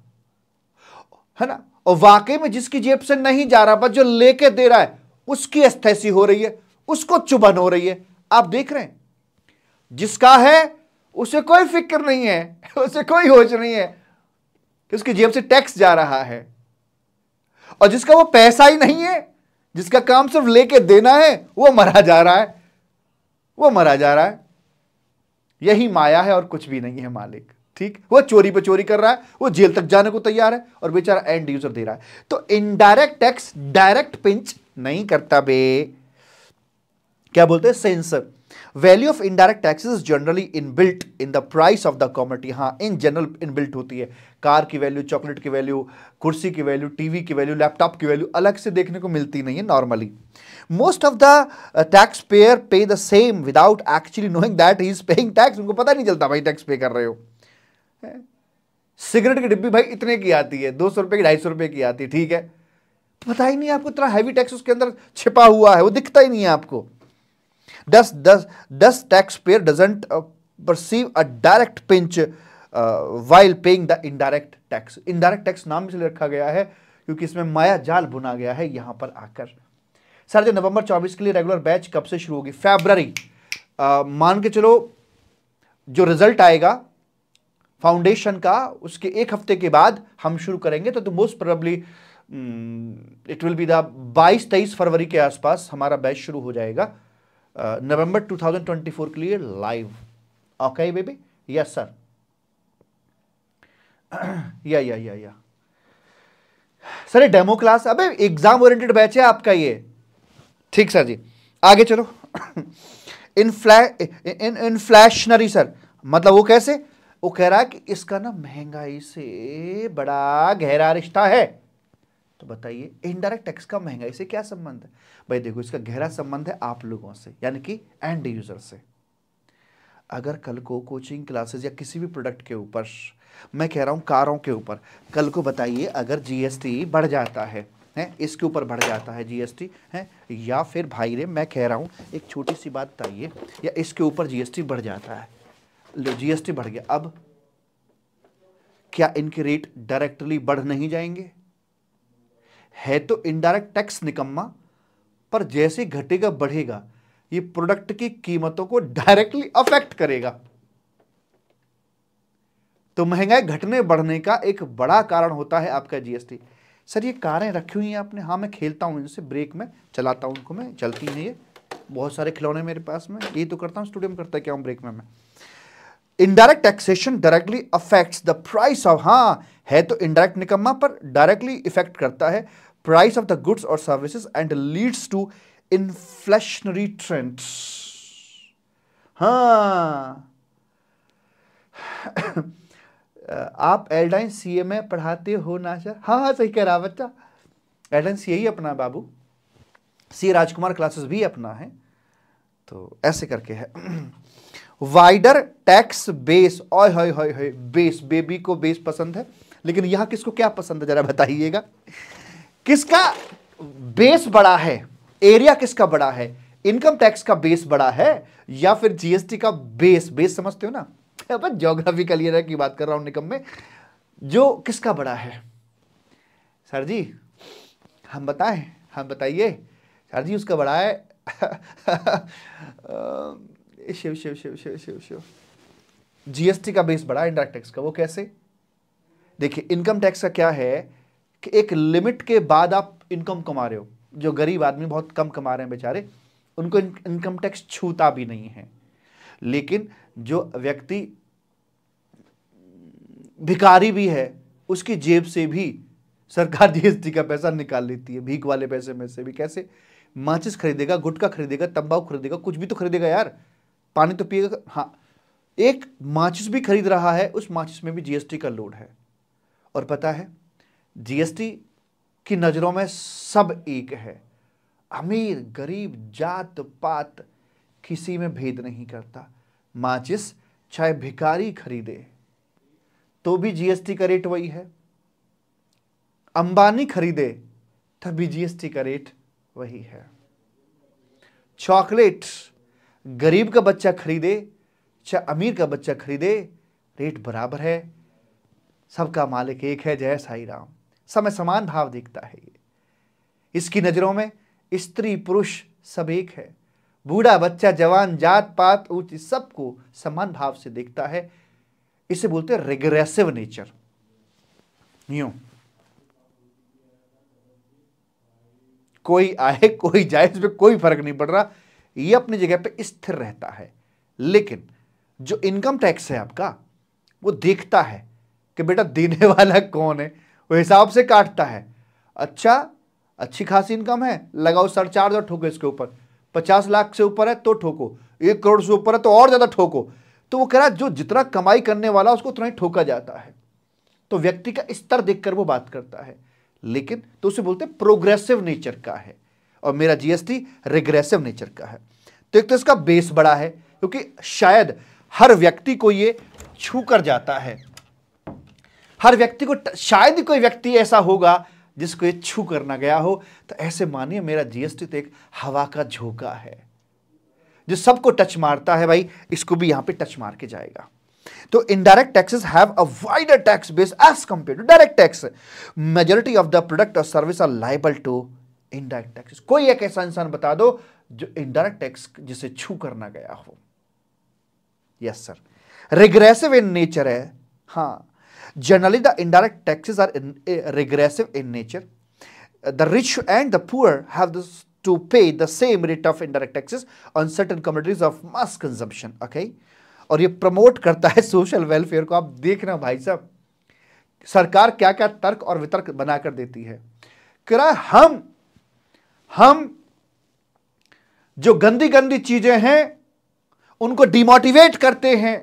है ना और वाकई में जिसकी जेब से नहीं जा रहा बस जो लेके दे रहा है उसकी अस्थैसी हो रही है उसको चुभन हो रही है आप देख रहे हैं जिसका है उसे कोई फिक्र नहीं है उसे कोई होश नहीं है कि उसकी जेब से टैक्स जा रहा है और जिसका वो पैसा ही नहीं है जिसका काम सिर्फ लेके देना है वो मरा जा रहा है वो मरा जा रहा है यही माया है और कुछ भी नहीं है मालिक ठीक वो चोरी पे चोरी कर रहा है वो जेल तक जाने को तैयार है और बेचारा एंड यूजर दे रहा है तो इनडायरेक्ट टैक्स डायरेक्ट पिंच नहीं करता बे क्या बोलते हैं censor value of indirect taxes is generally inbuilt in the price of the commodity हाँ इन जनरल इनबिल्ट होती है कार की वैल्यू चॉकलेट की वैल्यू कुर्सी की वैल्यू टीवी की वैल्यू लैपटॉप की वैल्यू अलग से देखने को मिलती नहीं है normally most of the tax payer pay the same without actually knowing that is paying tax उनको पता नहीं चलता भाई टैक्स पे कर रहे हो सिगरेट की डिब्बी भाई इतने की आती है दो सौ रुपये की ढाई सौ रुपये की आती है ठीक है पता ही नहीं आपको इतना हैवी टैक्स उसके अंदर छिपा हुआ है वो दिखता ही नहीं है आपको Thus, thus, thus taxpayer doesn't uh, perceive a direct pinch uh, while paying indirect tax tax. Indirect नाम इसलिए रखा गया है क्योंकि इसमें माया जाल बुना गया है यहां पर आकर सर जो नवंबर चौबीस के लिए रेगुलर बैच कब से शुरू होगी फेबररी uh, मान के चलो जो रिजल्ट आएगा फाउंडेशन का उसके एक हफ्ते के बाद हम शुरू करेंगे तो, तो most probably it will be the 22 तेईस फरवरी के आसपास हमारा बैच शुरू हो जाएगा नवंबर 2024 के लिए live okay baby yes sir yeah yeah yeah yeah sir ये डेमो क्लास अबे एग्जाम ओरिएंटेड बैच है आपका ये ठीक सर जी आगे चलो इन फ्लै इन इन्फ्लैशनरी सर मतलब वो कैसे वो कह रहा है कि इसका ना महंगाई से बड़ा गहरा रिश्ता है तो बताइए इनडायरेक्ट टैक्स का महंगाई से क्या संबंध है भाई देखो इसका गहरा संबंध है आप लोगों से यानी कि एंड यूज़र से अगर कल को कोचिंग क्लासेस या किसी भी प्रोडक्ट के ऊपर मैं कह रहा हूँ कारों के ऊपर कल को बताइए अगर जीएसटी बढ़ जाता है है इसके ऊपर बढ़ जाता है जीएसटी है या फिर भाई रे मैं कह रहा हूँ एक छोटी सी बात बताइए या इसके ऊपर जीएसटी बढ़ जाता है लो जीएसटी बढ़ गया अब क्या इनके रेट डायरेक्टली बढ़ नहीं जाएंगे है तो इनडायरेक्ट टैक्स निकम्मा पर जैसे घटेगा बढ़ेगा ये प्रोडक्ट की कीमतों को डायरेक्टली अफेक्ट करेगा तो महंगाई घटने बढ़ने का एक बड़ा कारण होता है आपका जीएसटी सर ये कारें रखी हुई हैं आपने हाँ मैं खेलता हूँ इनसे ब्रेक में चलाता हूँ उनको मैं चलती हैं ये बहुत सारे खिलौने मेरे पास में ये तो करता हूँ स्टूडियो में करता क्या हूँ ब्रेक में मैं indirect taxation directly affects the price of हाँ है तो इनडायरेक्ट निकम्मा पर डायरेक्टली इफेक्ट करता है price of the goods or services and leads to inflationary trends हाँ आप एयरलाइन सी में पढ़ाते हो ना सर हाँ हाँ सही कह रहा बच्चा एयरलाइन सी ही अपना बाबू सी राजकुमार क्लासेस भी अपना है तो ऐसे करके है वाइडर टैक्स बेस ओय होय होय बेस बेबी को बेस पसंद है लेकिन यहां किसको क्या पसंद है जरा बताइएगा किसका बेस बड़ा है एरिया किसका बड़ा है इनकम टैक्स का बेस बड़ा है या फिर जीएसटी का बेस बेस समझते हो ना अब जोग्राफिकल एरिया की बात कर रहा हूं निकम में जो किसका बड़ा है सर जी हम बताएं हम बताइए सर जी उसका बड़ा है शिव शिव शिव शिव शिव शिव जीएसटी का बेस बड़ा है इंडायरेक्ट टैक्स का वो कैसे देखिए इनकम टैक्स का क्या है एक लिमिट के बाद आप इनकम कमा रहे हो जो गरीब आदमी बहुत कम कमा रहे हैं बेचारे उनको इनकम टैक्स छूता भी नहीं है लेकिन जो व्यक्ति भिकारी भी है उसकी जेब से भी सरकार जीएसटी का पैसा निकाल लेती है भीख वाले पैसे में से भी कैसे माचिस खरीदेगा गुटखा खरीदेगा तंबाकू खरीदेगा कुछ भी तो खरीदेगा यार पानी तो पिएगा हाँ एक माचिस भी खरीद रहा है उस माचिस में भी जीएसटी का लोड है और पता है जीएसटी की नज़रों में सब एक है अमीर गरीब जात पात किसी में भेद नहीं करता माचिस चाहे भिकारी खरीदे तो भी जीएसटी का रेट वही है अंबानी खरीदे तब तो भी जीएसटी का रेट वही है चॉकलेट गरीब का बच्चा खरीदे चाहे अमीर का बच्चा खरीदे रेट बराबर है सबका मालिक एक है जय साई राम समय समान भाव देखता है ये इसकी नज़रों में स्त्री पुरुष सब एक है बूढ़ा बच्चा जवान जात पात ऊंच सबको समान भाव से देखता है इसे बोलते हैं रिग्रेसिव नेचर यूं कोई आए कोई जाए इसमें कोई फर्क नहीं पड़ रहा ये अपनी जगह पे स्थिर रहता है लेकिन जो इनकम टैक्स है आपका वो देखता है कि बेटा देने वाला कौन है वो हिसाब से काटता है अच्छा अच्छी खासी इनकम है लगाओ सरचार्ज और ठोको इसके ऊपर पचास लाख से ऊपर है तो ठोको एक करोड़ से ऊपर है तो और ज़्यादा ठोको तो वो कह रहा जो जितना कमाई करने वाला उसको उतना ही ठोका जाता है तो व्यक्ति का स्तर देखकर वो बात करता है लेकिन तो उसे बोलते प्रोग्रेसिव नेचर का है और मेरा जीएसटी रिग्रेसिव नेचर का है तो एक तो इसका बेस बड़ा है क्योंकि शायद हर व्यक्ति को ये छू कर जाता है हर व्यक्ति को शायद कोई व्यक्ति ऐसा होगा जिसको ये छू करना गया हो तो ऐसे मानिए मेरा जीएसटी तो एक हवा का झोंका है जो सबको टच मारता है भाई इसको भी यहां पे टच मार के जाएगा तो indirect taxes have a wider tax base as compared to direct tax majority of the product और service are liable to indirect taxes कोई एक ऐसा इंसान बता दो जो इनडायरेक्ट टैक्स जिसे छू करना गया हो yes sir regressive in nature है हाँ Generally, the indirect taxes are in, uh, regressive in nature. The rich and the poor have this to pay the same rate of indirect taxes on certain commodities of mass consumption. Okay? और ये promote करता है social welfare को आप देख रहे हो भाई साहब सरकार क्या क्या तर्क और वितर्क बनाकर देती है किरा हम हम जो गंदी गंदी चीजें हैं उनको डिमोटिवेट करते हैं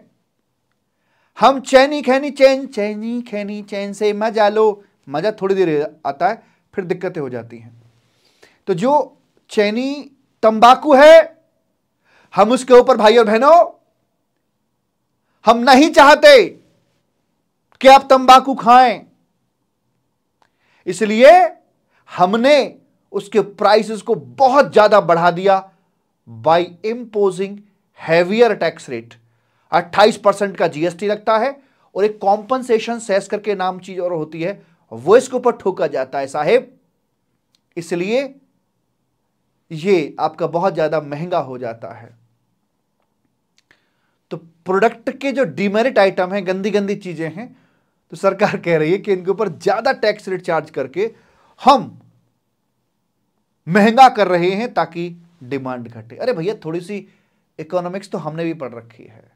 हम चैनी खैनी चैन चैनी खैनी चैन से मजा लो मजा थोड़ी देर आता है फिर दिक्कतें हो जाती हैं तो जो चैनी तंबाकू है हम उसके ऊपर भाई और बहनों हम नहीं चाहते कि आप तंबाकू खाएं इसलिए हमने उसके प्राइसेस को बहुत ज्यादा बढ़ा दिया by imposing heavier tax rate अट्ठाईस परसेंट का जीएसटी लगता है और एक कॉम्पनसेशन सेस करके नाम चीज और होती है वो इसके ऊपर ठोका जाता है साहेब इसलिए ये आपका बहुत ज्यादा महंगा हो जाता है तो प्रोडक्ट के जो डिमेरिट आइटम है गंदी गंदी चीजें हैं तो सरकार कह रही है कि इनके ऊपर ज्यादा टैक्स रेट चार्ज करके हम महंगा कर रहे हैं ताकि डिमांड घटे अरे भैया थोड़ी सी इकोनॉमिक्स तो हमने भी पढ़ रखी है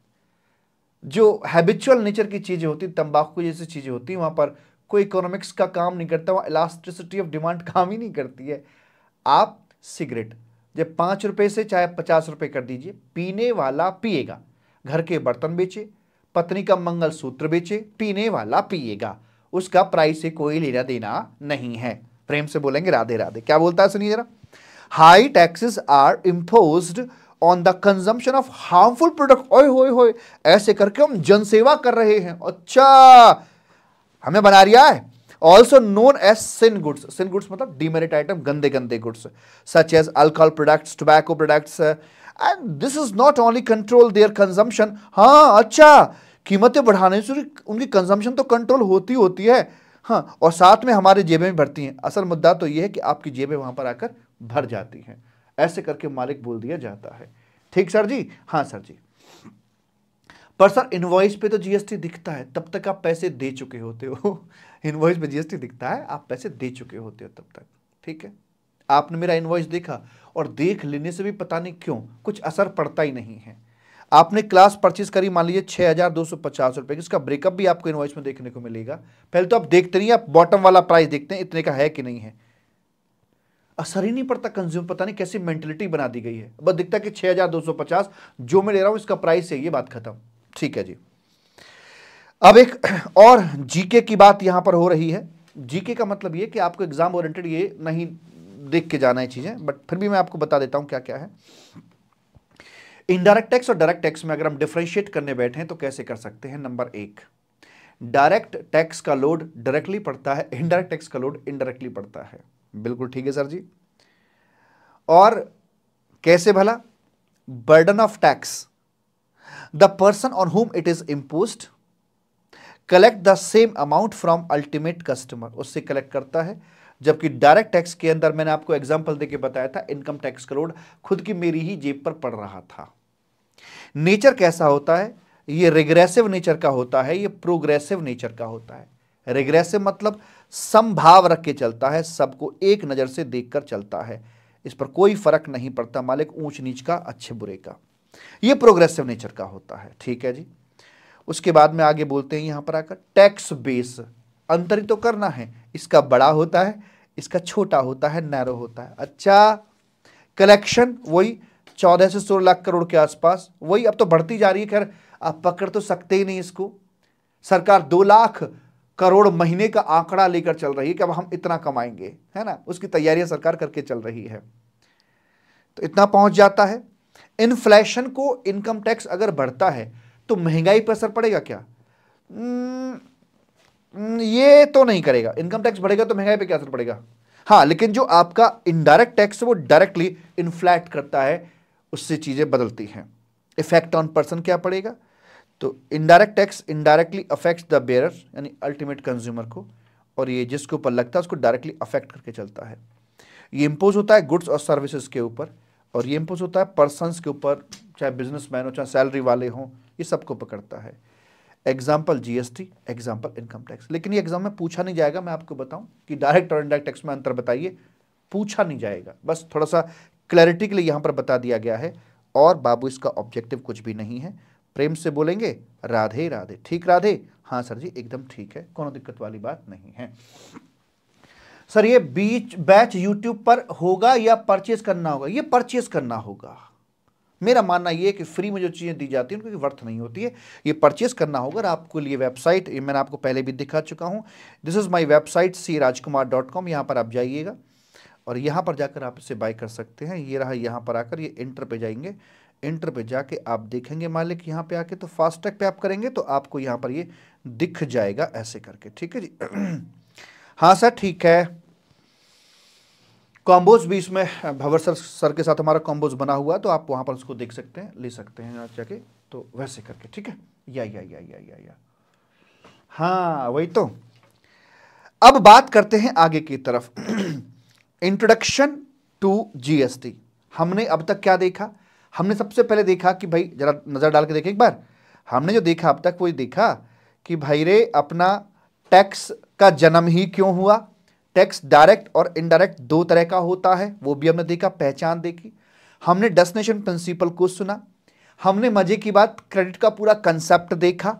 जो हैबिचुअल नेचर की चीज़ें होती तंबाकू जैसी चीज़ें होती वहाँ पर कोई इकोनॉमिक्स का काम नहीं करता वहाँ इलास्ट्रिसिटी ऑफ डिमांड काम ही नहीं करती है आप सिगरेट जब पाँच रुपये से चाहे पचास रुपये कर दीजिए पीने वाला पिएगा घर के बर्तन बेचे पत्नी का मंगल सूत्र बेचे पीने वाला पिएगा उसका प्राइस से कोई लेना देना नहीं है प्रेम से बोलेंगे राधे राधे क्या बोलता है सुनिए जरा high taxes are imposed on the consumption of harmful product ओए होए होए ऐसे करके हम जनसेवा कर रहे हैं अच्छा हमें बना रिया है also known as sin goods sin goods मतलब डीमेरिट आइटम गंदे गंदे goods such as alcohol products tobacco products and this is not only control their consumption हाँ अच्छा कीमतें बढ़ाने से उनकी कंजम्पशन तो कंट्रोल होती होती है हाँ और साथ में हमारे जेबें भी भरती हैं असल मुद्दा तो यह है कि आपकी जेबें वहाँ पर आकर भर जाती हैं ऐसे करके मालिक बोल दिया जाता है ठीक सर जी हाँ सर जी पर सर इनवॉइस पे तो जीएसटी दिखता है तब तक आप पैसे दे चुके होते हो इनवॉइस पे जीएसटी दिखता है आप पैसे दे चुके होते हो तब तक ठीक है आपने मेरा इनवॉइस देखा और देख लेने से भी पता नहीं क्यों कुछ असर पड़ता ही नहीं है आपने क्लास परचेज करी मान लीजिए छः हज़ार दो सौ पचास रुपये की उसका ब्रेकअप भी आपको इनवाइस में देखने को मिलेगा पहले तो आप देखते नहीं आप बॉटम वाला प्राइस देखते हैं इतने का है कि नहीं है असर ही नहीं पड़ता कंज्यूम पता नहीं कैसी मेंटेलिटी बना दी गई है बस दिखता कि 6250 जो मैं ले रहा हूं इसका प्राइस है ये बात खत्म ठीक है जी अब एक और जीके की बात यहां पर हो रही है जीके का मतलब ये कि आपको एग्जाम ओरिएंटेड ये नहीं देख के जाना है चीज़ें बट फिर भी मैं आपको बता देता हूं क्या क्या है इनडायरेक्ट टैक्स और डायरेक्ट टैक्स में अगर हम डिफ्रेंशिएट करने बैठे तो कैसे कर सकते हैं नंबर एक डायरेक्ट टैक्स का लोड डायरेक्टली पड़ता है इनडायरेक्ट टैक्स का लोड इनडायरेक्टली पड़ता है बिल्कुल ठीक है सर जी और कैसे भला burden of tax the person on whom it is impose collect the same amount from ultimate customer उससे कलेक्ट करता है जबकि डायरेक्ट टैक्स के अंदर मैंने आपको एग्जाम्पल देके बताया था इनकम टैक्स करोड़ खुद की मेरी ही जेब पर पड़ रहा था नेचर कैसा होता है ये रिग्रेसिव नेचर का होता है ये प्रोग्रेसिव नेचर का होता है रिग्रेसिव मतलब संभाव रख के चलता है सबको एक नज़र से देखकर चलता है इस पर कोई फर्क नहीं पड़ता मालिक ऊंच नीच का अच्छे बुरे का ये प्रोग्रेसिव नेचर का होता है ठीक है जी उसके बाद में आगे बोलते हैं यहाँ पर आकर टैक्स बेस अंतर तो करना है इसका बड़ा होता है इसका छोटा होता है नैरो होता है अच्छा कलेक्शन वही चौदह से सोलह लाख करोड़ के आसपास वही अब तो बढ़ती जा रही है खैर आप पकड़ तो सकते ही नहीं इसको सरकार दो लाख करोड़ महीने का आंकड़ा लेकर चल रही है कि अब हम इतना कमाएंगे है ना उसकी तैयारियां सरकार करके चल रही है तो इतना पहुंच जाता है इन्फ्लेशन को इनकम टैक्स अगर बढ़ता है तो महंगाई पर असर पड़ेगा क्या हम्म, हम्म, ये तो नहीं करेगा इनकम टैक्स बढ़ेगा तो महंगाई पे क्या असर पड़ेगा हाँ लेकिन जो आपका इनडायरेक्ट टैक्स वो डायरेक्टली इन्फ्लैट करता है उससे चीज़ें बदलती हैं इफेक्ट ऑन पर्सन क्या पड़ेगा तो indirect tax indirectly affect the bear यानी अल्टीमेट कंज्यूमर को और ये जिसके ऊपर लगता है उसको डायरेक्टली अफेक्ट करके चलता है ये इम्पोज होता है गुड्स और सर्विसेज के ऊपर और ये इम्पोज होता है पर्सन के ऊपर चाहे बिजनेसमैन हो चाहे सैलरी वाले हों ये सबको पकड़ता है example GST example income tax लेकिन ये एग्जाम में पूछा नहीं जाएगा मैं आपको बताऊं कि डायरेक्ट और इनडायरेक्ट टैक्स में अंतर बताइए पूछा नहीं जाएगा बस थोड़ा सा क्लैरिटी के लिए यहाँ पर बता दिया गया है और बाबू इसका ऑब्जेक्टिव कुछ भी नहीं है प्रेम से बोलेंगे राधे राधे ठीक राधे हाँ सर जी एकदम ठीक है कोनो दिक्कत वाली बात नहीं है सर ये बीच बैच यूट्यूब पर होगा या परचेज करना होगा ये परचेज करना होगा मेरा मानना ये है कि फ्री में जो चीज़ें दी जाती हैं उनकी वर्थ नहीं होती है ये परचेज करना होगा और आपको लिए वेबसाइट ये मैंने आपको पहले भी दिखा चुका हूं this is my website C Rajkumar dot com यहां पर आप जाइएगा और यहां पर जाकर आप इसे बाय कर सकते हैं ये रहा यहां पर आकर ये इंटर पे जाएंगे इंटर पे जाके आप देखेंगे मालिक यहाँ पे आके तो फास्टैग पे आप करेंगे तो आपको यहाँ पर ये दिख जाएगा ऐसे करके ठीक है जी हाँ सर ठीक है कॉम्बोज भी इसमें भवर सर सर के साथ हमारा कॉम्बोज बना हुआ है तो आप वहाँ पर उसको देख सकते हैं ले सकते हैं जाके तो वैसे करके ठीक है या या या या या या हाँ वही तो अब बात करते हैं आगे की तरफ इंट्रोडक्शन टू जीएसटी हमने अब तक क्या देखा हमने सबसे पहले देखा कि भाई जरा नज़र डाल के देखें एक बार हमने जो देखा अब तक वो देखा कि भाई रे अपना टैक्स का जन्म ही क्यों हुआ टैक्स डायरेक्ट और इनडायरेक्ट दो तरह का होता है वो भी हमने देखा पहचान देखी हमने डेस्टिनेशन प्रिंसिपल को सुना हमने मज़े की बात क्रेडिट का पूरा कंसेप्ट देखा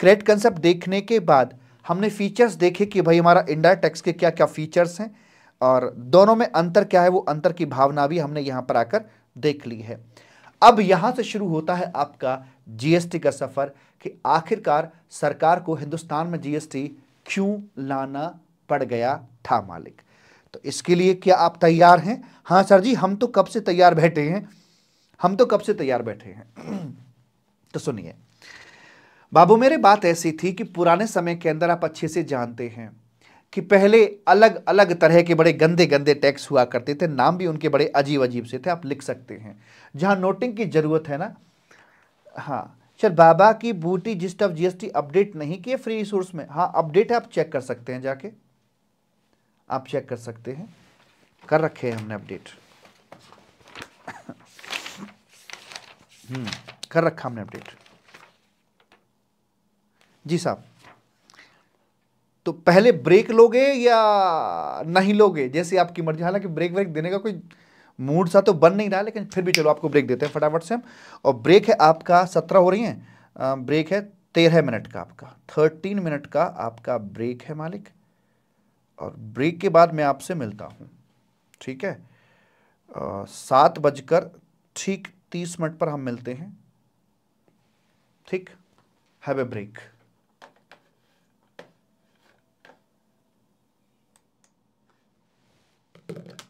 क्रेडिट कंसेप्ट देखने के बाद हमने फीचर्स देखे कि भाई हमारा इंडायरेक्ट टैक्स के क्या क्या फीचर्स हैं और दोनों में अंतर क्या है वो अंतर की भावना भी हमने यहाँ पर आकर देख ली है अब यहां से शुरू होता है आपका जीएसटी का सफ़र कि आखिरकार सरकार को हिंदुस्तान में जीएसटी क्यों लाना पड़ गया था मालिक तो इसके लिए क्या आप तैयार हैं हां सर जी हम तो कब से तैयार बैठे हैं हम तो कब से तैयार बैठे हैं तो सुनिए बाबू मेरे बात ऐसी थी कि पुराने समय के अंदर आप अच्छे से जानते हैं कि पहले अलग अलग तरह के बड़े गंदे गंदे टैक्स हुआ करते थे नाम भी उनके बड़े अजीब अजीब से थे आप लिख सकते हैं जहां नोटिंग की ज़रूरत है ना हाँ चल बाबा की बूटी जिस्ट ऑफ जीएसटी अपडेट नहीं किए फ्री रिसोर्स में हाँ अपडेट है आप चेक कर सकते हैं जाके आप चेक कर सकते हैं कर रखे हैं हमने अपडेट हम्म, कर रखा हमने अपडेट जी साहब तो पहले ब्रेक लोगे या नहीं लोगे जैसे आपकी मर्जी हालांकि ब्रेक ब्रेक देने का कोई मूड सा तो बन नहीं रहा लेकिन फिर भी चलो आपको ब्रेक देते हैं फटाफट से हम और ब्रेक है आपका सत्रह हो रही है ब्रेक है तेरह मिनट का आपका थर्टीन मिनट का आपका ब्रेक है मालिक और ब्रेक के बाद मैं आपसे मिलता हूँ ठीक है सात बजकर ठीक तीस मिनट पर हम मिलते हैं ठीक have a break Thank you.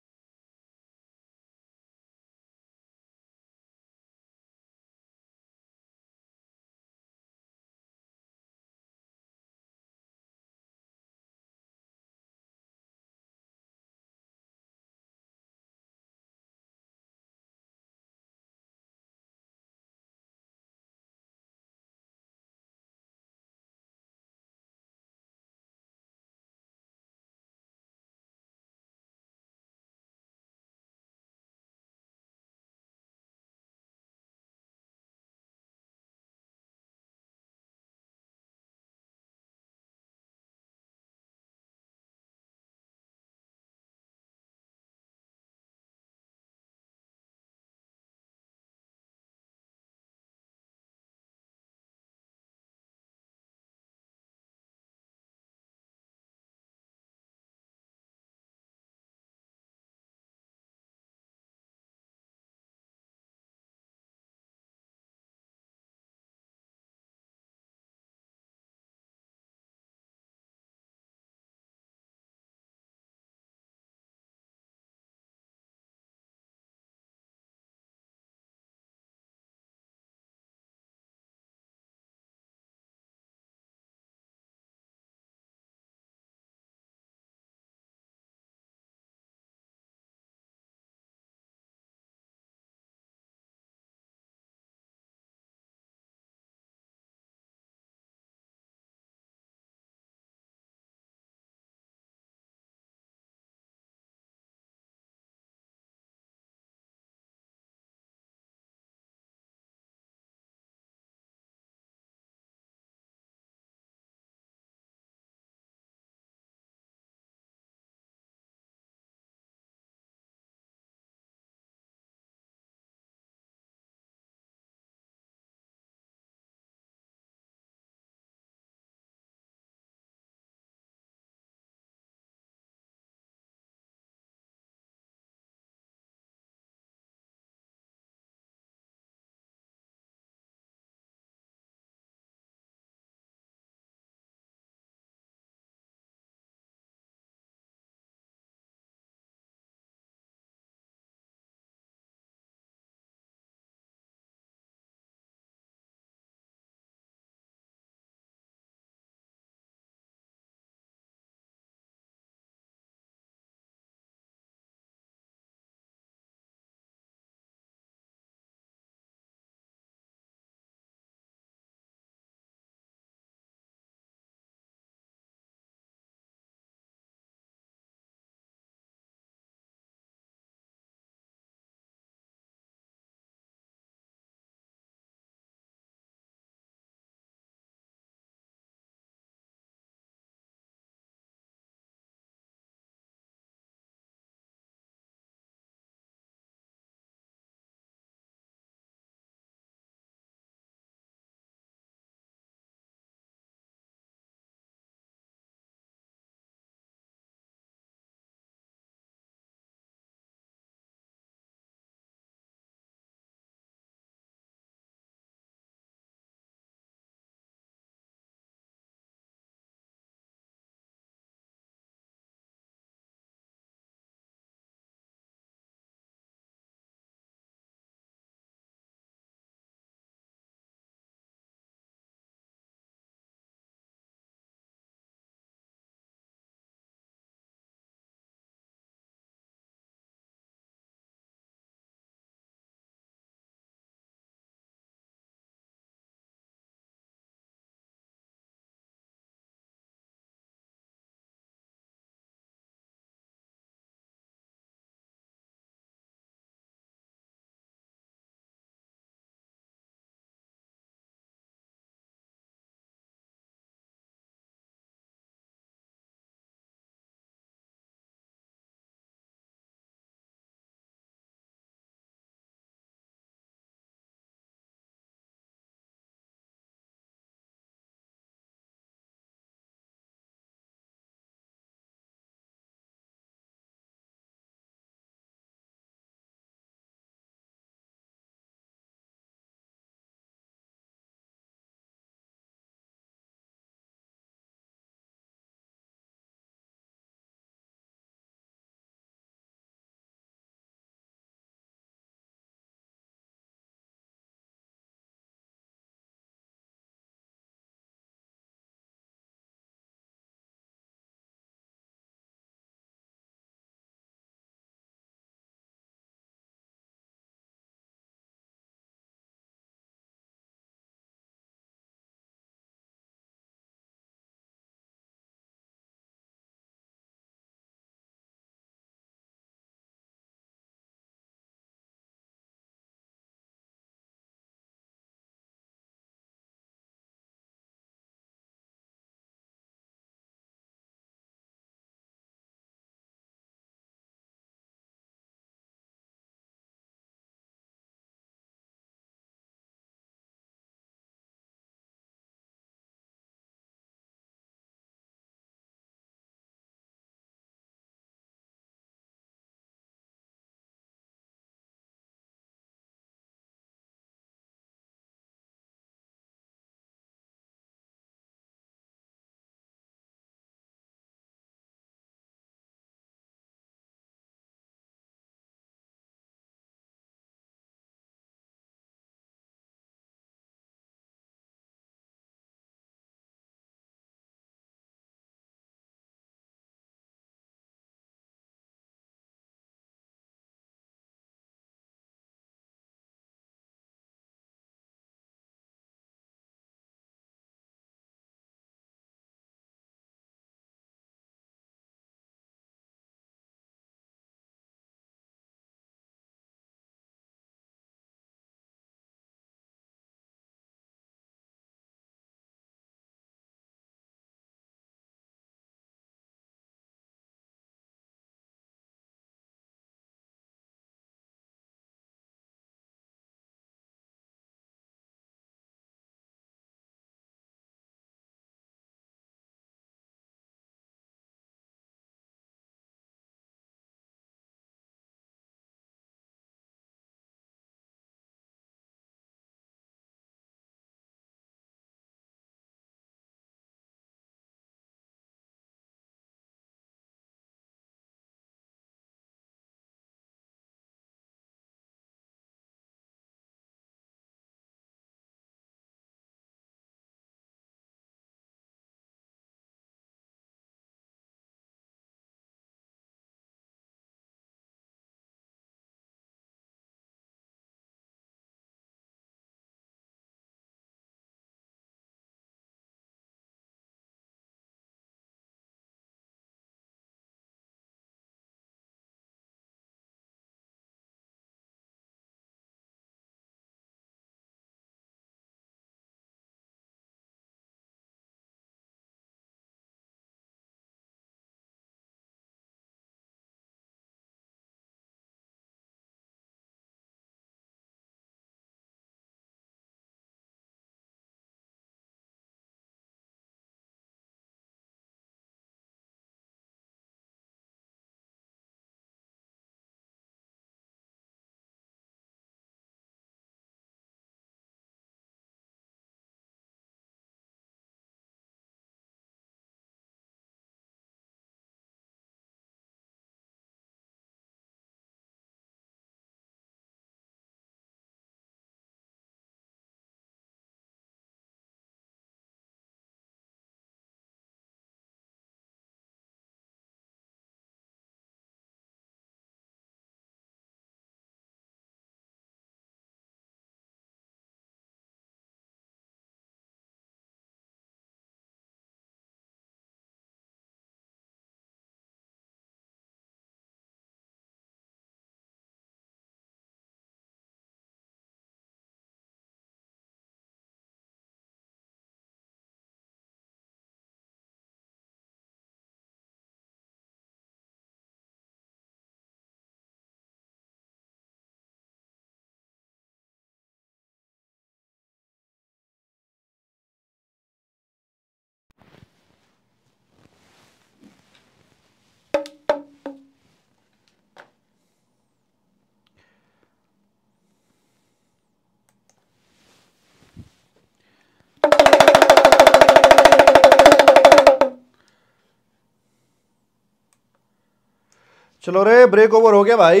चलो रे ब्रेक ओवर हो गया भाई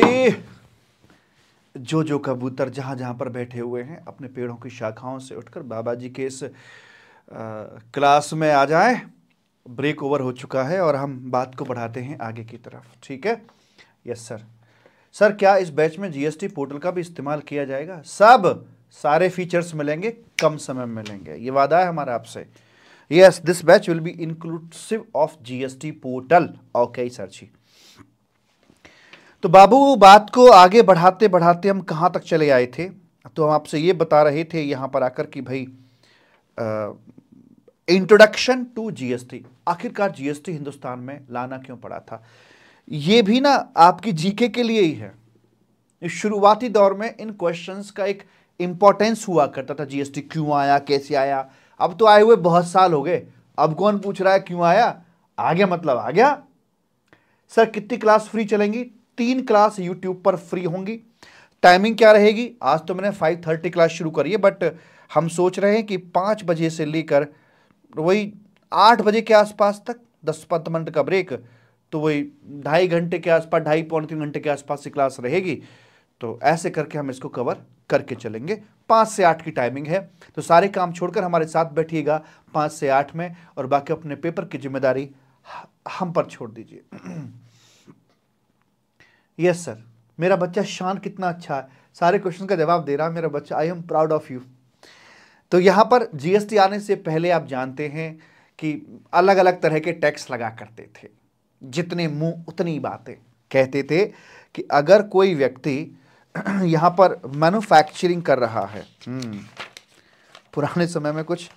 जो जो कबूतर जहां जहां पर बैठे हुए हैं अपने पेड़ों की शाखाओं से उठकर बाबा जी के इस आ, क्लास में आ जाए ब्रेक ओवर हो चुका है और हम बात को बढ़ाते हैं आगे की तरफ ठीक है यस सर सर क्या इस बैच में जीएसटी पोर्टल का भी इस्तेमाल किया जाएगा सब सारे फीचर्स मिलेंगे कम समय में मिलेंगे ये वादा है हमारा आपसे yes this batch will be inclusive of GST portal okay sir ji तो बाबू बात को आगे बढ़ाते बढ़ाते हम कहाँ तक चले आए थे तो हम आपसे ये बता रहे थे यहाँ पर आकर कि भाई इंट्रोडक्शन टू जीएसटी आखिरकार जीएसटी हिंदुस्तान में लाना क्यों पड़ा था ये भी ना आपकी जीके के लिए ही है शुरुआती दौर में इन क्वेश्चंस का एक इंपॉर्टेंस हुआ करता था जीएसटी क्यों आया कैसे आया अब तो आए हुए बहुत साल हो गए अब कौन पूछ रहा है क्यों आया आ गया मतलब आ गया सर कितनी क्लास फ्री चलेंगी तीन क्लास यूट्यूब पर फ्री होंगी टाइमिंग क्या रहेगी आज तो मैंने फाइव थर्टी क्लास शुरू करी है बट हम सोच रहे हैं कि पाँच बजे से लेकर वही आठ बजे के आसपास तक दस पंद्रह मिनट का ब्रेक तो वही ढाई घंटे के आसपास ढाई पौने तीन घंटे के आसपास से क्लास रहेगी तो ऐसे करके हम इसको कवर करके चलेंगे पाँच से आठ की टाइमिंग है तो सारे काम छोड़कर हमारे साथ बैठिएगा पाँच से आठ में और बाकी अपने पेपर की जिम्मेदारी हम पर छोड़ दीजिए यस सर मेरा बच्चा शान कितना अच्छा है सारे क्वेश्चन का जवाब दे रहा है मेरा बच्चा I am proud of you तो यहाँ पर जीएसटी आने से पहले आप जानते हैं कि अलग अलग तरह के टैक्स लगा करते थे जितने मुंह उतनी बातें कहते थे कि अगर कोई व्यक्ति यहाँ पर मैन्युफैक्चरिंग कर रहा है हम्म, पुराने समय में कुछ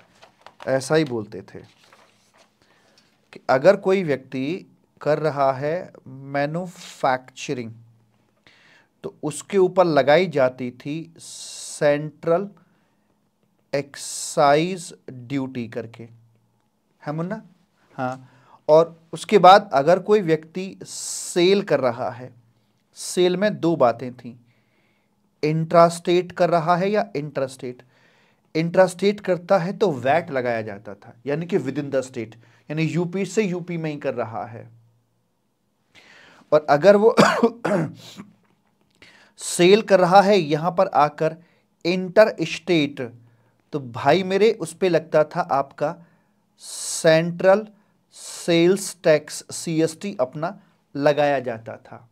ऐसा ही बोलते थे कि अगर कोई व्यक्ति कर रहा है मैन्युफैक्चरिंग तो उसके ऊपर लगाई जाती थी सेंट्रल एक्साइज ड्यूटी करके है मुन्ना हाँ और उसके बाद अगर कोई व्यक्ति सेल कर रहा है सेल में दो बातें थी इंट्रास्टेट कर रहा है या इंट्रास्टेट इंट्रास्टेट करता है तो वैट लगाया जाता था यानी कि विद इन द स्टेट यानी यूपी से यूपी में ही कर रहा है और अगर वो सेल कर रहा है यहाँ पर आकर इंटर स्टेट तो भाई मेरे उस पर लगता था आपका सेंट्रल सेल्स टैक्स सीएसटी अपना लगाया जाता था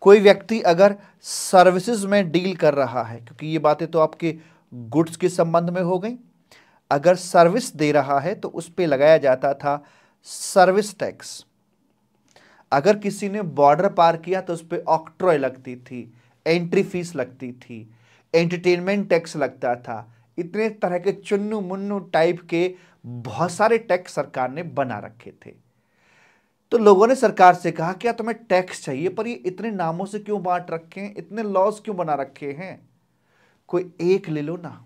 कोई व्यक्ति अगर सर्विसेज में डील कर रहा है क्योंकि ये बातें तो आपके गुड्स के संबंध में हो गई अगर सर्विस दे रहा है तो उस पर लगाया जाता था सर्विस टैक्स अगर किसी ने बॉर्डर पार किया तो उस पर ऑक्ट्रॉय लगती थी एंट्री फीस लगती थी एंटरटेनमेंट टैक्स लगता था इतने तरह के चुन्नू मुन्नू टाइप के बहुत सारे टैक्स सरकार ने बना रखे थे तो लोगों ने सरकार से कहा क्या तुम्हें टैक्स चाहिए पर ये इतने नामों से क्यों बांट रखे हैं इतने लॉस क्यों बना रखे हैं कोई एक ले लो ना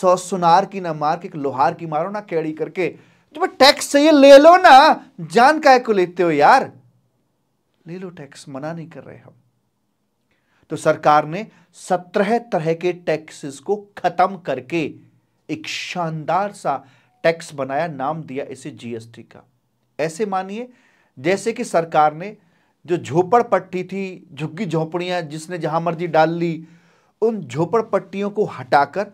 सौ सुनार की ना मार के लोहार की मारो ना कैड़ी करके तुम्हें टैक्स चाहिए ले लो ना जान काय को लेते हो यार ले लो टैक्स मना नहीं कर रहे हम तो सरकार ने सत्रह तरह के टैक्सेस को खत्म करके एक शानदार सा टैक्स बनाया नाम दिया इसे जीएसटी का ऐसे मानिए जैसे कि सरकार ने जो पट्टी थी झुग्गी झोपड़ियां जिसने जहां मर्जी डाल ली उन झोपड़ पट्टियों को हटाकर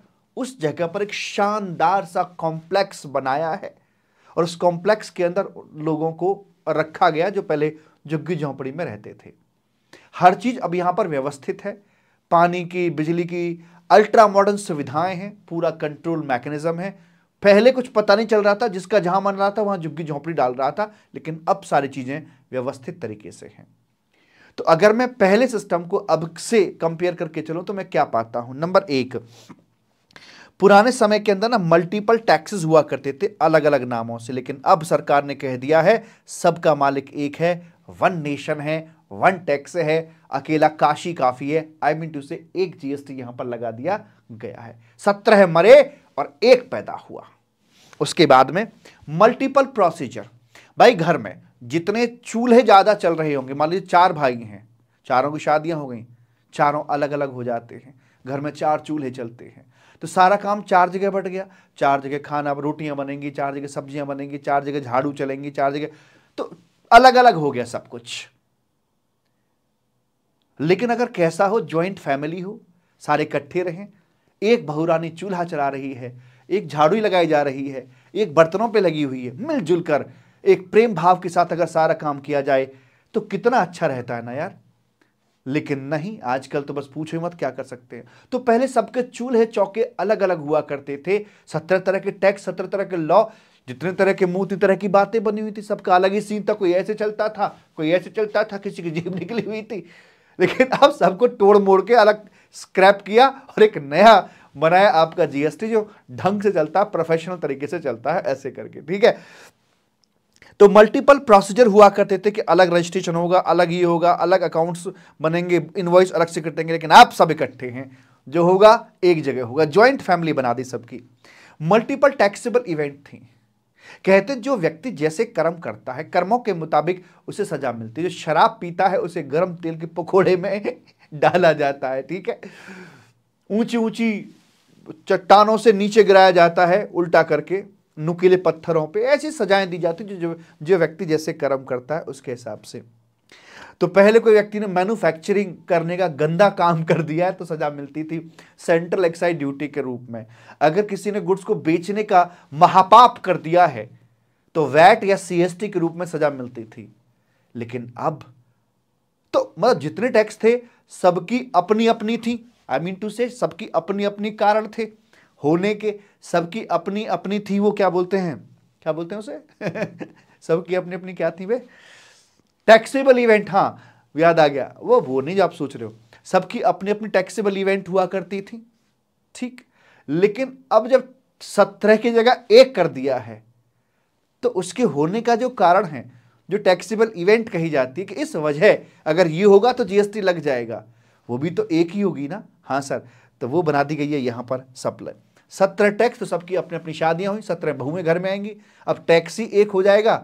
उस जगह पर एक शानदार सा कॉम्प्लेक्स बनाया है और उस कॉम्प्लेक्स के अंदर लोगों को रखा गया जो पहले झुग्गी झोंपड़ी में रहते थे हर चीज़ अब यहां पर व्यवस्थित है पानी की बिजली की अल्ट्रा मॉडर्न सुविधाएं हैं पूरा कंट्रोल मैकेनिज्म है पहले कुछ पता नहीं चल रहा था जिसका जहां मन रहा था वहां झुग्गी झोंपड़ी डाल रहा था लेकिन अब सारी चीज़ें व्यवस्थित तरीके से हैं तो अगर मैं पहले सिस्टम को अब से कंपेयर करके चलूं तो मैं क्या पाता हूं नंबर एक पुराने समय के अंदर ना मल्टीपल टैक्सेस हुआ करते थे अलग अलग नामों से लेकिन अब सरकार ने कह दिया है सबका मालिक एक है वन नेशन है वन टैक्स है अकेला काशी काफी है आई मीन टू से एक जीएसटी यहां पर लगा दिया गया है सत्रह मरे और एक पैदा हुआ उसके बाद में मल्टीपल प्रोसीजर भाई घर में जितने चूल्हे ज़्यादा चल रहे होंगे मान लीजिए चार भाई हैं चारों की शादियां हो गई चारों अलग अलग हो जाते हैं घर में चार चूल्हे चलते हैं तो सारा काम चार जगह बट गया चार जगह खाना रोटियां बनेंगी चार जगह सब्जियां बनेंगी चार जगह झाड़ू चलेंगी चार जगह तो अलग अलग हो गया सब कुछ लेकिन अगर कैसा हो ज्वाइंट फैमिली हो सारे इकट्ठे रहें एक बहुरानी चूल्हा चला रही है एक झाड़ू लगाई जा रही है एक बर्तनों पे लगी हुई है मिलजुल कर एक प्रेम भाव के साथ अगर सारा काम किया जाए तो कितना अच्छा रहता है ना यार लेकिन नहीं आजकल तो बस पूछो मत क्या कर सकते हैं तो पहले सबके चूल्हे चौके अलग अलग हुआ करते थे सत्रह तरह के टैक्स सत्रह तरह के लॉ जितने तरह के मुंह उतनी तरह की बातें बनी हुई थी सबका अलग ही सीन था कोई ऐसे चलता था कोई ऐसे चलता था किसी की जीभ निकली हुई थी लेकिन अब सबको तोड़ मोड़ के अलग स्क्रैप किया और एक नया बनाया आपका जीएसटी जो ढंग से चलता है प्रोफेशनल तरीके से चलता है ऐसे करके ठीक है तो मल्टीपल प्रोसीजर हुआ करते थे कि अलग रजिस्ट्रेशन होगा अलग ही होगा अलग अकाउंट्स बनेंगे इनवॉइस अलग से कटेंगे लेकिन आप सब इकट्ठे हैं जो होगा एक जगह होगा ज्वाइंट फैमिली बना दी सबकी मल्टीपल टैक्सेबल इवेंट थी कहते जो व्यक्ति जैसे कर्म करता है कर्मों के मुताबिक उसे सजा मिलती है जो शराब पीता है उसे गर्म तेल के पकौड़े में डाला जाता है ठीक है ऊंची ऊंची चट्टानों से नीचे गिराया जाता है उल्टा करके नुकीले पत्थरों पे ऐसी सजाएं दी जाती जो जो व्यक्ति जैसे कर्म करता है उसके हिसाब से तो पहले कोई व्यक्ति ने मैन्युफैक्चरिंग करने का गंदा काम कर दिया है तो सजा मिलती थी सेंट्रल एक्साइज ड्यूटी के रूप में अगर किसी ने गुड्स को बेचने का महापाप कर दिया है तो वैट या सीएसटी के रूप में सजा मिलती थी लेकिन अब तो मतलब जितने टैक्स थे सबकी अपनी अपनी थी आई मीन टू से सबकी अपनी अपनी कारण थे होने के सबकी अपनी अपनी थी वो क्या बोलते हैं क्या बोलते हैं उसे सबकी अपनी अपनी क्या थी वे टैक्सेबल इवेंट हाँ याद आ गया वो वो नहीं जो आप सोच रहे हो सबकी अपनी अपनी टैक्सेबल इवेंट हुआ करती थी ठीक लेकिन अब जब सत्रह की जगह एक कर दिया है तो उसके होने का जो कारण है जो टैक्सेबल इवेंट कही जाती है कि इस वजह अगर ये होगा तो जीएसटी लग जाएगा वो भी तो एक ही होगी ना हाँ सर तो वो बना दी गई है यहां पर सप्लाई सत्रह टैक्स तो सबकी अपनी अपनी शादियां हुई सत्रह बहुएं घर में आएंगी अब टैक्स ही एक हो जाएगा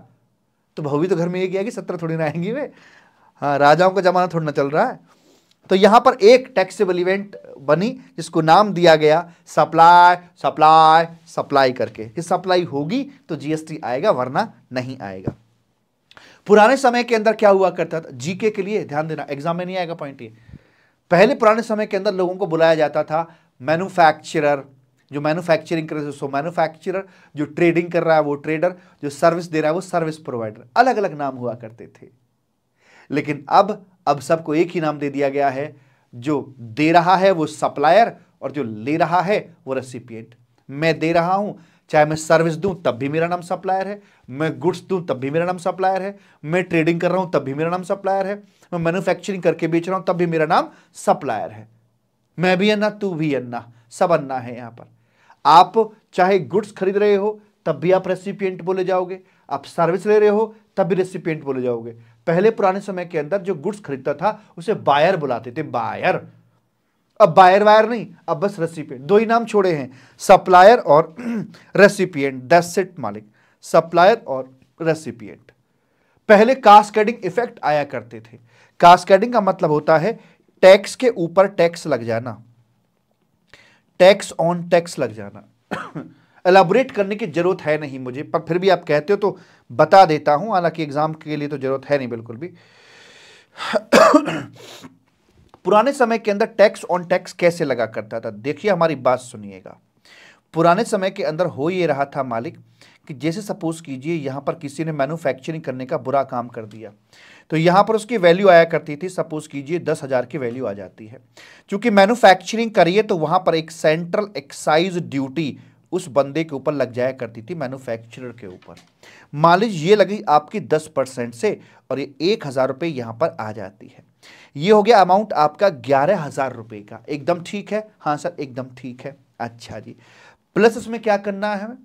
तो बहू भी तो घर में एक ही आएगी सत्रह थोड़ी ना आएंगी वे हाँ राजाओं का ज़माना थोड़ा ना चल रहा है तो यहाँ पर एक टैक्सेबल इवेंट बनी जिसको नाम दिया गया सप्लाई सप्लाई सप्लाई करके कि सप्लाई होगी तो जीएसटी आएगा वरना नहीं आएगा पुराने समय के अंदर क्या हुआ करता था जीके के लिए ध्यान देना एग्जाम में नहीं आएगा पॉइंट ये पहले पुराने समय के अंदर लोगों को बुलाया जाता था मैन्युफैक्चरर जो मैन्युफैक्चरिंग कर रहे हैं सो मैन्युफैक्चरर जो ट्रेडिंग कर रहा है वो ट्रेडर जो सर्विस दे रहा है वो सर्विस प्रोवाइडर अलग अलग नाम हुआ करते थे लेकिन अब अब सबको एक ही नाम दे दिया गया है जो दे रहा है वो सप्लायर और जो ले रहा है वो रेसिपिएंट मैं दे रहा हूँ चाहे मैं सर्विस दूं तब भी मेरा नाम सप्लायर है मैं गुड्स दूं तब भी मेरा नाम सप्लायर है मैं ट्रेडिंग कर रहा हूं तब भी मेरा नाम सप्लायर है मैं मैन्युफैक्चरिंग करके बेच रहा हूं तब भी मेरा नाम सप्लायर है मैं भी अन्ना तू भी अन्ना सब अन्ना है यहाँ पर आप चाहे गुड्स खरीद रहे हो तब भी आप रेसिपियंट बोले जाओगे आप सर्विस ले रहे हो तब भी रेसिपियंट बोले जाओगे पहले पुराने समय के अंदर जो गुड्स खरीदता था उसे बायर बुलाते थे बायर अब बायर वायर नहीं अब बस रेसिपियंट दो ही नाम छोड़े हैं सप्लायर और रेसिपियंट दैट्स मालिक सप्लायर और रेसिपियंट पहले कास्केडिंग इफेक्ट आया करते थे कास्केडिंग का मतलब होता है टैक्स के ऊपर टैक्स लग जाना टैक्स ऑन टैक्स लग जाना एलाबोरेट करने की ज़रूरत है नहीं मुझे पर फिर भी आप कहते हो तो बता देता हूं हालांकि एग्ज़ाम के लिए तो ज़रूरत है नहीं बिल्कुल भी पुराने समय के अंदर टैक्स ऑन टैक्स कैसे लगा करता था देखिए हमारी बात सुनिएगा पुराने समय के अंदर हो ये रहा था मालिक कि जैसे सपोज कीजिए यहाँ पर किसी ने मैन्युफैक्चरिंग करने का बुरा काम कर दिया तो यहाँ पर उसकी वैल्यू आया करती थी सपोज कीजिए दस हज़ार की वैल्यू आ जाती है क्योंकि मैन्युफैक्चरिंग करिए तो वहाँ पर एक सेंट्रल एक्साइज ड्यूटी उस बंदे के ऊपर लग जाया करती थी मैन्युफैक्चरर के ऊपर मान लीजिए ये लगी आपकी दस परसेंट से और ये एक हज़ार रुपये यहाँ पर आ जाती है ये हो गया अमाउंट आपका ग्यारह हज़ार रुपये का एकदम ठीक है हाँ सर एकदम ठीक है अच्छा जी प्लस इसमें क्या करना है हमें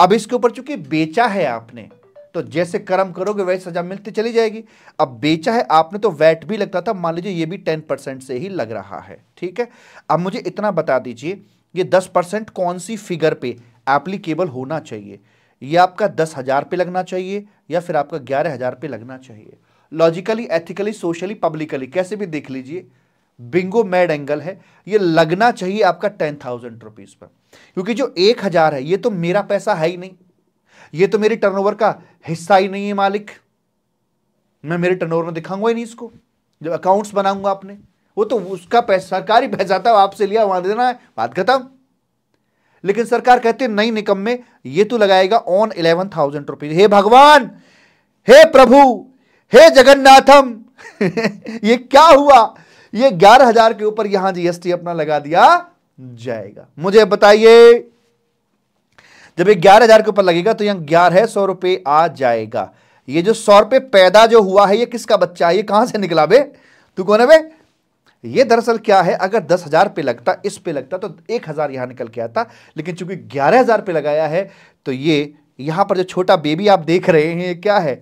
अब इसके ऊपर चूंकि बेचा है आपने तो जैसे कर्म करोगे वैसे सजा मिलती चली जाएगी अब बेचा है आपने तो वैट भी लगता था मान लीजिए ये भी टेन परसेंट से ही लग रहा है ठीक है अब मुझे इतना बता दीजिए ये दस परसेंट कौन सी फिगर पे एप्लीकेबल होना चाहिए ये आपका दस हज़ार पे लगना चाहिए या फिर आपका ग्यारह हज़ार पे लगना चाहिए लॉजिकली एथिकली सोशली पब्लिकली कैसे भी देख लीजिए बिंगो मैड एंगल है ये लगना चाहिए आपका टेन थाउजेंड रुपीज़ पर क्योंकि जो एक हजार है ये तो मेरा पैसा है ही नहीं ये तो मेरी टर्नओवर का हिस्सा ही नहीं है मालिक मैं मेरे टर्नओवर में दिखाऊंगा ही नहीं इसको जब अकाउंट्स बनाऊंगा आपने वो तो उसका पैसा सरकारी पैसा था आपसे लिया वहां देना है बात खत्म लेकिन सरकार कहते है नहीं निकम में ये तो लगाएगा ऑन इलेवन थाउजेंड रुपीज हे भगवान हे प्रभु हे जगन्नाथम ये क्या हुआ ये ग्यारह हजार के ऊपर यहां जीएसटी अपना लगा दिया जाएगा मुझे बताइए जब ये ग्यारह हजार के ऊपर लगेगा तो यहां ग्यारह सौ रुपए आ जाएगा ये जो सौ रुपए पैदा जो हुआ है ये किसका बच्चा है ये कहां से निकला बे तू कौन है बे ये दरअसल क्या है अगर दस हजार पे लगता इस पे लगता तो एक हजार यहां निकल के आता लेकिन चूंकि ग्यारह हजार पे लगाया है तो ये यहां पर जो छोटा बेबी आप देख रहे हैं ये क्या है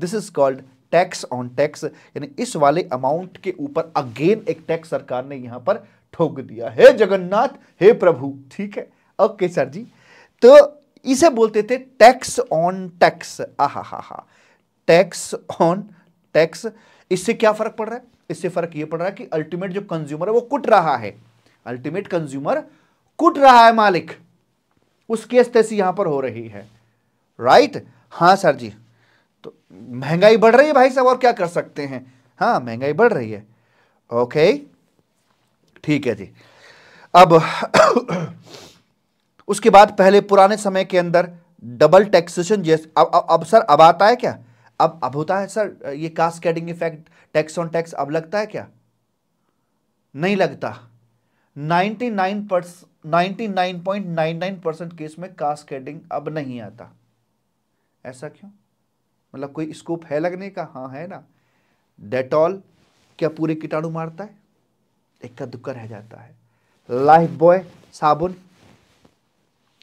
this is called tax on tax यानी इस वाले अमाउंट के ऊपर अगेन एक टैक्स सरकार ने यहां पर ठोक दिया हे जगन्नाथ हे प्रभु ठीक है ओके सर जी तो इसे बोलते थे टैक्स ऑन टैक्स आहा हा हा टैक्स ऑन टैक्स इससे क्या फर्क पड़ रहा है इससे फर्क ये पड़ रहा है कि अल्टीमेट जो कंज्यूमर है वो कुट रहा है अल्टीमेट कंज्यूमर कुट रहा है मालिक उसकी स्थिति यहां पर हो रही है राइट हां सर जी तो महंगाई बढ़ रही है भाई साहब और क्या कर सकते हैं हां महंगाई बढ़ रही है ओके okay. ठीक है जी अब उसके बाद पहले पुराने समय के अंदर डबल टैक्सेशन जैसे अब, अब अब सर अब आता है क्या अब अब होता है सर ये cascading effect tax on tax अब लगता है क्या नहीं लगता 99 परस नाइन परसेंट केस में कास्ट कैडिंग अब नहीं आता ऐसा क्यों मतलब कोई स्कोप है लगने का हाँ है ना डेटॉल क्या पूरे कीटाणु मारता है इक्का दुक्का रह जाता है लाइफ बॉय साबुन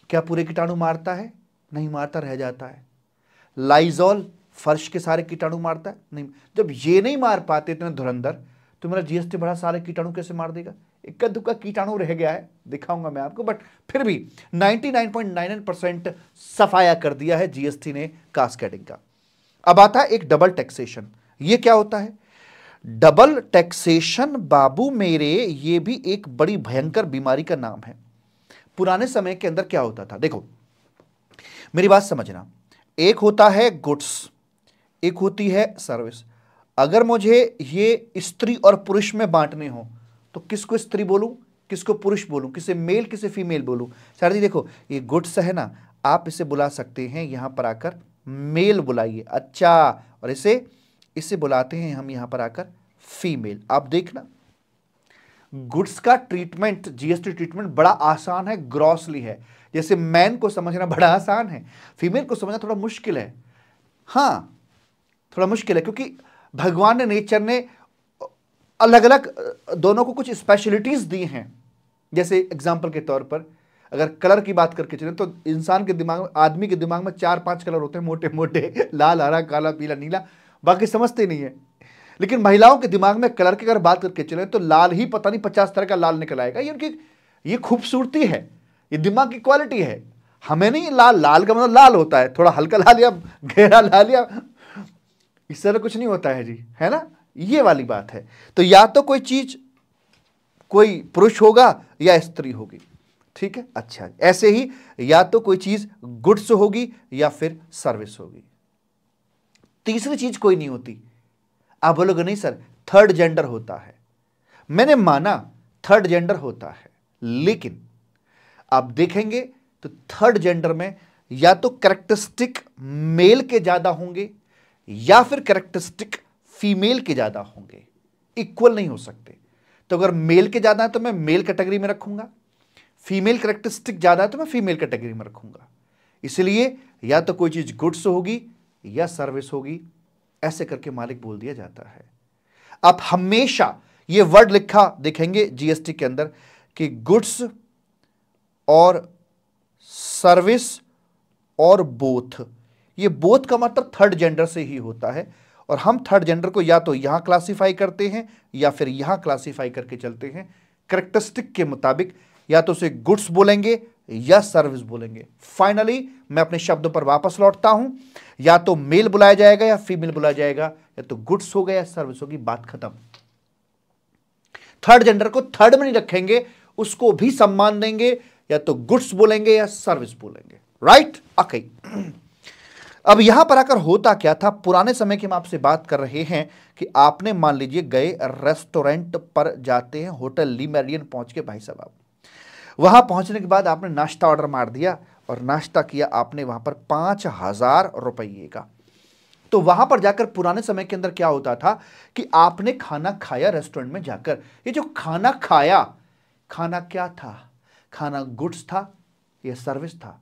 क्या पूरे कीटाणु मारता है नहीं मारता रह जाता है लाइजॉल फर्श के सारे कीटाणु मारता है नहीं जब ये नहीं मार पाते इतने धुरंधर तो मेरा जीएसटी बड़ा सारे कीटाणु कैसे मार देगा इक्का दुक्का कीटाणु रह गया है दिखाऊंगा मैं आपको बट फिर भी 99.99 सफाया कर दिया है जीएसटी ने कास्केटिंग का अब आता है एक डबल टैक्सेशन ये क्या होता है डबल टैक्सेशन बाबू मेरे ये भी एक बड़ी भयंकर बीमारी का नाम है पुराने समय के अंदर क्या होता था देखो मेरी बात समझना एक होता है गुड्स एक होती है सर्विस अगर मुझे ये स्त्री और पुरुष में बांटने हो तो किसको स्त्री बोलूं किसको पुरुष बोलूं किसे मेल किसे फीमेल बोलूं जी देखो ये गुड्स है ना आप इसे बुला सकते हैं यहां पर आकर मेल बुलाइए अच्छा और इसे इसे बुलाते हैं हम यहां पर आकर फीमेल आप देखना गुड्स का ट्रीटमेंट जीएसटी ट्रीटमेंट बड़ा आसान है ग्रॉसली है जैसे मैन को समझना बड़ा आसान है फीमेल को समझना थोड़ा मुश्किल है हाँ थोड़ा मुश्किल है क्योंकि भगवान ने नेचर ने अलग अलग दोनों को कुछ स्पेशलिटीज़ दी हैं जैसे एग्जाम्पल के तौर पर अगर कलर की बात करके चलें तो इंसान के दिमाग में आदमी के दिमाग में चार पांच कलर होते हैं मोटे मोटे लाल हरा काला पीला नीला बाकी समझते नहीं है लेकिन महिलाओं के दिमाग में कलर की अगर बात करके चले तो लाल ही पता नहीं पचास तरह का लाल निकल आएगा ये उनकी ये खूबसूरती है ये दिमाग की क्वालिटी है हमें नहीं लाल लाल का मतलब लाल होता है थोड़ा हल्का लाल या गहरा लाल या इस तरह कुछ नहीं होता है जी है ना ये वाली बात है तो या तो कोई चीज कोई पुरुष होगा या स्त्री होगी ठीक है अच्छा ऐसे ही या तो कोई चीज़ गुड्स होगी या फिर सर्विस होगी तीसरी चीज कोई नहीं होती आप बोलोगे नहीं सर थर्ड जेंडर होता है मैंने माना थर्ड जेंडर होता है लेकिन आप देखेंगे तो थर्ड जेंडर में या तो करेक्टरिस्टिक मेल के ज़्यादा होंगे या फिर करेक्टरिस्टिक फीमेल के ज़्यादा होंगे इक्वल नहीं हो सकते तो अगर मेल के ज़्यादा है तो मैं मेल कैटेगरी में रखूंगा फीमेल करेक्टरिस्टिक ज़्यादा है तो मैं फीमेल कैटेगरी में रखूंगा इसलिए या तो कोई चीज़ गुड्स होगी या सर्विस होगी ऐसे करके मालिक बोल दिया जाता है आप हमेशा ये वर्ड लिखा देखेंगे जीएसटी के अंदर कि गुड्स और सर्विस और बोथ ये बोथ का मतलब थर्ड जेंडर से ही होता है और हम थर्ड जेंडर को या तो यहां क्लासिफाई करते हैं या फिर यहां क्लासिफाई करके चलते हैं करेक्टरिस्टिक के मुताबिक या तो उसे गुड्स बोलेंगे या सर्विस बोलेंगे फाइनली मैं अपने शब्दों पर वापस लौटता हूं या तो मेल बुलाया जाएगा या फीमेल बुलाया जाएगा या तो गुड्स होगा या सर्विस होगी बात खत्म थर्ड जेंडर को थर्ड में नहीं रखेंगे उसको भी सम्मान देंगे या तो गुड्स बोलेंगे या सर्विस बोलेंगे राइट अके अब यहां पर आकर होता क्या था पुराने समय की हम आपसे बात कर रहे हैं कि आपने मान लीजिए गए रेस्टोरेंट पर जाते हैं होटल मेरियन पहुंच के भाई साहब आप वहाँ पहुँचने के बाद आपने नाश्ता ऑर्डर मार दिया और नाश्ता किया आपने वहाँ पर पाँच हज़ार रुपये का तो वहां पर जाकर पुराने समय के अंदर क्या होता था कि आपने खाना खाया रेस्टोरेंट में जाकर ये जो खाना खाया खाना क्या था खाना गुड्स था या सर्विस था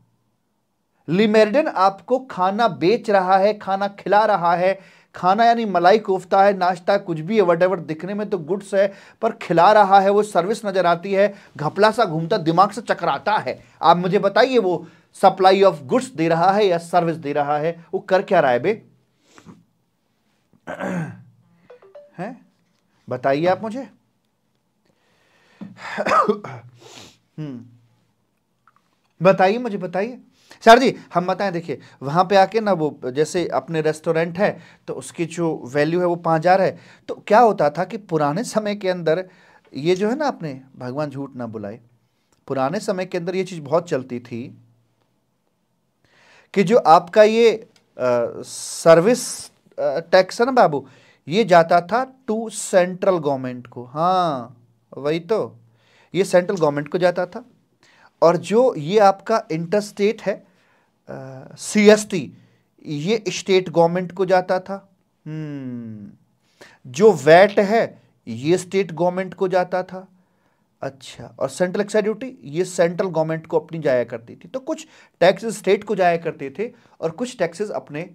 लिमेरिडन आपको खाना बेच रहा है खाना खिला रहा है खाना यानी मलाई कोफ्ता है नाश्ता कुछ भी है वट एवर दिखने में तो गुड्स है पर खिला रहा है वो सर्विस नज़र आती है घपला सा घूमता दिमाग से चकराता है आप मुझे बताइए वो सप्लाई ऑफ गुड्स दे रहा है या सर्विस दे रहा है वो कर क्या रहा है बे हैं बताइए आप मुझे हम्म। बताइए मुझे बताइए सर जी हम बताएं देखिए वहाँ पे आके ना वो जैसे अपने रेस्टोरेंट है तो उसकी जो वैल्यू है वो पाँच हज़ार है तो क्या होता था कि पुराने समय के अंदर ये जो है ना अपने भगवान झूठ ना बुलाए पुराने समय के अंदर ये चीज़ बहुत चलती थी कि जो आपका ये आ, सर्विस टैक्स है ना बाबू ये जाता था टू सेंट्रल गवर्नमेंट को हाँ वही तो ये सेंट्रल गवर्नमेंट को जाता था और जो ये आपका इंटरस्टेट है सीएसटी ये स्टेट गवर्नमेंट को जाता था हम्म, जो वैट है ये स्टेट गवर्नमेंट को जाता था अच्छा और सेंट्रल एक्साइज ड्यूटी ये सेंट्रल गवर्नमेंट को अपनी जाया करती थी तो कुछ टैक्सेस स्टेट को जाया करते थे और कुछ टैक्सेस अपने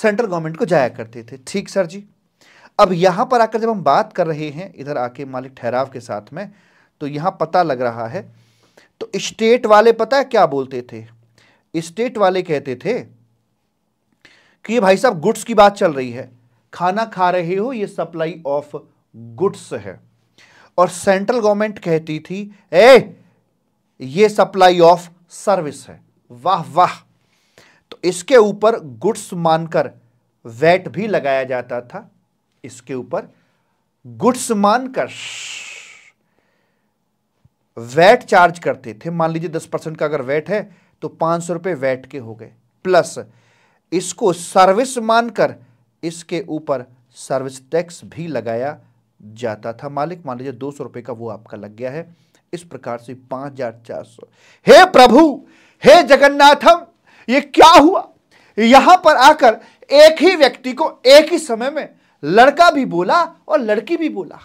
सेंट्रल गवर्नमेंट को जाया करते थे ठीक सर जी अब यहाँ पर आकर जब हम बात कर रहे हैं इधर आके मालिक ठहराव के साथ में तो यहाँ पता लग रहा है तो स्टेट वाले पता है क्या बोलते थे स्टेट वाले कहते थे कि भाई साहब गुड्स की बात चल रही है खाना खा रहे हो ये सप्लाई ऑफ गुड्स है और सेंट्रल गवर्नमेंट कहती थी ए ये सप्लाई ऑफ सर्विस है वाह वाह तो इसके ऊपर गुड्स मानकर वैट भी लगाया जाता था इसके ऊपर गुड्स मानकर वैट चार्ज करते थे मान लीजिए दस परसेंट का अगर वैट है तो पाँच सौ रुपए वैट के हो गए प्लस इसको सर्विस मानकर इसके ऊपर सर्विस टैक्स भी लगाया जाता था मालिक मान लीजिए दो सौ रुपए का वो आपका लग गया है इस प्रकार से पांच हजार चार सौ हे प्रभु हे जगन्नाथम ये क्या हुआ यहां पर आकर एक ही व्यक्ति को एक ही समय में लड़का भी बोला और लड़की भी बोला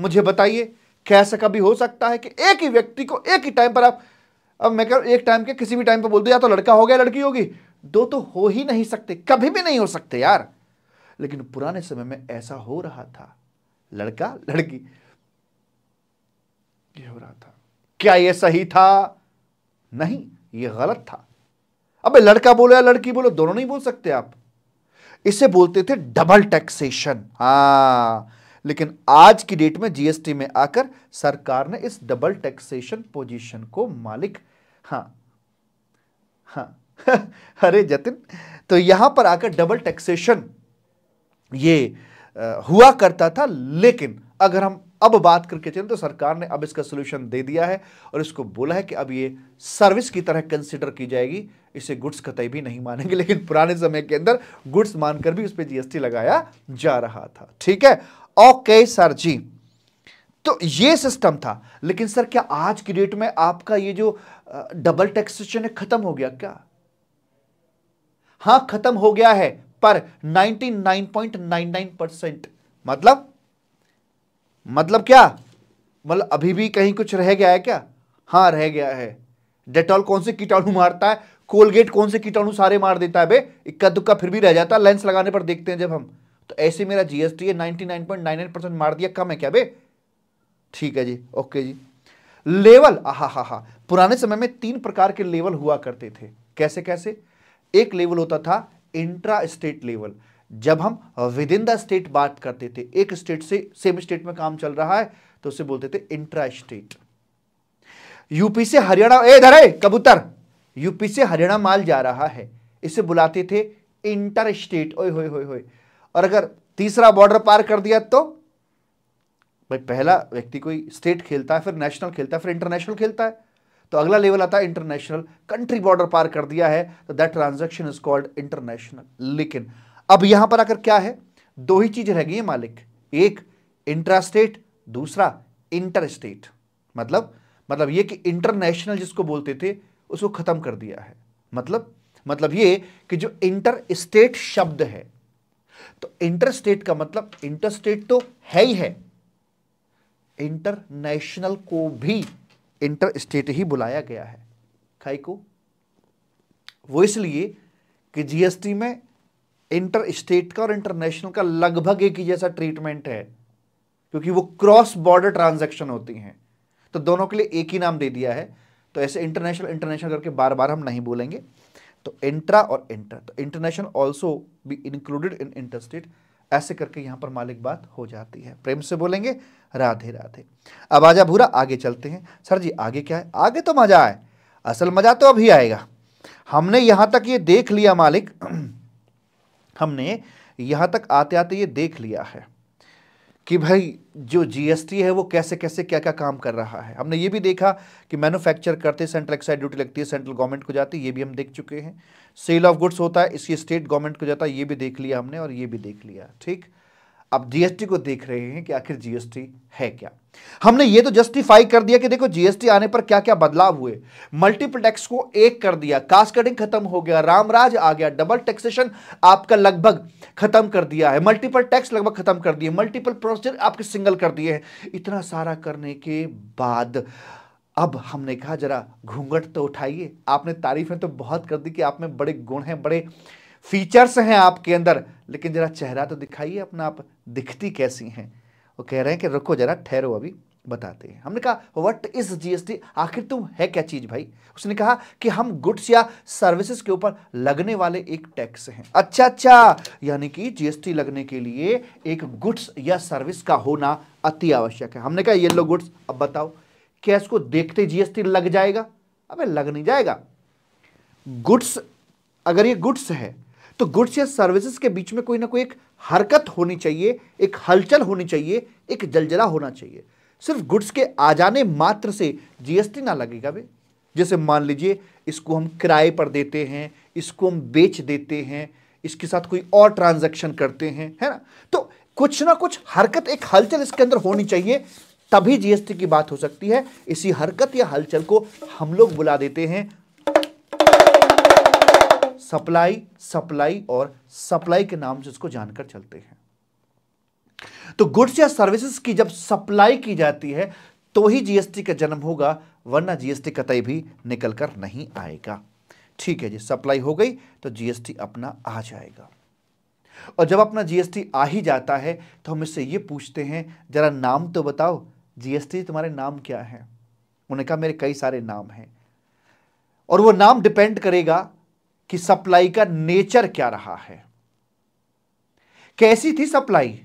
मुझे बताइए कैसा कभी हो सकता है कि एक ही व्यक्ति को एक ही टाइम पर आप अब मैं कह एक टाइम के किसी भी टाइम पर बोल दो या तो लड़का हो गया लड़की होगी दो तो हो ही नहीं सकते कभी भी नहीं हो सकते यार लेकिन पुराने समय में ऐसा हो रहा था लड़का लड़की ये हो रहा था क्या ये सही था नहीं ये गलत था अबे लड़का बोलो या लड़की बोलो दोनों नहीं बोल सकते आप इसे बोलते थे डबल टैक्सेशन हा लेकिन आज की डेट में जीएसटी में आकर सरकार ने इस डबल टैक्सेशन पोजीशन को मालिक हाँ हाँ अरे जतिन तो यहां पर आकर डबल टैक्सेशन ये हुआ करता था लेकिन अगर हम अब बात करके चलें तो सरकार ने अब इसका सोल्यूशन दे दिया है और इसको बोला है कि अब ये सर्विस की तरह कंसिडर की जाएगी इसे गुड्स कतई भी नहीं मानेंगे लेकिन पुराने समय के अंदर गुड्स मानकर भी उस पर जीएसटी लगाया जा रहा था ठीक है ओके सर जी तो ये सिस्टम था लेकिन सर क्या आज की डेट में आपका ये जो डबल टैक्सेशन खत्म हो गया क्या हां खत्म हो गया है पर 99.99 परसेंट मतलब मतलब क्या मतलब अभी भी कहीं कुछ रह गया है क्या हां रह गया है डेटॉल कौन से कीटाणु मारता है कोलगेट कौन से कीटाणु सारे मार देता है बे इक्का दुक्का फिर भी रह जाता है लेंस लगाने पर देखते हैं जब हम तो ऐसे मेरा जीएसटी है 99.99 परसेंट मार दिया कम है क्या बे ठीक है जी ओके जी लेवल आहा हा हा पुराने समय में तीन प्रकार के लेवल हुआ करते थे कैसे कैसे एक लेवल होता था इंट्रा स्टेट लेवल जब हम विद इन द स्टेट बात करते थे एक स्टेट से सेम स्टेट में काम चल रहा है तो उसे बोलते थे इंट्रा स्टेट यूपी से हरियाणा ए धरे कबूतर यूपी से हरियाणा माल जा रहा है इसे बुलाते थे इंटर स्टेट ओए और अगर तीसरा बॉर्डर पार कर दिया तो भाई पहला व्यक्ति कोई स्टेट खेलता है फिर नेशनल खेलता है फिर इंटरनेशनल खेलता है तो अगला लेवल आता है इंटरनेशनल कंट्री बॉर्डर पार कर दिया है तो that transaction is called international लेकिन अब यहां पर आकर क्या है दो ही चीज रह गई है मालिक एक इंट्रास्टेट दूसरा इंटरस्टेट मतलब मतलब ये कि इंटरनेशनल जिसको बोलते थे उसको खत्म कर दिया है मतलब मतलब ये कि जो इंटर स्टेट शब्द है तो इंटर स्टेट का मतलब इंटर स्टेट तो है ही है इंटरनेशनल को भी इंटर स्टेट ही बुलाया गया है खाई को वो इसलिए कि जीएसटी में इंटर स्टेट का और इंटरनेशनल का लगभग एक ही जैसा ट्रीटमेंट है क्योंकि वो क्रॉस बॉर्डर ट्रांजैक्शन होती हैं तो दोनों के लिए एक ही नाम दे दिया है तो ऐसे इंटरनेशनल इंटरनेशनल करके बार बार हम नहीं बोलेंगे तो इंट्रा और इंटर तो international also be included in inter state ऐसे करके यहां पर मालिक बात हो जाती है प्रेम से बोलेंगे राधे राधे अब आजा भूरा आगे चलते हैं सर जी आगे क्या है आगे तो मज़ा आए असल मज़ा तो अभी आएगा हमने यहां तक ये देख लिया मालिक हमने यहां तक आते आते ये देख लिया है कि भाई जो जीएसटी है वो कैसे कैसे क्या क्या काम कर रहा है हमने ये भी देखा कि मैन्युफैक्चर करते सेंट्रल एक्साइज ड्यूटी लगती है सेंट्रल गवर्नमेंट को जाती है ये भी हम देख चुके हैं सेल ऑफ गुड्स होता है इसकी स्टेट गवर्नमेंट को जाता है ये भी देख लिया हमने और ये भी देख लिया ठीक अब जीएसटी को देख रहे हैं कि आखिर जीएसटी है क्या हमने ये तो जस्टिफाई कर दिया कि देखो जीएसटी आने पर क्या क्या बदलाव हुए मल्टीपल टैक्स को एक कर दिया कास्ट कटिंग खत्म हो गया रामराज आ गया डबल टैक्सेशन आपका लगभग खत्म कर दिया है मल्टीपल टैक्स लगभग खत्म कर दिए मल्टीपल प्रोसीजर आपके सिंगल कर दिए हैं इतना सारा करने के बाद अब हमने कहा जरा घूंघट तो उठाइए आपने तारीफें तो बहुत कर दी कि आप में बड़े गुण हैं बड़े फीचर्स हैं आपके अंदर लेकिन ज़रा चेहरा तो दिखाइए अपना आप दिखती कैसी हैं वो कह रहे हैं कि रुको जरा ठहरो अभी बताते हैं हमने कहा व्हाट इज जीएसटी आखिर तुम है क्या चीज भाई उसने कहा कि हम गुड्स या सर्विसेज के ऊपर लगने वाले एक टैक्स हैं अच्छा अच्छा यानी कि जीएसटी लगने के लिए एक गुड्स या सर्विस का होना अति आवश्यक है हमने कहा ये लो गुड्स अब बताओ क्या इसको देखते जीएसटी लग जाएगा अबे लग नहीं जाएगा गुड्स अगर ये गुड्स है तो गुड्स या सर्विसेज के बीच में कोई ना कोई एक हरकत होनी चाहिए एक हलचल होनी चाहिए एक जलजला होना चाहिए सिर्फ गुड्स के आ जाने मात्र से जीएसटी ना लगेगा वे जैसे मान लीजिए इसको हम किराए पर देते हैं इसको हम बेच देते हैं इसके साथ कोई और ट्रांजेक्शन करते हैं है ना तो कुछ ना कुछ हरकत एक हलचल इसके अंदर होनी चाहिए तभी जीएसटी की बात हो सकती है इसी हरकत या हलचल को हम लोग बुला देते हैं सप्लाई सप्लाई और सप्लाई के नाम से इसको जानकर चलते हैं तो गुड्स या सर्विसेज की जब सप्लाई की जाती है तो ही जीएसटी का जन्म होगा वरना जीएसटी कतई भी निकल कर नहीं आएगा ठीक है जी सप्लाई हो गई तो जीएसटी अपना आ जाएगा और जब अपना जीएसटी आ ही जाता है तो हम इससे ये पूछते हैं जरा नाम तो बताओ जीएसटी तुम्हारे नाम क्या है उन्होंने कहा मेरे कई सारे नाम हैं और वो नाम डिपेंड करेगा कि सप्लाई का नेचर क्या रहा है कैसी थी सप्लाई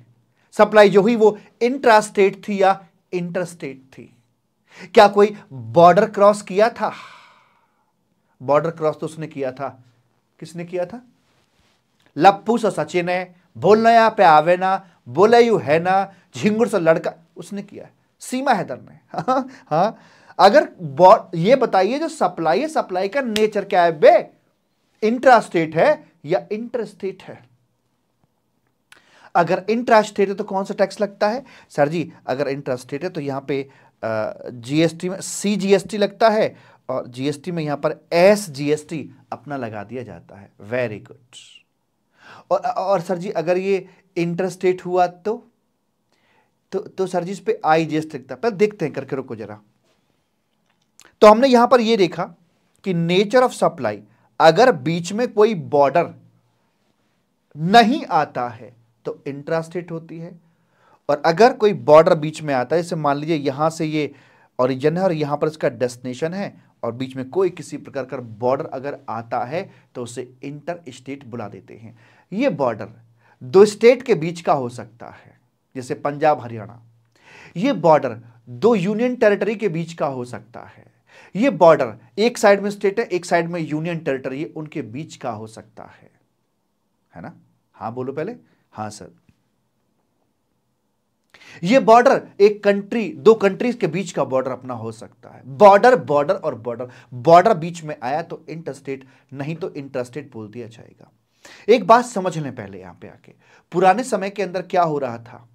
सप्लाई जो हुई वो इंट्रास्टेट थी या इंटरस्टेट थी क्या कोई बॉर्डर क्रॉस किया था बॉर्डर क्रॉस तो उसने किया था किसने किया था लप्पू सो सचिन है बोलना पे आवे ना बोले यू है ना झिंगुर सो लड़का उसने किया सीमा हैदर ने हाँ, हाँ अगर ये बताइए जो सप्लाई है सप्लाई का नेचर क्या है बे इंट्रास्टेट है या इंटरस्टेट है अगर इंट्रा स्टेट है तो कौन सा टैक्स लगता है सर जी अगर इंट्रास्टेट है तो यहां पे जीएसटी में सी जीएसटी लगता है और जीएसटी में यहां पर एस जीएसटी अपना लगा दिया जाता है वेरी गुड और और सर जी अगर ये इंटरस्टेट हुआ तो तो तो सर जी इस पर आई जीएसटी लगता है पर देखते हैं करके रुको जरा तो हमने यहां पर ये देखा कि नेचर ऑफ सप्लाई अगर बीच में कोई बॉर्डर नहीं आता है तो इंट्रास्टेट होती है और अगर कोई बॉर्डर बीच में आता है जैसे मान लीजिए यहां से ये ओरिजिन है और यहां पर इसका डेस्टिनेशन है और बीच में कोई किसी प्रकार का बॉर्डर अगर आता है तो उसे इंटर स्टेट बुला देते हैं ये बॉर्डर दो स्टेट के बीच का हो सकता है जैसे पंजाब हरियाणा ये बॉर्डर दो यूनियन टेरिटरी के बीच का हो सकता है ये बॉर्डर एक साइड में स्टेट है एक साइड में यूनियन टेरिटरी है उनके बीच का हो सकता है है ना हाँ बोलो पहले हाँ सर ये बॉर्डर एक कंट्री दो कंट्रीज के बीच का बॉर्डर अपना हो सकता है बॉर्डर बॉर्डर और बॉर्डर बॉर्डर बीच में आया तो इंटरस्टेट नहीं तो इंटरस्टेट बोल दिया जाएगा एक बात समझ लें पहले यहां पे आके पुराने समय के अंदर क्या हो रहा था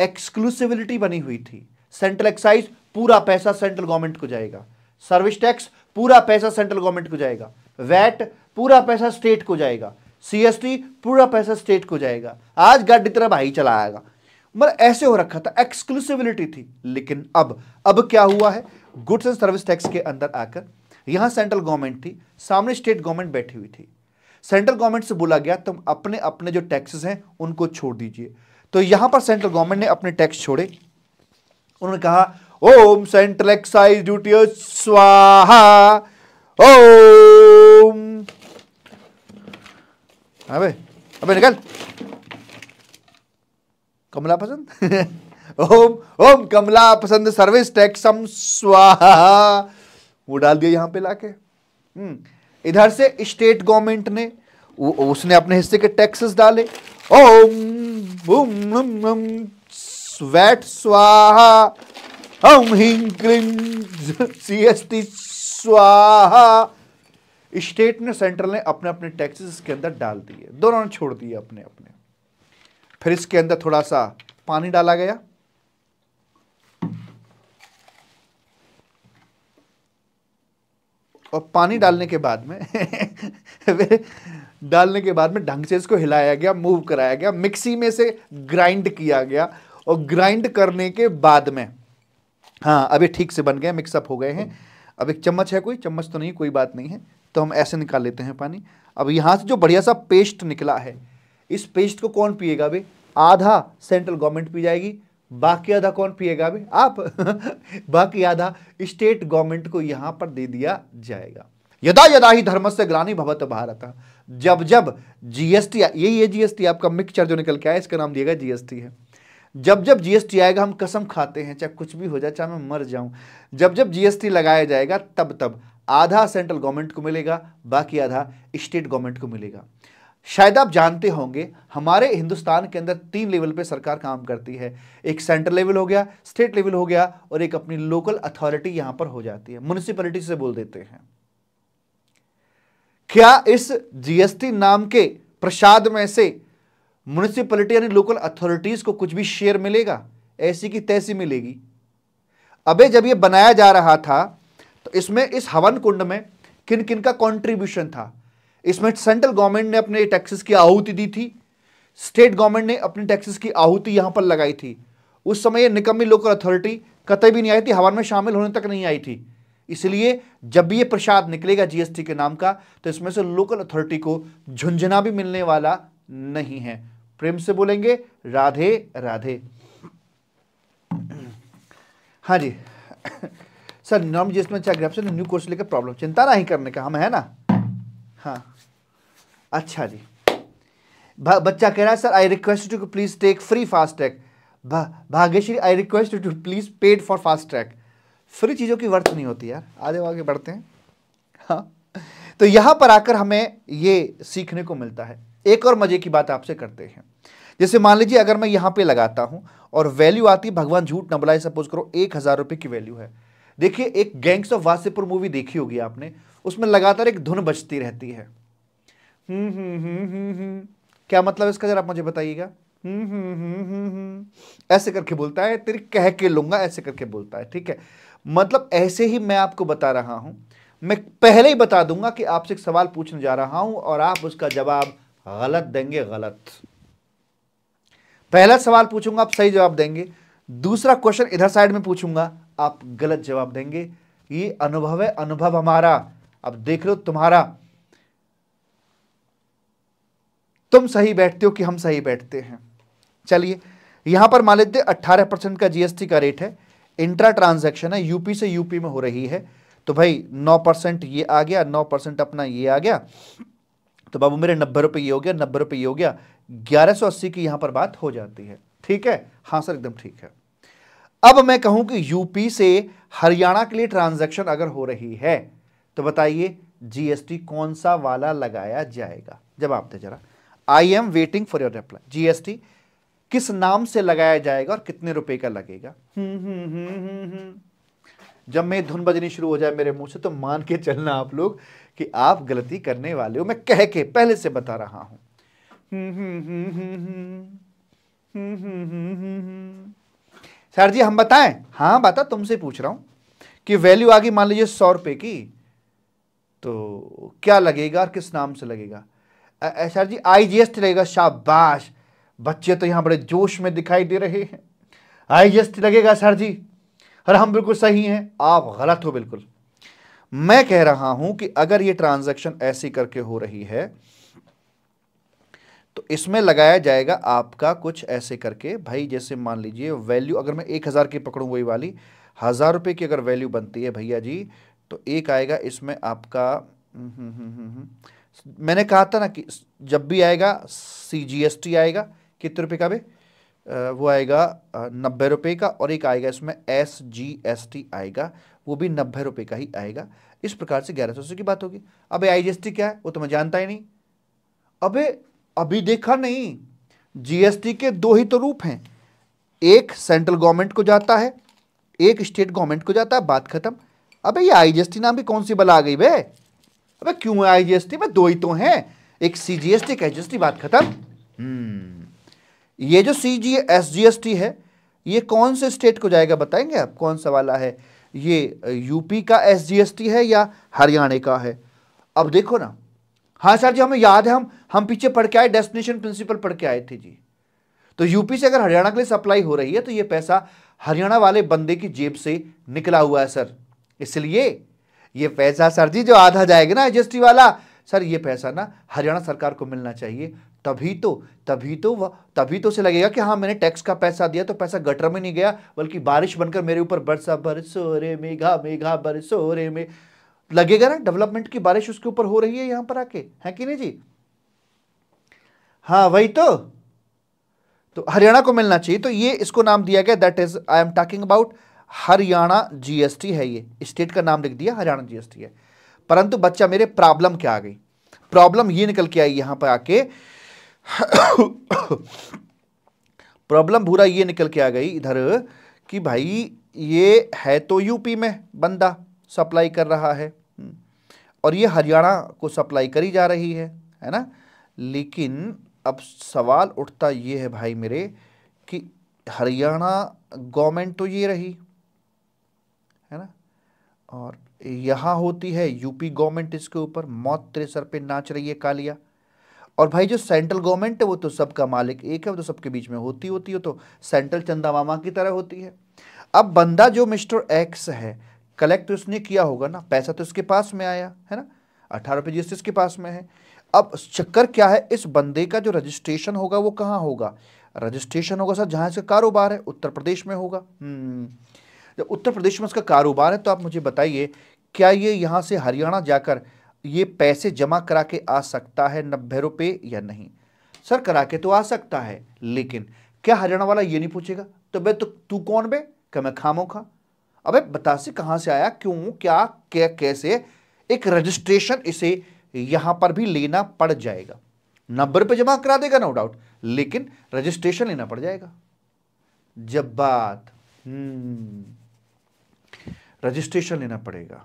एक्सक्लूसिविलिटी बनी हुई थी सेंट्रल एक्साइज पूरा पैसा सेंट्रल गवर्नमेंट को जाएगा सर्विस टैक्स पूरा पैसा सेंट्रल गवर्नमेंट को जाएगा वैट पूरा पैसा स्टेट को जाएगा सीएसटी पूरा पैसा स्टेट को जाएगा आज गाड़ी तरफ भाई चला आएगा मतलब ऐसे हो रखा था एक्सक्लूसिविलिटी थी लेकिन अब अब क्या हुआ है गुड्स एंड सर्विस टैक्स के अंदर आकर यहां सेंट्रल गवर्नमेंट थी सामने स्टेट गवर्नमेंट बैठी हुई थी सेंट्रल गवर्नमेंट से बोला गया तुम अपने अपने जो टैक्सेस हैं उनको छोड़ दीजिए तो यहां पर सेंट्रल गवर्नमेंट ने अपने टैक्स छोड़े उन्होंने कहा ओम सेंट्रल एक्साइज ड्यूटी स्वाहा ओम अबे अबे निकल कमला पसंद ओम ओम कमला पसंद सर्विस टैक्सम स्वाहा वो डाल दिया यहां पे लाके हम्म, इधर से स्टेट गवर्नमेंट ने उसने अपने हिस्से के टैक्सेस डाले ओम वैट स्वाहा हम हिं एस टी स्वाहा स्टेट ने सेंट्रल ने अपने अपने टैक्सेस इसके अंदर डाल दिए दोनों ने छोड़ दिए अपने अपने फिर इसके अंदर थोड़ा सा पानी डाला गया और पानी डालने के बाद में डालने के बाद में ढंग से इसको हिलाया गया मूव कराया गया मिक्सी में से ग्राइंड किया गया और ग्राइंड करने के बाद में हाँ अभी ठीक से बन गए मिक्सअप हो गए हैं अब एक चम्मच है कोई चम्मच तो नहीं कोई बात नहीं है तो हम ऐसे निकाल लेते हैं पानी अब यहाँ से जो बढ़िया सा पेस्ट निकला है इस पेस्ट को कौन पिएगा अभी आधा सेंट्रल गवर्नमेंट पी जाएगी बाकी आधा कौन पिएगा अभी आप बाकी आधा स्टेट गवर्नमेंट को यहाँ पर दे दिया जाएगा यदा यदा ही धर्म से ग्रानी भवत भारत जब जब जीएसटी ये है जीएसटी आपका मिक्सचर जो निकल के आया इसका नाम दिएगा जीएसटी है जब जब जीएसटी आएगा हम कसम खाते हैं चाहे कुछ भी हो जाए चाहे मैं मर जाऊं जब जब जीएसटी लगाया जाएगा तब तब आधा सेंट्रल गवर्नमेंट को मिलेगा बाकी आधा स्टेट गवर्नमेंट को मिलेगा शायद आप जानते होंगे हमारे हिंदुस्तान के अंदर तीन लेवल पे सरकार काम करती है एक सेंट्रल लेवल हो गया स्टेट लेवल हो गया और एक अपनी लोकल अथॉरिटी यहां पर हो जाती है म्यूनिसिपैलिटी से बोल देते हैं क्या इस जीएसटी नाम के प्रसाद में से म्यूनिसिपलिटी यानी लोकल अथॉरिटीज़ को कुछ भी शेयर मिलेगा ऐसी की तैसी मिलेगी अबे जब ये बनाया जा रहा था तो इसमें इस हवन कुंड में किन किन का कंट्रीब्यूशन था इसमें सेंट्रल गवर्नमेंट ने अपने टैक्सेस की आहुति दी थी स्टेट गवर्नमेंट ने अपने टैक्सेस की आहुति यहां पर लगाई थी उस समय यह निकम्मी लोकल अथॉरिटी कतई भी नहीं आई थी हवन में शामिल होने तक नहीं आई थी इसलिए जब भी ये प्रसाद निकलेगा जीएसटी के नाम का तो इसमें से लोकल अथॉरिटी को झुंझुना भी मिलने वाला नहीं है प्रेम से बोलेंगे राधे राधे हाँ जी सर नॉर्म जिसमें चाहे अच्छा से न्यू कोर्स लेकर प्रॉब्लम चिंता नहीं करने का हम है ना हाँ अच्छा जी बच्चा कह रहा है sir I request to please take free fast track Bhagyashree I request to please paid for fast track free चीज़ों की वर्थ नहीं होती यार आगे आगे बढ़ते हैं हाँ तो यहाँ पर आकर हमें ये सीखने को मिलता है एक और मजे की बात आपसे करते हैं जैसे मान लीजिए अगर मैं यहां पे लगाता हूं और वैल्यू आती है भगवान झूठ न बुलाए सपोज करो एक हज़ार रुपए की वैल्यू है देखिए एक गैंग्स ऑफ वासेपुर मूवी देखी होगी आपने उसमें लगातार एक धुन बजती रहती है हम्म, हम्म, हम्म, क्या मतलब इसका जरा आप मुझे बताइएगा ऐसे करके बोलता है तेरी कह के लूंगा ऐसे करके बोलता है ठीक है मतलब ऐसे ही मैं आपको बता रहा हूं मैं पहले ही बता दूंगा कि आपसे एक सवाल पूछने जा रहा हूं और आप उसका जवाब गलत देंगे गलत पहला सवाल पूछूंगा आप सही जवाब देंगे दूसरा क्वेश्चन इधर साइड में पूछूंगा आप गलत जवाब देंगे ये अनुभव है अनुभव हमारा अब देख लो तुम्हारा तुम सही बैठते हो कि हम सही बैठते हैं चलिए यहां पर मान लेते अट्ठारह परसेंट का जीएसटी का रेट है इंट्रा ट्रांजैक्शन है यूपी से यूपी में हो रही है तो भाई नौ परसेंट ये आ गया नौ परसेंट अपना ये आ गया तो बाबू मेरे नब्बे रुपये ये हो गया नब्बे रुपये ये हो गया ग्यारह सौ अस्सी की यहां पर बात हो जाती है ठीक है हाँ सर एकदम ठीक है अब मैं कहूं कि यूपी से हरियाणा के लिए ट्रांजैक्शन अगर हो रही है तो बताइए जीएसटी कौन सा वाला लगाया जाएगा जवाब दे जरा I am waiting for your reply GST किस नाम से लगाया जाएगा और कितने रुपए का लगेगा हम्म, हम्म, हम्म, हम्म जब मैं धुन बजनी शुरू हो जाए मेरे मुंह से तो मान के चलना आप लोग कि आप गलती करने वाले हो मैं कह के पहले से बता रहा हूं सर जी हम बताएं हां बता तुमसे पूछ रहा हूं कि वैल्यू आ गई मान लीजिए सौ रुपए की तो क्या लगेगा और किस नाम से लगेगा सर जी आई जी एस लगेगा शाबाश बच्चे तो यहां बड़े जोश में दिखाई दे रहे हैं आई जी एस लगेगा सर जी और हम बिल्कुल सही हैं आप गलत हो बिल्कुल मैं कह रहा हूं कि अगर ये ट्रांजैक्शन ऐसी करके हो रही है तो इसमें लगाया जाएगा आपका कुछ ऐसे करके भाई जैसे मान लीजिए वैल्यू अगर मैं एक हज़ार की पकड़ू वही वाली हज़ार रुपए की अगर वैल्यू बनती है भैया जी तो एक आएगा इसमें आपका हम्म, हम्म, हम्म, मैंने कहा था ना कि जब भी आएगा सी जी एस टी आएगा कितने रुपए का भी वो आएगा नब्बे रुपए का और एक आएगा इसमें एस जी एस टी आएगा वो भी नब्बे रुपए का ही आएगा इस प्रकार से ग्यारह सौ की बात होगी अब आईजीएसटी क्या है वो तो मैं जानता ही नहीं अबे अभी देखा नहीं जीएसटी के दो ही तो रूप हैं एक सेंट्रल गवर्नमेंट को जाता है एक स्टेट गवर्नमेंट को जाता है बात खत्म अबे ये आईजीएसटी नाम भी कौन सी बला आ गई बे अबे क्यों है आईजीएसटी में दो ही तो हैं एक सीजीएसटी एक एसजीएसटी बात खत्म हम्म। ये जो C G S G S T है ये कौन से स्टेट को जाएगा बताएंगे आप कौन सा वाला है ये यूपी का एसजीएसटी है या हरियाणा का है अब देखो ना हाँ सर जी हमें याद है हम हम पीछे पढ़ के आए डेस्टिनेशन प्रिंसिपल पढ़ के आए थे जी तो यूपी से अगर हरियाणा के लिए सप्लाई हो रही है तो ये पैसा हरियाणा वाले बंदे की जेब से निकला हुआ है सर इसलिए ये पैसा सर जी जो आधा जाएगा ना एस वाला सर ये पैसा ना हरियाणा सरकार को मिलना चाहिए तभी तो तभी तो तभी तो उसे लगेगा कि हाँ मैंने टैक्स का पैसा दिया तो पैसा गटर में नहीं गया बल्कि बारिश बनकर मेरे ऊपर बरसा बरसो रे मेघा मेघा बरसो रे में लगेगा ना डेवलपमेंट की बारिश उसके ऊपर हो रही है यहां पर आके है कि नहीं जी हाँ वही तो तो हरियाणा को मिलना चाहिए तो ये इसको नाम दिया गया that is I am talking about Haryana GST है ये स्टेट का नाम लिख दिया हरियाणा जीएसटी है परंतु बच्चा मेरे प्रॉब्लम क्या आ गई प्रॉब्लम ये निकल के आई यहां पर आके प्रॉब्लम भूरा ये निकल के आ गई इधर कि भाई ये है तो यूपी में बंदा सप्लाई कर रहा है हम्म, और ये हरियाणा को सप्लाई करी जा रही है है ना लेकिन अब सवाल उठता ये है भाई मेरे कि हरियाणा गवर्नमेंट तो ये रही है ना और यहाँ होती है यूपी गवर्नमेंट इसके ऊपर मौत तेरे सर पे नाच रही है कालिया और भाई जो सेंट्रल गवर्नमेंट है वो तो सबका मालिक एक है वो तो सबके बीच में होती होती हो तो सेंट्रल चंदा मामा की तरह होती है अब बंदा जो मिस्टर एक्स है कलेक्ट तो उसने किया होगा ना पैसा तो उसके पास में आया है ना अठारह रुपये जी इसके पास में है अब चक्कर क्या है इस बंदे का जो रजिस्ट्रेशन होगा वो कहाँ होगा रजिस्ट्रेशन होगा सर जहाँ इसका कारोबार है उत्तर प्रदेश में होगा हम्म। जब उत्तर प्रदेश में उसका कारोबार है तो आप मुझे बताइए क्या ये यहाँ से हरियाणा जाकर ये पैसे जमा करा के आ सकता है नब्बे रुपये या नहीं सर करा के तो आ सकता है लेकिन क्या हरियाणा वाला ये नहीं पूछेगा तो बे तो तू कौन बे क्या मैं खामो खा अब बता से कहाँ से आया क्यों क्या क्या कैसे एक रजिस्ट्रेशन इसे यहाँ पर भी लेना पड़ जाएगा नंबर पे जमा करा देगा नो डाउट लेकिन रजिस्ट्रेशन लेना पड़ जाएगा जब बात रजिस्ट्रेशन हम्म, लेना पड़ेगा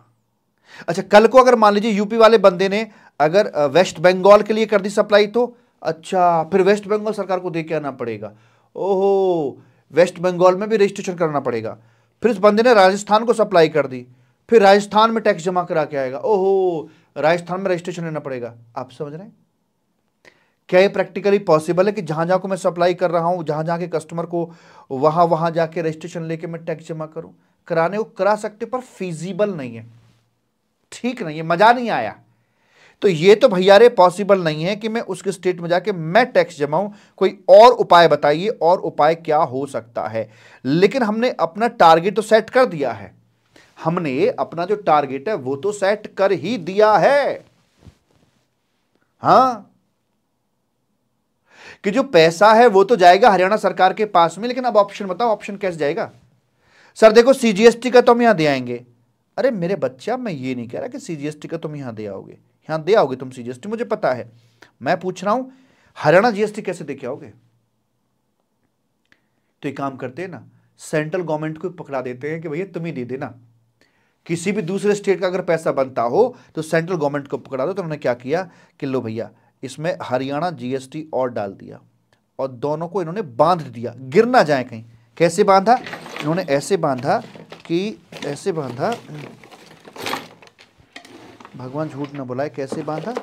अच्छा कल को अगर मान लीजिए यूपी वाले बंदे ने अगर वेस्ट बंगाल के लिए कर दी सप्लाई तो अच्छा फिर वेस्ट बंगाल सरकार को देख के आना पड़ेगा ओहो वेस्ट बंगाल में भी रजिस्ट्रेशन करना पड़ेगा फिर उस बंदे ने राजस्थान को सप्लाई कर दी फिर राजस्थान में टैक्स जमा करा के आएगा ओहो राजस्थान में रजिस्ट्रेशन लेना पड़ेगा आप समझ रहे हैं क्या ये प्रैक्टिकली पॉसिबल है कि जहां जहां को मैं सप्लाई कर रहा हूं जहां जहां के कस्टमर को वहां वहां जाके रजिस्ट्रेशन लेके मैं टैक्स जमा करूं कराने को करा सकते पर फिजिबल नहीं है ठीक नहीं है मज़ा नहीं आया तो ये तो भैया रे पॉसिबल नहीं है कि मैं उसके स्टेट में जाके मैं टैक्स जमाऊं कोई और उपाय बताइए और उपाय क्या हो सकता है लेकिन हमने अपना टारगेट तो सेट कर दिया है हमने अपना जो टारगेट है वो तो सेट कर ही दिया है हाँ कि जो पैसा है वो तो जाएगा हरियाणा सरकार के पास में लेकिन अब ऑप्शन बताओ ऑप्शन कैसे जाएगा सर देखो सीजीएसटी का तो हम यहां दे आएंगे अरे मेरे बच्चा मैं ये नहीं कह रहा कि सी का तुम यहाँ दे आओगे यहाँ दे आओगे तुम सी मुझे पता है मैं पूछ रहा हूँ हरियाणा जीएसटी कैसे दे के आओगे तो ये काम करते हैं ना सेंट्रल गवर्नमेंट को पकड़ा देते हैं कि भैया तुम ही दे देना किसी भी दूसरे स्टेट का अगर पैसा बनता हो तो सेंट्रल गवर्नमेंट को पकड़ा दो तो उन्होंने क्या किया कि लो भैया इसमें हरियाणा जीएसटी और डाल दिया और दोनों को इन्होंने बांध दिया गिर ना जाए कहीं कैसे बांधा इन्होंने ऐसे बांधा की ऐसे बांधा भगवान झूठ ना बुलाए कैसे बांधा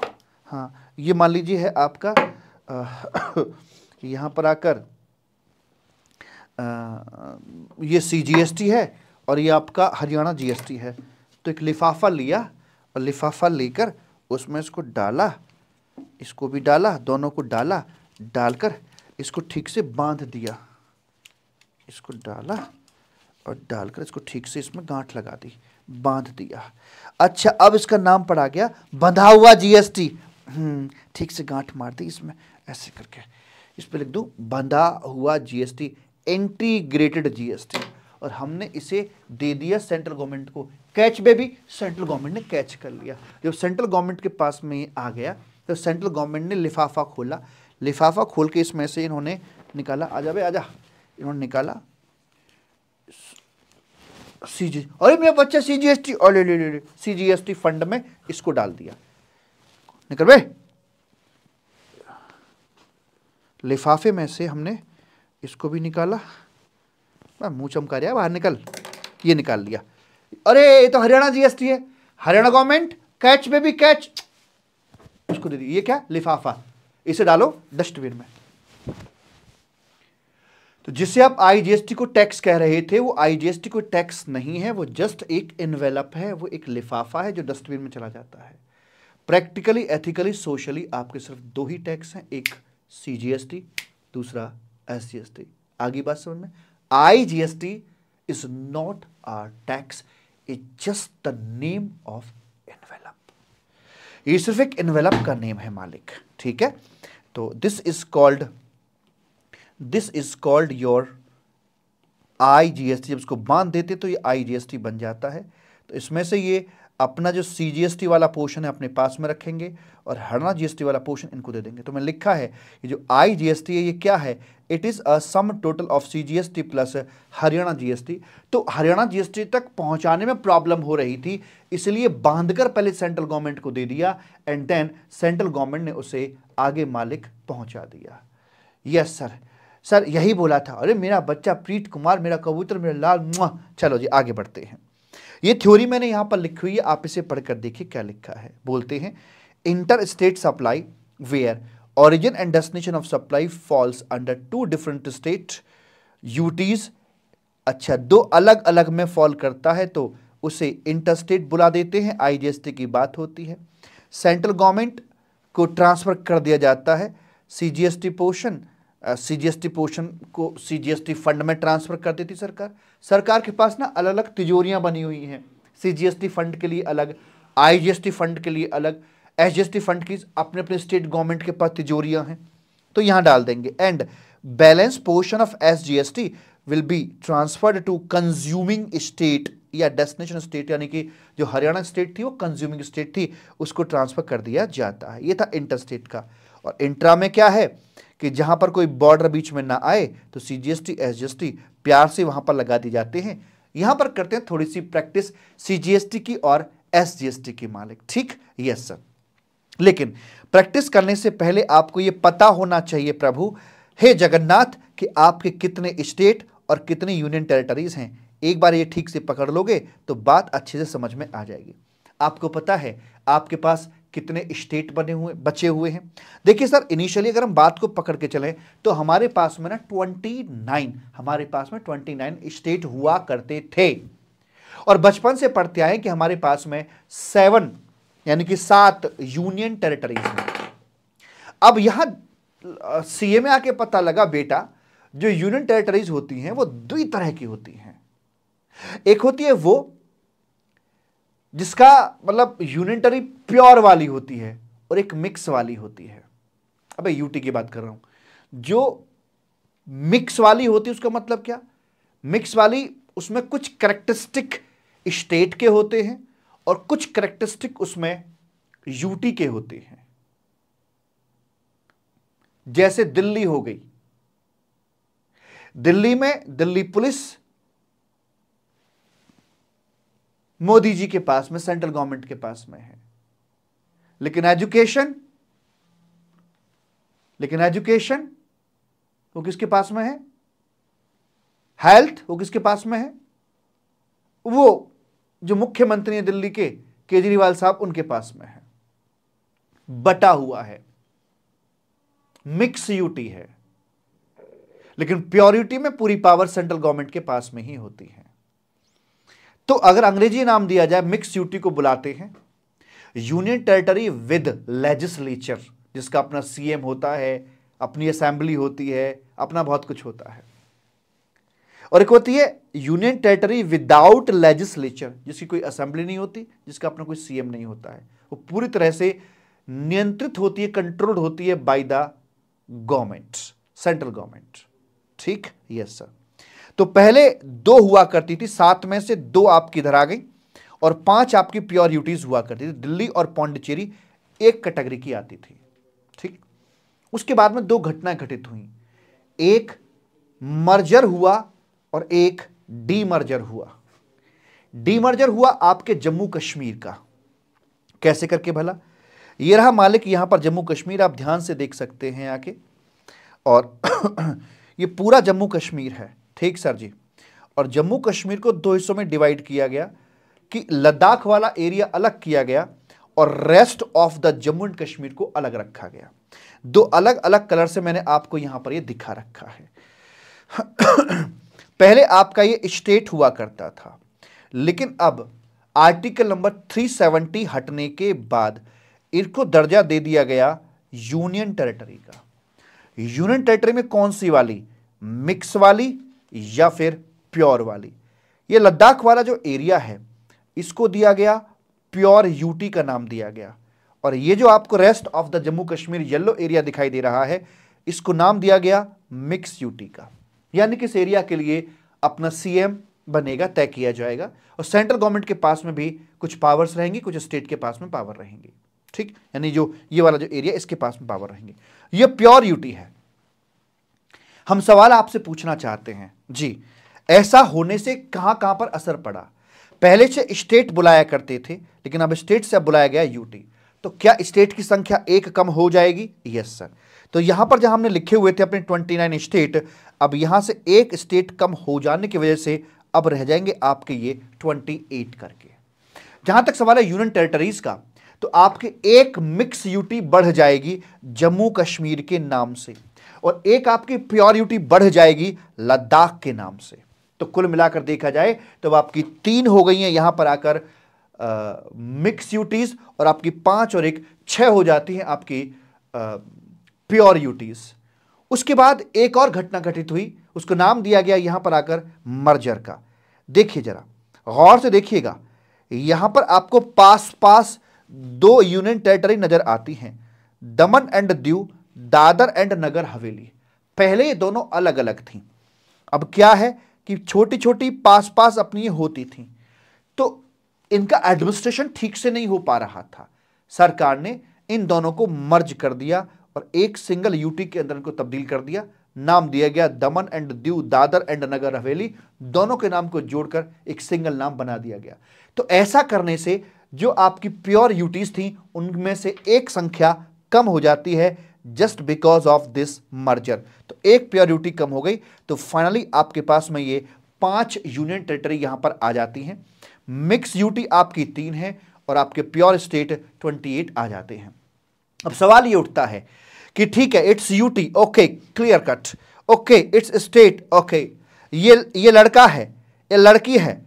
हाँ ये मान लीजिए है आपका यहाँ पर आकर आ, ये सी टी है और ये आपका हरियाणा जीएसटी है तो एक लिफाफा लिया और लिफाफा लेकर उसमें इसको डाला इसको भी डाला दोनों को डाला डालकर इसको ठीक से बांध दिया इसको डाला और डालकर इसको ठीक से इसमें गांठ लगा दी बांध दिया अच्छा अब इसका नाम पड़ा गया बंधा हुआ जीएसटी हम्म, ठीक से गांठ मार दी इसमें ऐसे करके इस पर लिख दूँ बंधा हुआ जीएसटी इंटीग्रेटेड जीएसटी और हमने इसे दे दिया सेंट्रल गवर्नमेंट को कैच में भी सेंट्रल गवर्नमेंट ने कैच कर लिया जब सेंट्रल गवर्नमेंट के पास में आ गया तो सेंट्रल गवर्नमेंट ने लिफाफा खोला लिफाफा खोल के इसमें से इन्होंने निकाला आजा भाई आजा इन्होंने निकाला सी अरे मेरा बच्चा सी जी एस टी और C G S T fund में इसको डाल दिया निकल भाई लिफाफे में से हमने इसको भी निकाला मुँह चमका रहा बाहर निकल ये निकाल लिया अरे ये तो हरियाणा जीएसटी है हरियाणा गवर्नमेंट कैच में भी कैच उसको दे दी ये क्या लिफाफा इसे डालो डस्टबिन में तो जिसे आप आईजीएसटी को टैक्स कह रहे थे वो आईजीएसटी को टैक्स नहीं है वो जस्ट एक इनवेलप है वो एक लिफाफा है जो डस्टबिन में चला जाता है प्रैक्टिकली एथिकली सोशली आपके सिर्फ दो ही टैक्स हैं एक सीजीएसटी दूसरा एसजीएसटी आगे बात समझ में IGST is not are tax is just the name of envelope ये सिर्फ एक इनवेलप का नेम है मालिक ठीक है तो this is called this is called your I G S T जब इसको बांध देते तो ये आई जी एस टी बन जाता है तो इसमें से ये अपना जो सी जी एस टी वाला पोर्शन है अपने पास में रखेंगे और हरियाणा जी एस टी वाला पोर्शन इनको दे देंगे तो मैंने लिखा है ये जो आई जी एस टी है ये क्या है it is a sum total of C G S T plus Haryana G S T तो हरियाणा जी एस टी तक पहुंचाने में प्रॉब्लम हो रही थी इसलिए बांधकर पहले सेंट्रल गवर्नमेंट को दे दिया एंड देन सेंट्रल गवर्नमेंट ने उसे आगे मालिक पहुँचा दिया यस yes, सर सर यही बोला था अरे मेरा बच्चा प्रीत कुमार मेरा कबूतर मेरा लाल चलो जी आगे बढ़ते हैं ये थ्योरी मैंने यहाँ पर लिखी हुई है आप इसे पढ़कर देखिए क्या लिखा है बोलते हैं inter state supply where origin and destination of supply falls under two different state UTs अच्छा दो अलग अलग में फॉल करता है तो उसे इंटर स्टेट बुला देते हैं आईजीएसटी की बात होती है सेंट्रल गवर्नमेंट को ट्रांसफ़र कर दिया जाता है सीजीएसटी पोर्शन सीजीएसटी पोर्शन को सीजीएसटी फंड में ट्रांसफ़र कर देती सरकार सरकार के पास ना अलग अलग तिजोरियाँ बनी हुई हैं सीजीएसटी फंड के लिए अलग आईजीएसटी फंड के लिए अलग एसजीएसटी फंड की अपने अपने स्टेट गवर्नमेंट के पास तिजोरियाँ हैं तो यहाँ डाल देंगे and balance portion of SGST will be transferred to consuming state या डेस्टिनेशन स्टेट यानी कि जो हरियाणा स्टेट थी वो कंज्यूमिंग स्टेट थी उसको ट्रांसफर कर दिया जाता है ये था इंटर स्टेट का और इंट्रा में क्या है कि जहां पर कोई बॉर्डर बीच में ना आए तो C G S T S G S T प्यार से वहां पर लगा दी जाते हैं यहां पर करते हैं थोड़ी सी practice C G S T की और एस जी एस टी की मालिक ठीक यस सर लेकिन प्रैक्टिस करने से पहले आपको यह पता होना चाहिए प्रभु हे जगन्नाथ कि आपके कितने स्टेट और कितने यूनियन टेरिटरीज हैं एक बार ये ठीक से पकड़ लोगे तो बात अच्छे से समझ में आ जाएगी आपको पता है आपके पास कितने स्टेट बने हुए बचे हुए हैं देखिए सर इनिशियली अगर हम बात को पकड़ के चलें तो हमारे पास में ना ट्वेंटी नाइन हमारे पास में ट्वेंटी नाइन स्टेट हुआ करते थे और बचपन से पढ़ते आए कि हमारे पास में सेवन यानी कि सात यूनियन टेरिटरीज हैं अब यहां सीए में आके पता लगा बेटा जो यूनियन टेरिटरीज होती हैं वो दो तरह की होती हैं एक होती है वो जिसका मतलब यूनिटरी प्योर वाली होती है और एक मिक्स वाली होती है अब यूटी की बात कर रहा हूं जो मिक्स वाली होती है उसका मतलब क्या मिक्स वाली उसमें कुछ करेक्टरिस्टिक स्टेट के होते हैं और कुछ करेक्टरिस्टिक उसमें यूटी के होते हैं जैसे दिल्ली हो गई दिल्ली में दिल्ली पुलिस मोदी जी के पास में सेंट्रल गवर्नमेंट के पास में है लेकिन एजुकेशन लेकिन एजुकेशन वो किसके पास में है हेल्थ वो किसके पास में है वो जो मुख्यमंत्री है दिल्ली के केजरीवाल साहब उनके पास में है बटा हुआ है मिक्स यूटी है लेकिन प्योरिटी में पूरी पावर सेंट्रल गवर्नमेंट के पास में ही होती है तो अगर अंग्रेजी नाम दिया जाए मिक्स यूटी को बुलाते हैं यूनियन टेरिटरी विद लेजिस्लेचर जिसका अपना सीएम होता है अपनी असेंबली होती है अपना बहुत कुछ होता है और एक होती है यूनियन टेरिटरी विदाउट लेजिस्लेचर जिसकी कोई असेंबली नहीं होती जिसका अपना कोई सीएम नहीं होता है वो पूरी तरह से नियंत्रित होती है कंट्रोल्ड होती है by the government central government ठीक यस सर तो पहले दो हुआ करती थी सात में से दो आपकी इधर आ गई और पांच आपकी प्योर यूटीज हुआ करती थी दिल्ली और पौंडचेरी एक कैटेगरी की आती थी ठीक उसके बाद में दो घटनाएं घटित हुई एक मर्जर हुआ और एक डीमर्जर हुआ डीमर्जर हुआ आपके जम्मू कश्मीर का कैसे करके भला ये रहा मालिक यहां पर जम्मू कश्मीर आप ध्यान से देख सकते हैं आके और ये पूरा जम्मू कश्मीर है ठीक सर जी और जम्मू कश्मीर को दो हिस्सों में डिवाइड किया गया कि लद्दाख वाला एरिया अलग किया गया और rest of the Jammu and Kashmir को अलग रखा गया दो अलग अलग कलर से मैंने आपको यहां पर ये दिखा रखा है पहले आपका ये स्टेट हुआ करता था लेकिन अब आर्टिकल नंबर 370 हटने के बाद इनको दर्जा दे दिया गया यूनियन टेरिटरी का यूनियन टेरिटरी में कौन सी वाली मिक्स वाली या फिर प्योर वाली ये लद्दाख वाला जो एरिया है इसको दिया गया प्योर यूटी का नाम दिया गया और ये जो आपको rest of the Jammu Kashmir yellow area दिखाई दे रहा है इसको नाम दिया गया मिक्स यूटी का यानी कि इस एरिया के लिए अपना सीएम बनेगा तय किया जाएगा और सेंट्रल गवर्नमेंट के पास में भी कुछ पावर्स रहेंगी कुछ स्टेट के पास में पावर रहेंगे ठीक यानी जो ये वाला जो एरिया इसके पास में पावर रहेंगे ये प्योर यूटी है हम सवाल आपसे पूछना चाहते हैं जी ऐसा होने से कहां कहां पर असर पड़ा पहले से स्टेट बुलाया करते थे लेकिन अब स्टेट से अब बुलाया गया यूटी तो क्या स्टेट की संख्या एक कम हो जाएगी यस सर तो यहां पर जहां हमने लिखे हुए थे अपने 29 स्टेट अब यहां से एक स्टेट कम हो जाने की वजह से अब रह जाएंगे आपके ये 28 करके जहां तक सवाल है यूनियन टेरिटरीज का तो आपके एक मिक्स यूटी बढ़ जाएगी जम्मू कश्मीर के नाम से और एक आपकी प्योरिटी बढ़ जाएगी लद्दाख के नाम से तो कुल मिलाकर देखा जाए तो आपकी तीन हो गई हैं यहां पर आकर मिक्स यूटीज़ और आपकी पांच और एक छह हो जाती हैं आपकी प्योर यूटीज़ उसके बाद एक और घटना घटित हुई उसको नाम दिया गया यहां पर आकर मर्जर का देखिए जरा गौर से देखिएगा यहां पर आपको पास पास दो यूनियन टेरिटरी नज़र आती हैं दमन एंड दीव दादर एंड नगर हवेली पहले ये दोनों अलग अलग थी अब क्या है कि छोटी छोटी पास पास अपनी होती थी तो इनका एडमिनिस्ट्रेशन ठीक से नहीं हो पा रहा था सरकार ने इन दोनों को मर्ज कर दिया और एक सिंगल यूटी के अंदर इनको तब्दील कर दिया नाम दिया गया दमन एंड दीव दादर एंड नगर हवेली दोनों के नाम को जोड़कर एक सिंगल नाम बना दिया गया तो ऐसा करने से जो आपकी प्योर यूटीज थी उनमें से एक संख्या कम हो जाती है just because of this merger तो एक प्योरिटी कम हो गई तो फाइनली आपके पास में ये पांच यूनियन टेरिटरी यहां पर आ जाती हैं मिक्स यूटी आपकी तीन है और आपके प्योर स्टेट 28 आ जाते हैं अब सवाल ये उठता है कि ठीक है it's UT okay clear cut okay it's state okay ये ये लड़का है ये लड़की है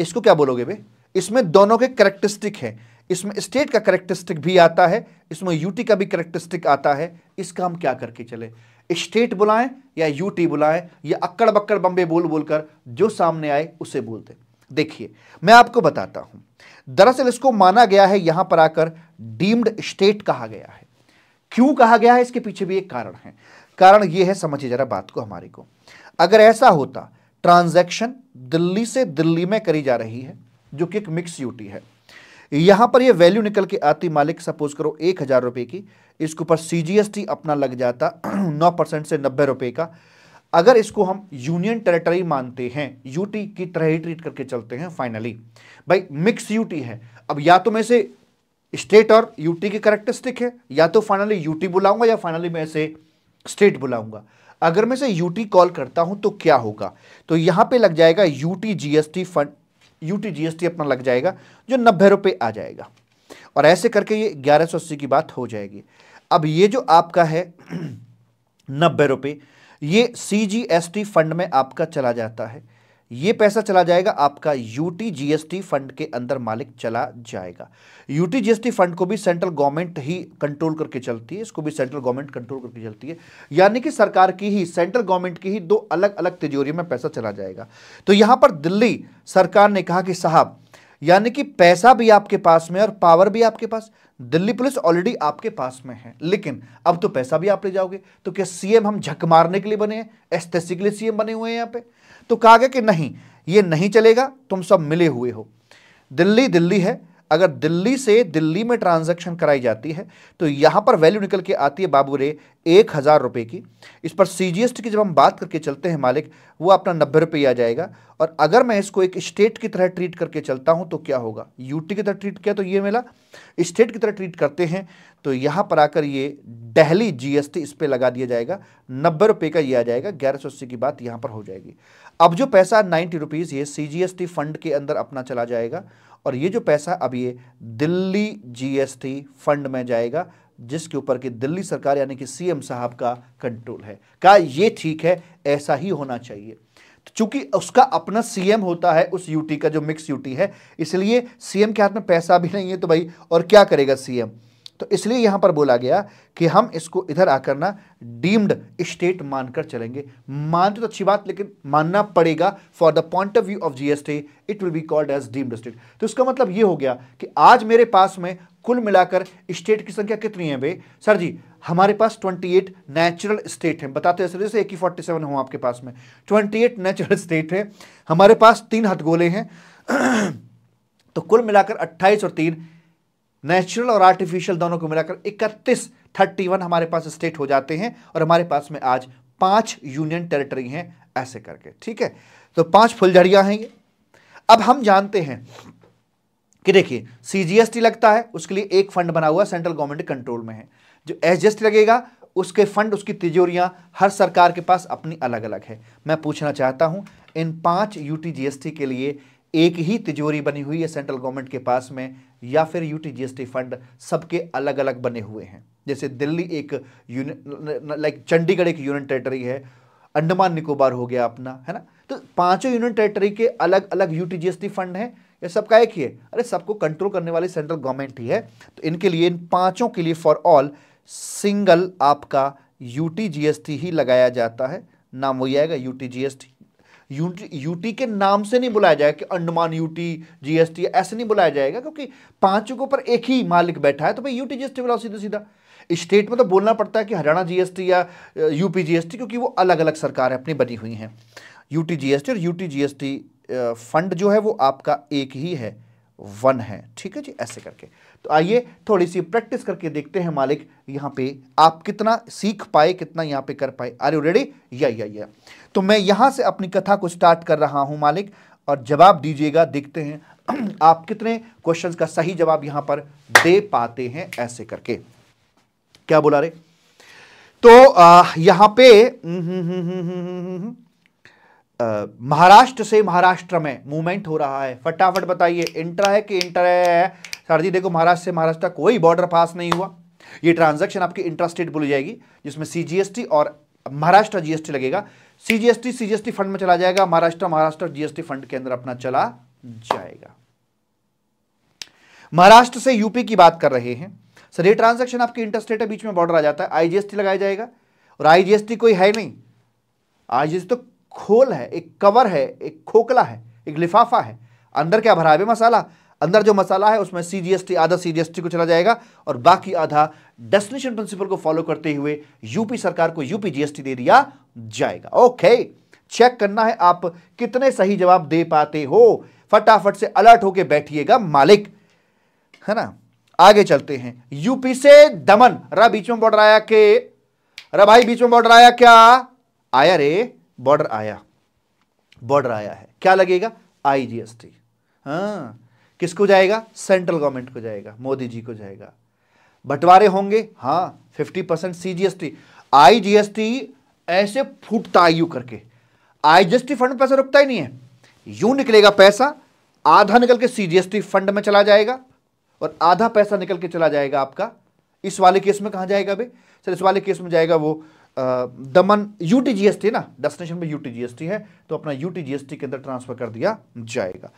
इसको क्या बोलोगे बे इसमें दोनों के करेक्टरिस्टिक है इसमें स्टेट का करेक्टरिस्टिक भी आता है इसमें यूटी का भी करेक्टरिस्टिक आता है इसका हम क्या करके चले स्टेट बुलाएं या यूटी बुलाएं या अक्कड़ बक्कड़ बम्बे बोल बोलकर जो सामने आए उसे बोलते देखिए मैं आपको बताता हूं दरअसल इसको माना गया है यहां पर आकर डीम्ड स्टेट कहा गया है क्यों कहा गया है इसके पीछे भी एक कारण है कारण यह है समझिए जरा बात को हमारे को अगर ऐसा होता ट्रांजैक्शन दिल्ली से दिल्ली में करी जा रही है जो कि एक मिक्स यूटी है यहां पर ये वैल्यू निकल के आती मालिक सपोज करो एक हज़ार रुपए की इसके ऊपर सीजीएसटी अपना लग जाता नौ परसेंट से नब्बे रुपए का अगर इसको हम यूनियन टेरिटरी मानते हैं यूटी की तरह ही ट्रीट करके चलते हैं फाइनली भाई मिक्स यूटी है अब या तो मैं से स्टेट और यूटी की करेक्टरिस्टिक है या तो फाइनली यूटी बुलाऊंगा या फाइनली मैं स्टेट बुलाऊंगा अगर मैं से यूटी कॉल करता हूं तो क्या होगा तो यहां पे लग जाएगा UT GST fund UT GST अपना लग जाएगा जो नब्बे रुपये आ जाएगा और ऐसे करके ये ग्यारह सौ अस्सी की बात हो जाएगी अब ये जो आपका है नब्बे रुपये ये C G S T fund में आपका चला जाता है ये पैसा चला जाएगा आपका यूटी जीएसटी फंड के अंदर मालिक चला जाएगा यूटी जीएसटी फंड को भी सेंट्रल गवर्नमेंट ही कंट्रोल करके चलती है इसको भी सेंट्रल गवर्नमेंट कंट्रोल करके चलती है यानी कि सरकार की ही सेंट्रल गवर्नमेंट की ही दो अलग अलग तिजोरी में पैसा चला जाएगा तो यहां पर दिल्ली सरकार ने कहा कि साहब यानी कि पैसा भी आपके पास में और पावर भी आपके पास दिल्ली पुलिस ऑलरेडी आपके पास में है लेकिन अब तो पैसा भी आप ले जाओगे तो क्या सीएम हम झक मारने के लिए बने हैं एस के लिए सीएम बने हुए हैं यहाँ पे तो कहा गया कि नहीं ये नहीं चलेगा तुम सब मिले हुए हो दिल्ली दिल्ली है अगर दिल्ली से दिल्ली में ट्रांजैक्शन कराई जाती है तो यहां पर वैल्यू निकल के आती है बाबू रे एक हज़ार रुपए की इस पर सी की जब हम बात करके चलते हैं मालिक वो अपना नब्बे रुपए आ जाएगा और अगर मैं इसको एक स्टेट की तरह ट्रीट करके चलता हूं तो क्या होगा यूटी की तरह ट्रीट किया तो ये मिला स्टेट की तरह ट्रीट करते हैं तो यहां पर आकर ये डेहली जीएसटी इस पर लगा दिया जाएगा नब्बे रुपए का यह आ जाएगा ग्यारह सौ अस्सी की बात यहां पर हो जाएगी अब जो पैसा नाइन्टी रुपीज़ ये सीजीएसटी फंड के अंदर अपना चला जाएगा और ये जो पैसा अब ये दिल्ली जीएसटी फंड में जाएगा जिसके ऊपर की दिल्ली सरकार यानी कि सीएम साहब का कंट्रोल है क्या ये ठीक है ऐसा ही होना चाहिए तो चूंकि उसका अपना सीएम होता है उस यूटी का जो मिक्स यूटी है इसलिए सीएम के हाथ में पैसा भी नहीं है तो भाई और क्या करेगा सीएम तो इसलिए यहां पर बोला गया कि हम इसको इधर आकर ना डीम्ड स्टेट मानकर चलेंगे मानते तो अच्छी बात लेकिन मानना पड़ेगा for the point of view of GST it will be called as deemed state तो इसका मतलब यह हो गया कि आज मेरे पास में कुल मिलाकर स्टेट की संख्या कितनी है भाई सर जी हमारे पास 28 नेचुरल स्टेट हैं बताते हैं सर जैसे एक ही फोर्टी सेवन हो आपके पास में 28 नेचुरल स्टेट हैं हमारे पास तीन हथगोले हैं तो कुल मिलाकर 28 और तीन नेचुरल और आर्टिफिशियल दोनों को मिलाकर 31 31 हमारे पास स्टेट हो जाते हैं और हमारे पास में आज पांच यूनियन टेरिटरी हैं ऐसे करके ठीक है तो पांच फुलझड़ियां हैं ये अब हम जानते हैं कि देखिए सीजीएसटी लगता है उसके लिए एक फंड बना हुआ सेंट्रल गवर्नमेंट कंट्रोल में है जो एस लगेगा उसके फंड उसकी तिजोरियां हर सरकार के पास अपनी अलग अलग है मैं पूछना चाहता हूं इन पांच यूटीजीएसटी के लिए एक ही तिजोरी बनी हुई है सेंट्रल गवर्नमेंट के पास में या फिर यूटी टी फंड सबके अलग अलग बने हुए हैं जैसे दिल्ली एक लाइक चंडीगढ़ एक यूनियन टेरेटरी है अंडमान निकोबार हो गया अपना है ना तो पांचों यूनियन टेरेटरी के अलग अलग यूटी फंड हैं ये सबका एक ही है अरे सबको कंट्रोल करने वाली सेंट्रल गवर्नमेंट ही है तो इनके लिए इन पांचों के लिए फॉर ऑल सिंगल आपका यूटी ही लगाया जाता है नाम वही आएगा यूटी यूटी यूटी के नाम से नहीं बुलाया जाएगा कि अंडमान यूटी जीएसटी ऐसे नहीं बुलाया जाएगा क्योंकि पांचों के ऊपर एक ही मालिक बैठा है तो भाई यूटी जीएसटी बुलाओ सीधा सीधा स्टेट में तो बोलना पड़ता है कि हरियाणा जीएसटी या यूपी uh, जीएसटी क्योंकि वो अलग अलग सरकार अपनी बनी हुई हैं यूटी जीएसटी और यूटी जीएसटी फंड जो है वो आपका एक ही है वन है ठीक है जी ऐसे करके तो आइए थोड़ी सी प्रैक्टिस करके देखते हैं मालिक यहां पे आप कितना सीख पाए कितना यहां पे कर पाए आर यू रेडी या या या तो मैं यहां से अपनी कथा को स्टार्ट कर रहा हूं मालिक और जवाब दीजिएगा देखते हैं आप कितने क्वेश्चंस का सही जवाब यहां पर दे पाते हैं ऐसे करके क्या बोला रे तो आ, यहां पे हम्म, हम्म, हम्म, महाराष्ट्र से महाराष्ट्र में मूवमेंट हो रहा है फटाफट बताइए इंटर है कि इंटर है सर जी देखो महाराष्ट्र से महाराष्ट्र कोई बॉर्डर पास नहीं हुआ ये ट्रांजैक्शन आपकी इंटरस्टेट बोली जाएगी जिसमें सीजीएसटी और महाराष्ट्र जीएसटी लगेगा सीजीएसटी सीजीएसटी फंड में चला जाएगा महाराष्ट्र महाराष्ट्र जीएसटी फंड के अंदर अपना चला जाएगा महाराष्ट्र से यूपी की बात कर रहे हैं सर ये ट्रांजेक्शन आपके इंटरस्टेट के बीच में बॉर्डर आ जाता है आईजीएसटी लगाया जाएगा और आईजीएसटी कोई है नहीं आईजीएसटी तो खोल है एक कवर है एक खोखला है एक लिफाफा है अंदर क्या भरा है मसाला अंदर जो मसाला है उसमें सीजीएसटी आधा सीजीएसटी को चला जाएगा और बाकी आधा डेस्टिनेशन प्रिंसिपल को फॉलो करते हुए यूपी सरकार को यूपी जीएसटी दे दिया जाएगा ओके चेक करना है आप कितने सही जवाब दे पाते हो फटाफट से अलर्ट होके बैठिएगा मालिक है ना आगे चलते हैं यूपी से दमन रा बीच में बॉर्डर आया के रा भाई बीच में बॉर्डर आया क्या आया रे बॉर्डर आया बॉर्डर आया है क्या लगेगा आईजीएसटी हाँ किसको जाएगा सेंट्रल गवर्नमेंट को जाएगा मोदी जी को जाएगा बंटवारे होंगे हाँ फिफ्टी परसेंट सी आईजीएसटी ऐसे फूटता यू करके आईजीएसटी फंड पैसा रुकता ही नहीं है यू निकलेगा पैसा आधा निकल के सीजीएसटी फंड में चला जाएगा और आधा पैसा निकल के चला जाएगा आपका इस वाले केस में कहा जाएगा भाई सर इस वाले केस में जाएगा वो Daman U T G S T ना डेस्टिनेशन में U T G S T है तो अपना U T G S T के अंदर ट्रांसफर कर दिया जाएगा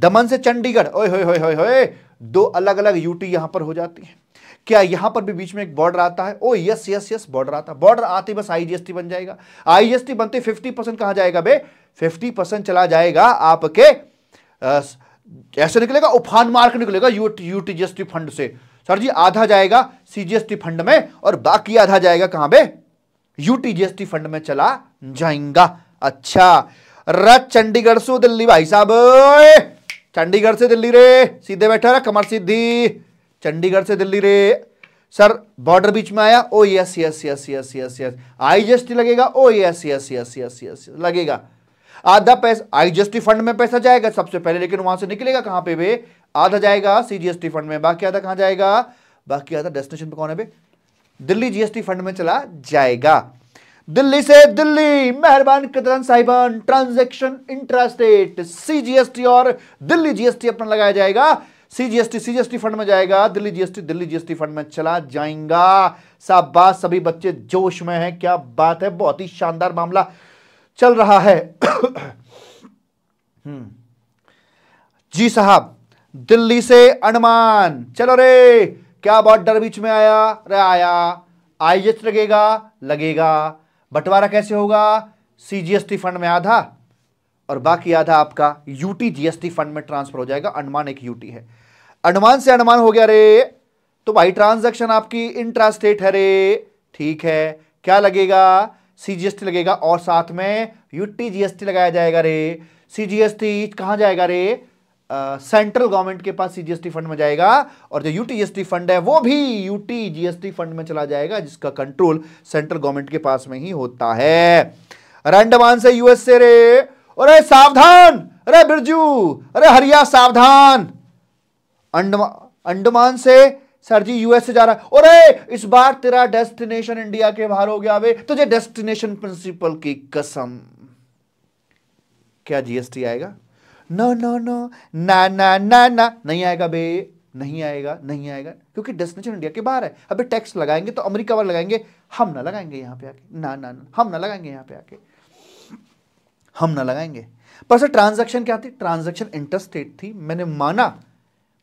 दमन से चंडीगढ़ ओए होए होए होए दो अलग अलग यूटी यहां पर हो जाती है क्या यहां पर भी बीच में एक बॉर्डर आता है oh yes yes yes border आता है बॉर्डर आते बस आईजीएसटी बन जाएगा आईजीएसटी बनते फिफ्टी परसेंट कहां जाएगा बे फिफ्टी परसेंट चला जाएगा आपके ऐसे निकलेगा उफान मार्क निकलेगा यूटीजीएसटी फंड से सर जी आधा जाएगा सीजीएसटी फंड में और बाकी आधा जाएगा कहां बे यूटीजीएसटी फंड में चला जाएगा अच्छा रथ चंडीगढ़ से दिल्ली भाई साहब चंडीगढ़ से दिल्ली रे सीधे बैठा रहा कमर सिद्धि चंडीगढ़ से दिल्ली रे सर बॉर्डर बीच में आया oh yes yes yes yes yes yes I just लगेगा oh yes yes yes yes yes लगेगा आधा पैसा आई जीएसटी फंड में पैसा जाएगा सबसे पहले लेकिन वहां से निकलेगा कहां पे वे आधा जाएगा सीजीएसटी फंड में बाकी आधा कहां जाएगा बाकी आधा डेस्टिनेशन पे कौन है बे दिल्ली जीएसटी फंड में चला जाएगा दिल्ली से दिल्ली मेहरबान कदरन साहिबान इंटरेस्ट इंट्रास्टेट सीजीएसटी और दिल्ली जीएसटी अपना लगाया जाएगा सीजीएसटी सीजीएसटी फंड में जाएगा Delhi GST Delhi GST fund में चला जाएगा शाबाश सभी बच्चे जोश में हैं क्या बात है बहुत ही शानदार मामला चल रहा है हम्म। जी साहब दिल्ली से अंडमान चलो रे क्या बॉर्डर बीच में आया रे आया आई लगेगा लगेगा बंटवारा कैसे होगा सीजीएसटी फंड में आधा और बाकी आधा आपका यूटी जीएसटी फंड में ट्रांसफर हो जाएगा अनुमान एक यूटी है अनुमान से अनुमान हो गया रे तो भाई ट्रांजैक्शन आपकी इंट्रास्टेट है रे ठीक है क्या लगेगा सीजीएसटी लगेगा और साथ में यूटी जीएसटी लगाया जाएगा रे सीजीएसटी कहां जाएगा रे सेंट्रल गवर्नमेंट के पास सीजीएसटी फंड में जाएगा और जो यूटीजीएसटी फंड है वो भी यूटी जीएसटी फंड में चला जाएगा जिसका कंट्रोल सेंट्रल गवर्नमेंट के पास में ही होता है रैंडमान से यूएसए रे अरे सावधान अरे बिरजू अरे हरिया सावधान अंडमान से सर जी यूएस से जा रहा है इस बार तेरा डेस्टिनेशन इंडिया के बाहर हो गया वे तुझे डेस्टिनेशन प्रिंसिपल की कसम क्या जीएसटी आएगा नो नो नो ना ना ना ना नहीं आएगा बे नहीं आएगा नहीं आएगा क्योंकि डेस्टिनेशन इंडिया के बाहर है अभी टैक्स लगाएंगे तो अमेरिका वाले लगाएंगे हम ना लगाएंगे यहां पे आके ना ना ना हम ना लगाएंगे यहां पे आके हम ना लगाएंगे पर सर ट्रांजेक्शन क्या थी ट्रांजेक्शन इंटरस्टेट थी मैंने माना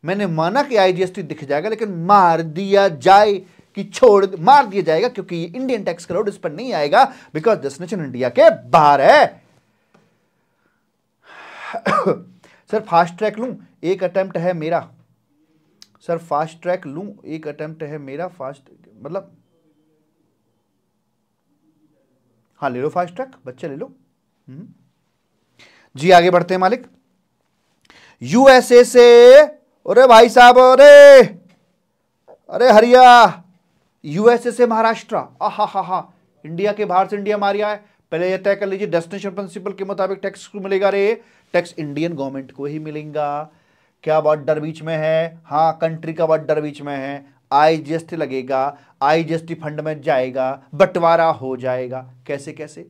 मैंने माना कि आईजीएसटी दिख जाएगा लेकिन मार दिया जाए कि छोड़ मार दिया जाएगा क्योंकि इंडियन टैक्स क्राउड इस पर नहीं आएगा बिकॉज डेस्टिनेशन इंडिया के बाहर है सर फास्ट ट्रैक लू एक अटेम्प्ट है मेरा सर फास्ट ट्रैक लू एक अटेम्प्ट है मेरा फास्ट मतलब हाँ ले लो फास्ट ट्रैक बच्चे ले लो हम्म। जी आगे बढ़ते हैं मालिक यूएसए से अरे भाई साहब अरे अरे हरिया यूएसए से महाराष्ट्र आ हा हा हा इंडिया के बाहर से इंडिया मारिया है पहले यह तय कर लीजिए डेस्टिनेशन प्रिंसिपल के मुताबिक टैक्स को मिलेगा रे टैक्स इंडियन गवर्नमेंट को ही मिलेगा क्या बॉर्डर बीच में है हाँ कंट्री का बॉर्डर बीच में है आई लगेगा आई फंड में जाएगा बंटवारा हो जाएगा कैसे कैसे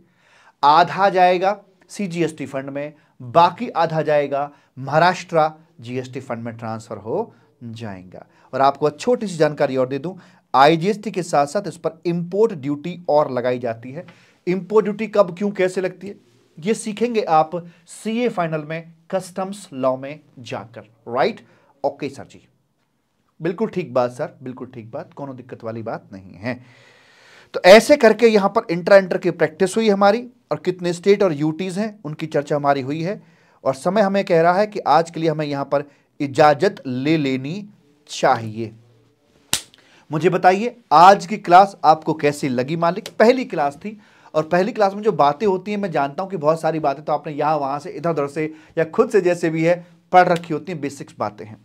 आधा जाएगा सी फंड में बाकी आधा जाएगा महाराष्ट्र जीएसटी फंड में ट्रांसफ़र हो जाएगा और आपको छोटी सी जानकारी और दे दूं आईजीएसटी के साथ साथ इस पर इम्पोर्ट ड्यूटी और लगाई जाती है इम्पोर्ट ड्यूटी कब क्यों कैसे लगती है ये सीखेंगे आप सीए फाइनल में कस्टम्स लॉ में जाकर राइट ओके सर जी बिल्कुल ठीक बात सर बिल्कुल ठीक बात कोनो दिक्कत वाली बात नहीं है तो ऐसे करके यहां पर इंटर इंटर की प्रैक्टिस हुई हमारी और कितने स्टेट और यूटीज़ हैं उनकी चर्चा हमारी हुई है और समय हमें कह रहा है कि आज के लिए हमें यहां पर इजाज़त ले लेनी चाहिए मुझे बताइए आज की क्लास आपको कैसी लगी मालिक पहली क्लास थी और पहली क्लास में जो बातें होती हैं मैं जानता हूं कि बहुत सारी बातें तो आपने यहां वहां से इधर उधर से या खुद से जैसे भी है पढ़ रखी होती हैं बेसिक्स बातें हैं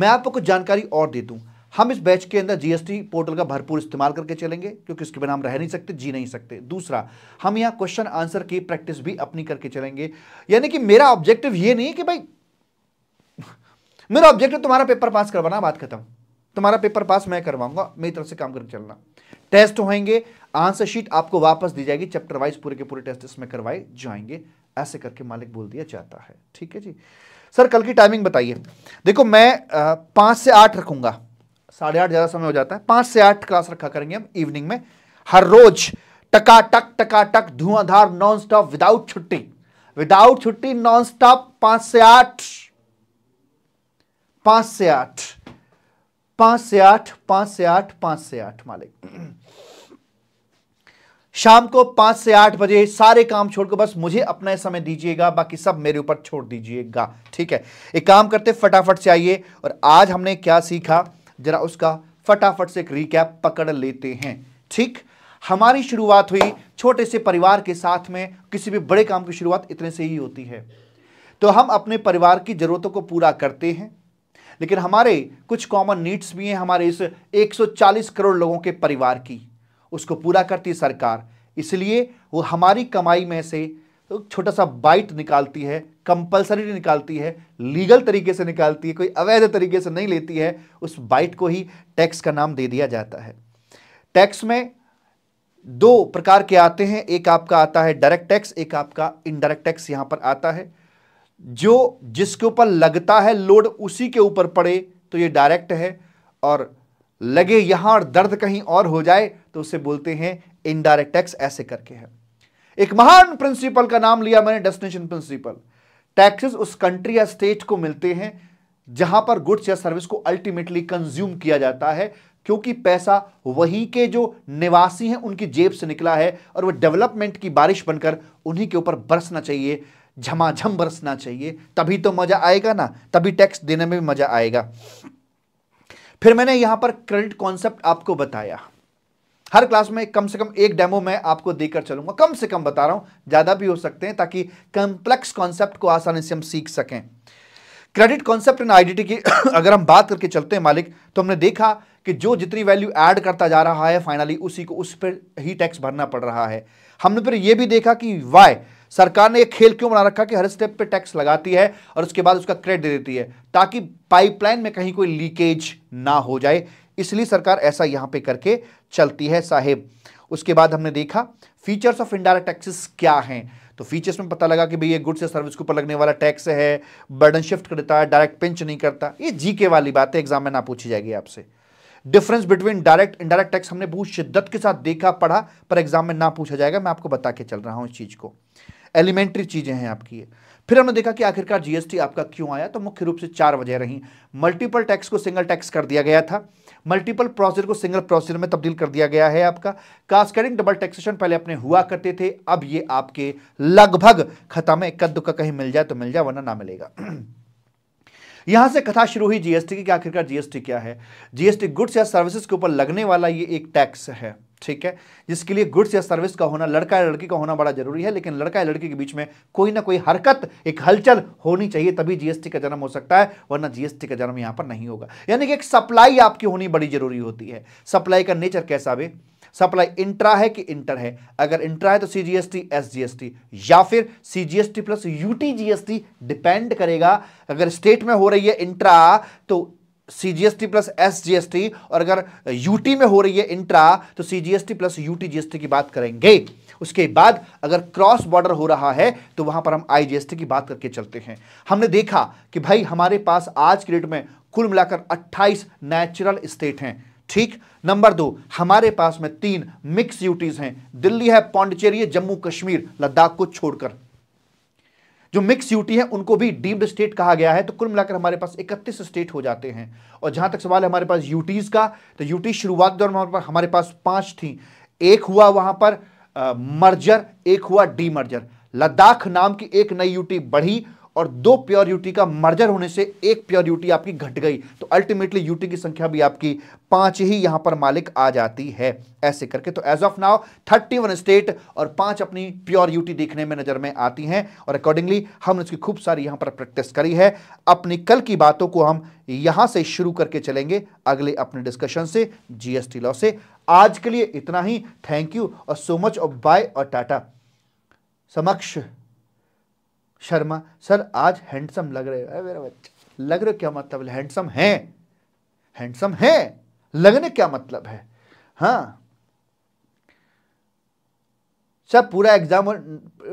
मैं आपको कुछ जानकारी और दे दूं हम इस बैच के अंदर जीएसटी पोर्टल का भरपूर इस्तेमाल करके चलेंगे क्योंकि इसके बिना हम रह नहीं सकते जी नहीं सकते दूसरा हम यहाँ क्वेश्चन आंसर की प्रैक्टिस भी अपनी करके चलेंगे यानी कि मेरा ऑब्जेक्टिव ये नहीं है कि भाई मेरा ऑब्जेक्टिव तुम्हारा पेपर पास करवाना बात खत्म तुम्हारा पेपर पास मैं करवाऊंगा मेरी तरफ से काम करके चलना टेस्ट होएंगे आंसर शीट आपको वापस दी जाएगी चैप्टर वाइज पूरे के पूरे टेस्ट इसमें करवाए जाएंगे ऐसे करके मालिक बोल दिया जाता है ठीक है जी सर कल की टाइमिंग बताइए देखो मैं पाँच से आठ रखूंगा साढ़े आठ ज़्यादा समय हो जाता है पांच से आठ क्लास रखा करेंगे हम इवनिंग में हर रोज टकाटक टकाटक धुआंधार नॉन स्टॉप विदाउट छुट्टी विदाउट छुट्टी नॉन स्टॉप पांच से आठ पांच से आठ पांच से आठ पांच से आठ पांच से आठ मालिक शाम को पांच से आठ बजे सारे काम छोड़कर बस मुझे अपना समय दीजिएगा बाकी सब मेरे ऊपर छोड़ दीजिएगा ठीक है एक काम करते फटाफट से आइए और आज हमने क्या सीखा जरा उसका फटाफट से एक रिकैप पकड़ लेते हैं ठीक हमारी शुरुआत हुई छोटे से परिवार के साथ में किसी भी बड़े काम की शुरुआत इतने से ही होती है तो हम अपने परिवार की ज़रूरतों को पूरा करते हैं लेकिन हमारे कुछ कॉमन नीड्स भी हैं हमारे इस 140 करोड़ लोगों के परिवार की उसको पूरा करती सरकार इसलिए वो हमारी कमाई में से छोटा सा बाइट निकालती है कंपलसरी निकालती है लीगल तरीके से निकालती है कोई अवैध तरीके से नहीं लेती है उस बाइट को ही टैक्स का नाम दे दिया जाता है टैक्स में दो प्रकार के आते हैं एक आपका आता है डायरेक्ट टैक्स एक आपका इनडायरेक्ट टैक्स यहां पर आता है जो जिसके ऊपर लगता है लोड उसी के ऊपर पड़े तो ये डायरेक्ट है और लगे यहां और दर्द कहीं और हो जाए तो उसे बोलते हैं इनडायरेक्ट टैक्स ऐसे करके है एक महान प्रिंसिपल का नाम लिया मैंने डेस्टिनेशन प्रिंसिपल टैक्सेस उस कंट्री या स्टेट को मिलते हैं जहां पर गुड्स या सर्विस को अल्टीमेटली कंज्यूम किया जाता है क्योंकि पैसा वहीं के जो निवासी हैं उनकी जेब से निकला है और वह डेवलपमेंट की बारिश बनकर उन्हीं के ऊपर बरसना चाहिए झमाझम बरसना चाहिए तभी तो मज़ा आएगा ना तभी टैक्स देने में भी मज़ा आएगा फिर मैंने यहाँ पर क्रेडिट कॉन्सेप्ट आपको बताया हर क्लास में कम से कम एक डेमो मैं आपको देकर चलूंगा कम से कम बता रहा हूं ज़्यादा भी हो सकते हैं ताकि कंप्लेक्स कॉन्सेप्ट को आसानी से हम सीख सकें क्रेडिट कॉन्सेप्ट एंड आइडेंटिटी की अगर हम बात करके चलते हैं मालिक तो हमने देखा कि जो जितनी वैल्यू ऐड करता जा रहा है फाइनली उसी को उस पर ही टैक्स भरना पड़ रहा है हमने फिर यह भी देखा कि वाई सरकार ने एक खेल क्यों बना रखा कि हर स्टेप पे टैक्स लगाती है और उसके बाद उसका क्रेडिट दे देती है ताकि पाइपलाइन में कहीं कोई लीकेज ना हो जाए इसलिए सरकार ऐसा यहां पे करके चलती है साहेब उसके बाद हमने देखा फीचर्स ऑफ इंडायरेक्ट टैक्सेस क्या हैं तो फीचर्स में पता लगा कि भाई ये गुड्स या सर्विस के ऊपर लगने वाला टैक्स है बर्डन शिफ्ट करता है डायरेक्ट पिंच नहीं करता ये जी के वाली बात है एग्जाम में ना पूछी जाएगी आपसे difference between direct indirect tax हमने बहुत शिद्दत के साथ देखा पढ़ा पर एग्जाम में ना पूछा जाएगा मैं आपको बता के चल रहा हूं इस चीज़ को एलिमेंट्री चीज़ें हैं आपकी फिर हमने देखा कि आखिरकार जीएसटी आपका क्यों आया तो मुख्य रूप से चार वजह रही मल्टीपल टैक्स को सिंगल टैक्स कर दिया गया था मल्टीपल प्रोसीजर को सिंगल प्रोसीजर में तब्दील कर दिया गया है आपका कास्केडिंग डबल टैक्सेशन पहले अपने हुआ करते थे अब ये आपके लगभग खता में इक्का का कहीं मिल जाए तो मिल जाए वरना ना मिलेगा यहां से कथा शुरू हुई जीएसटी की आखिरकार जीएसटी क्या है जीएसटी गुड्स या सर्विसेज के ऊपर लगने वाला ये एक टैक्स है ठीक है जिसके लिए गुड्स या सर्विस का होना लड़का या लड़की का होना बड़ा जरूरी है लेकिन लड़का या लड़की के बीच में कोई ना कोई हरकत एक हलचल होनी चाहिए तभी जीएसटी का जन्म हो सकता है वरना जीएसटी का जन्म यहां पर नहीं होगा यानी कि एक सप्लाई आपकी होनी बड़ी जरूरी होती है सप्लाई का नेचर कैसा भी सप्लाई इंट्रा है कि इंटर है अगर इंट्रा है तो सी जी एस टी या फिर सी प्लस यूटी डिपेंड करेगा अगर स्टेट में हो रही है इंट्रा तो C G S T plus S G S T और अगर यूटी में हो रही है इंट्रा तो C G S T plus UT G S T की बात करेंगे उसके बाद अगर क्रॉस बॉर्डर हो रहा है तो वहां पर हम आईजीएसटी की बात करके चलते हैं हमने देखा कि भाई हमारे पास आज की डेट में कुल मिलाकर 28 नेचुरल स्टेट हैं ठीक नंबर दो हमारे पास में तीन मिक्स यूटीज हैं दिल्ली है पौंडचेरी जम्मू कश्मीर लद्दाख को छोड़कर जो मिक्स यूटी है उनको भी डीम्ड स्टेट कहा गया है तो कुल मिलाकर हमारे पास इकतीस स्टेट हो जाते हैं और जहां तक सवाल है हमारे पास यूटीज का तो यूटी शुरुआत में हमारे पास पांच थी एक हुआ वहां पर मर्जर एक हुआ मर्जर लद्दाख नाम की एक नई यूटी बढ़ी और दो प्योर यूटी का मर्जर होने से एक प्योर यूटी आपकी घट गई तो अल्टीमेटली यूटी की संख्या भी आपकी पांच ही यहां पर मालिक आ जाती है ऐसे करके तो as of now thirty one state और पांच अपनी प्योर यूटी देखने में नजर में आती हैं और अकॉर्डिंगली हमने उसकी खूब सारी यहां पर प्रैक्टिस करी है अपनी कल की बातों को हम यहां से शुरू करके चलेंगे अगले अपने डिस्कशन से जीएसटी लॉ से आज के लिए इतना ही थैंक यू और सो मच और बाय और टाटा समक्ष शर्मा सर आज हैंडसम लग रहे हो मेरा बच्चा लग रहे क्या मतलब हैंडसम है हैंडसम है लगने क्या मतलब है हाँ सर पूरा एग्जाम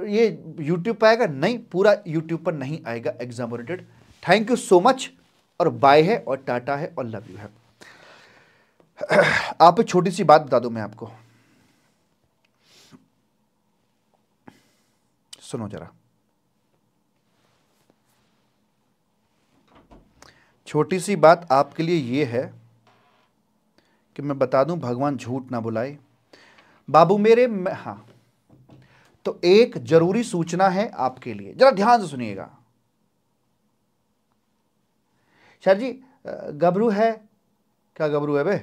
ये यूट्यूब पर आएगा नहीं पूरा यूट्यूब पर नहीं आएगा exam oriented thank you so much और बाय है और टाटा है और लव यू है आप छोटी सी बात बता दूं मैं आपको सुनो जरा छोटी सी बात आपके लिए ये है कि मैं बता दूं भगवान झूठ ना बुलाए बाबू मेरे हाँ तो एक जरूरी सूचना है आपके लिए जरा ध्यान से सुनिएगा सर जी गबरू है क्या गबरू है बे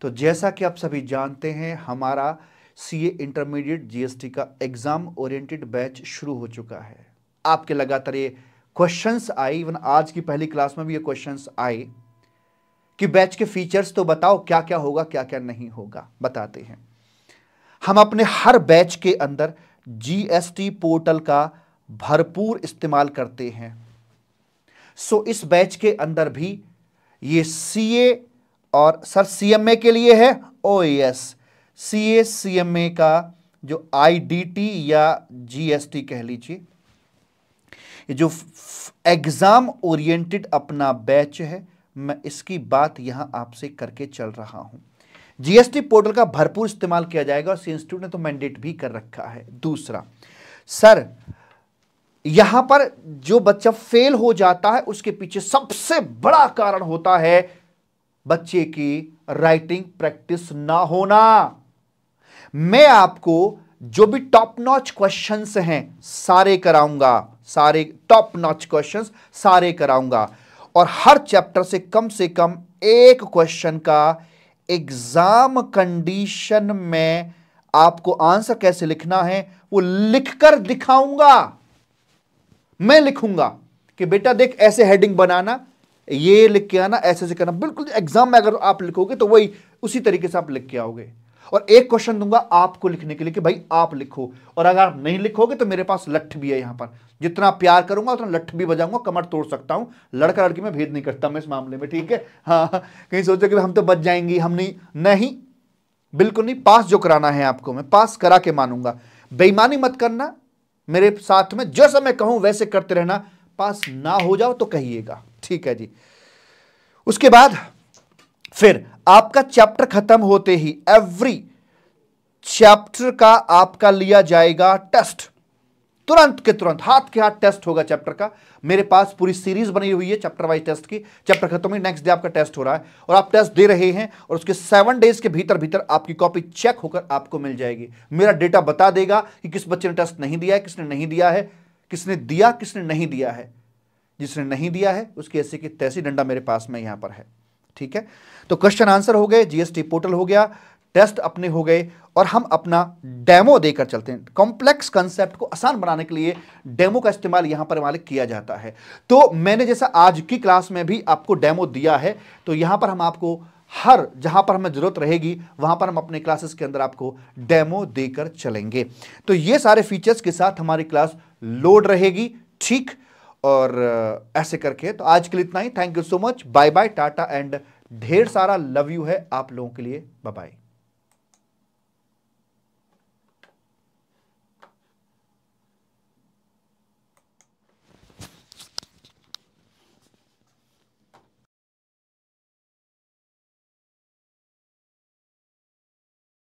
तो जैसा कि आप सभी जानते हैं हमारा सीए इंटरमीडिएट जीएसटी का एग्ज़ाम ओरिएंटेड बैच शुरू हो चुका है आपके लगातार ये क्वेश्चंस आए इवन आज की पहली क्लास में भी ये क्वेश्चंस आए कि बैच के फीचर्स तो बताओ क्या क्या होगा क्या क्या नहीं होगा बताते हैं हम अपने हर बैच के अंदर जीएसटी पोर्टल का भरपूर इस्तेमाल करते हैं सो इस बैच के अंदर भी ये सीए और सर सीएमए के लिए है ओ एस सी का जो आईडीटी या जीएसटी कह लीजिए जो एग्ज़ाम ओरिएंटेड अपना बैच है मैं इसकी बात यहाँ आपसे करके चल रहा हूँ जीएसटी पोर्टल का भरपूर इस्तेमाल किया जाएगा और सी इंस्टीट्यूट ने तो मैंडेट भी कर रखा है दूसरा सर यहां पर जो बच्चा फेल हो जाता है उसके पीछे सबसे बड़ा कारण होता है बच्चे की राइटिंग प्रैक्टिस ना होना मैं आपको जो भी टॉप नॉच क्वेश्चंस हैं सारे कराऊंगा सारे टॉप नॉच क्वेश्चंस सारे कराऊंगा और हर चैप्टर से कम से कम एक क्वेश्चन का एग्जाम कंडीशन में आपको आंसर कैसे लिखना है वो लिखकर दिखाऊंगा मैं लिखूंगा कि बेटा देख ऐसे हेडिंग बनाना ये लिख के आना ऐसे से करना बिल्कुल एग्जाम में अगर आप लिखोगे तो वही उसी तरीके से आप लिख के आओगे और एक क्वेश्चन दूंगा आपको लिखने के लिए कि भाई आप लिखो और अगर आप नहीं लिखोगे तो मेरे पास लठ भी है यहां पर जितना प्यार करूंगा उतना लठ भी बजाऊंगा कमर तोड़ सकता हूं लड़का लड़की में भेद नहीं करता मैं इस मामले में ठीक है हाँ, हाँ। कहीं सोचो कि हम तो बच जाएंगी हम नहीं नहीं बिल्कुल नहीं पास जो कराना है आपको मैं पास करा के मानूंगा बेईमानी मत करना मेरे साथ में जैसा मैं कहूं वैसे करते रहना पास ना हो जाओ तो कहिएगा ठीक है जी उसके बाद फिर आपका चैप्टर खत्म होते ही एवरी चैप्टर का आपका लिया जाएगा टेस्ट तुरंत के तुरंत हाथ के हाथ टेस्ट होगा चैप्टर का मेरे पास पूरी सीरीज बनी हुई है चैप्टर वाइज टेस्ट की चैप्टर खत्म हुई नेक्स्ट डे आपका टेस्ट हो रहा है और आप टेस्ट दे रहे हैं और उसके सेवन डेज के भीतर भीतर आपकी कॉपी चेक होकर आपको मिल जाएगी मेरा डेटा बता देगा कि किस बच्चे ने टेस्ट नहीं दिया है किसने नहीं दिया है किसने दिया किसने नहीं दिया है जिसने नहीं दिया है उसकी ऐसे की तैसी डंडा मेरे पास में यहां पर है ठीक है तो क्वेश्चन आंसर हो गए जीएसटी पोर्टल हो गया टेस्ट अपने हो गए और हम अपना डेमो देकर चलते हैं कॉम्प्लेक्स कंसेप्ट को आसान बनाने के लिए डेमो का इस्तेमाल यहां पर मालिक किया जाता है तो मैंने जैसा आज की क्लास में भी आपको डेमो दिया है तो यहां पर हम आपको हर जहां पर हमें ज़रूरत रहेगी वहां पर हम अपने क्लासेस के अंदर आपको डेमो देकर चलेंगे तो ये सारे फीचर्स के साथ हमारी क्लास लोड रहेगी ठीक और ऐसे करके तो आज के लिए इतना ही thank you so much bye bye tata and ढेर सारा लव यू है आप लोगों के लिए बाय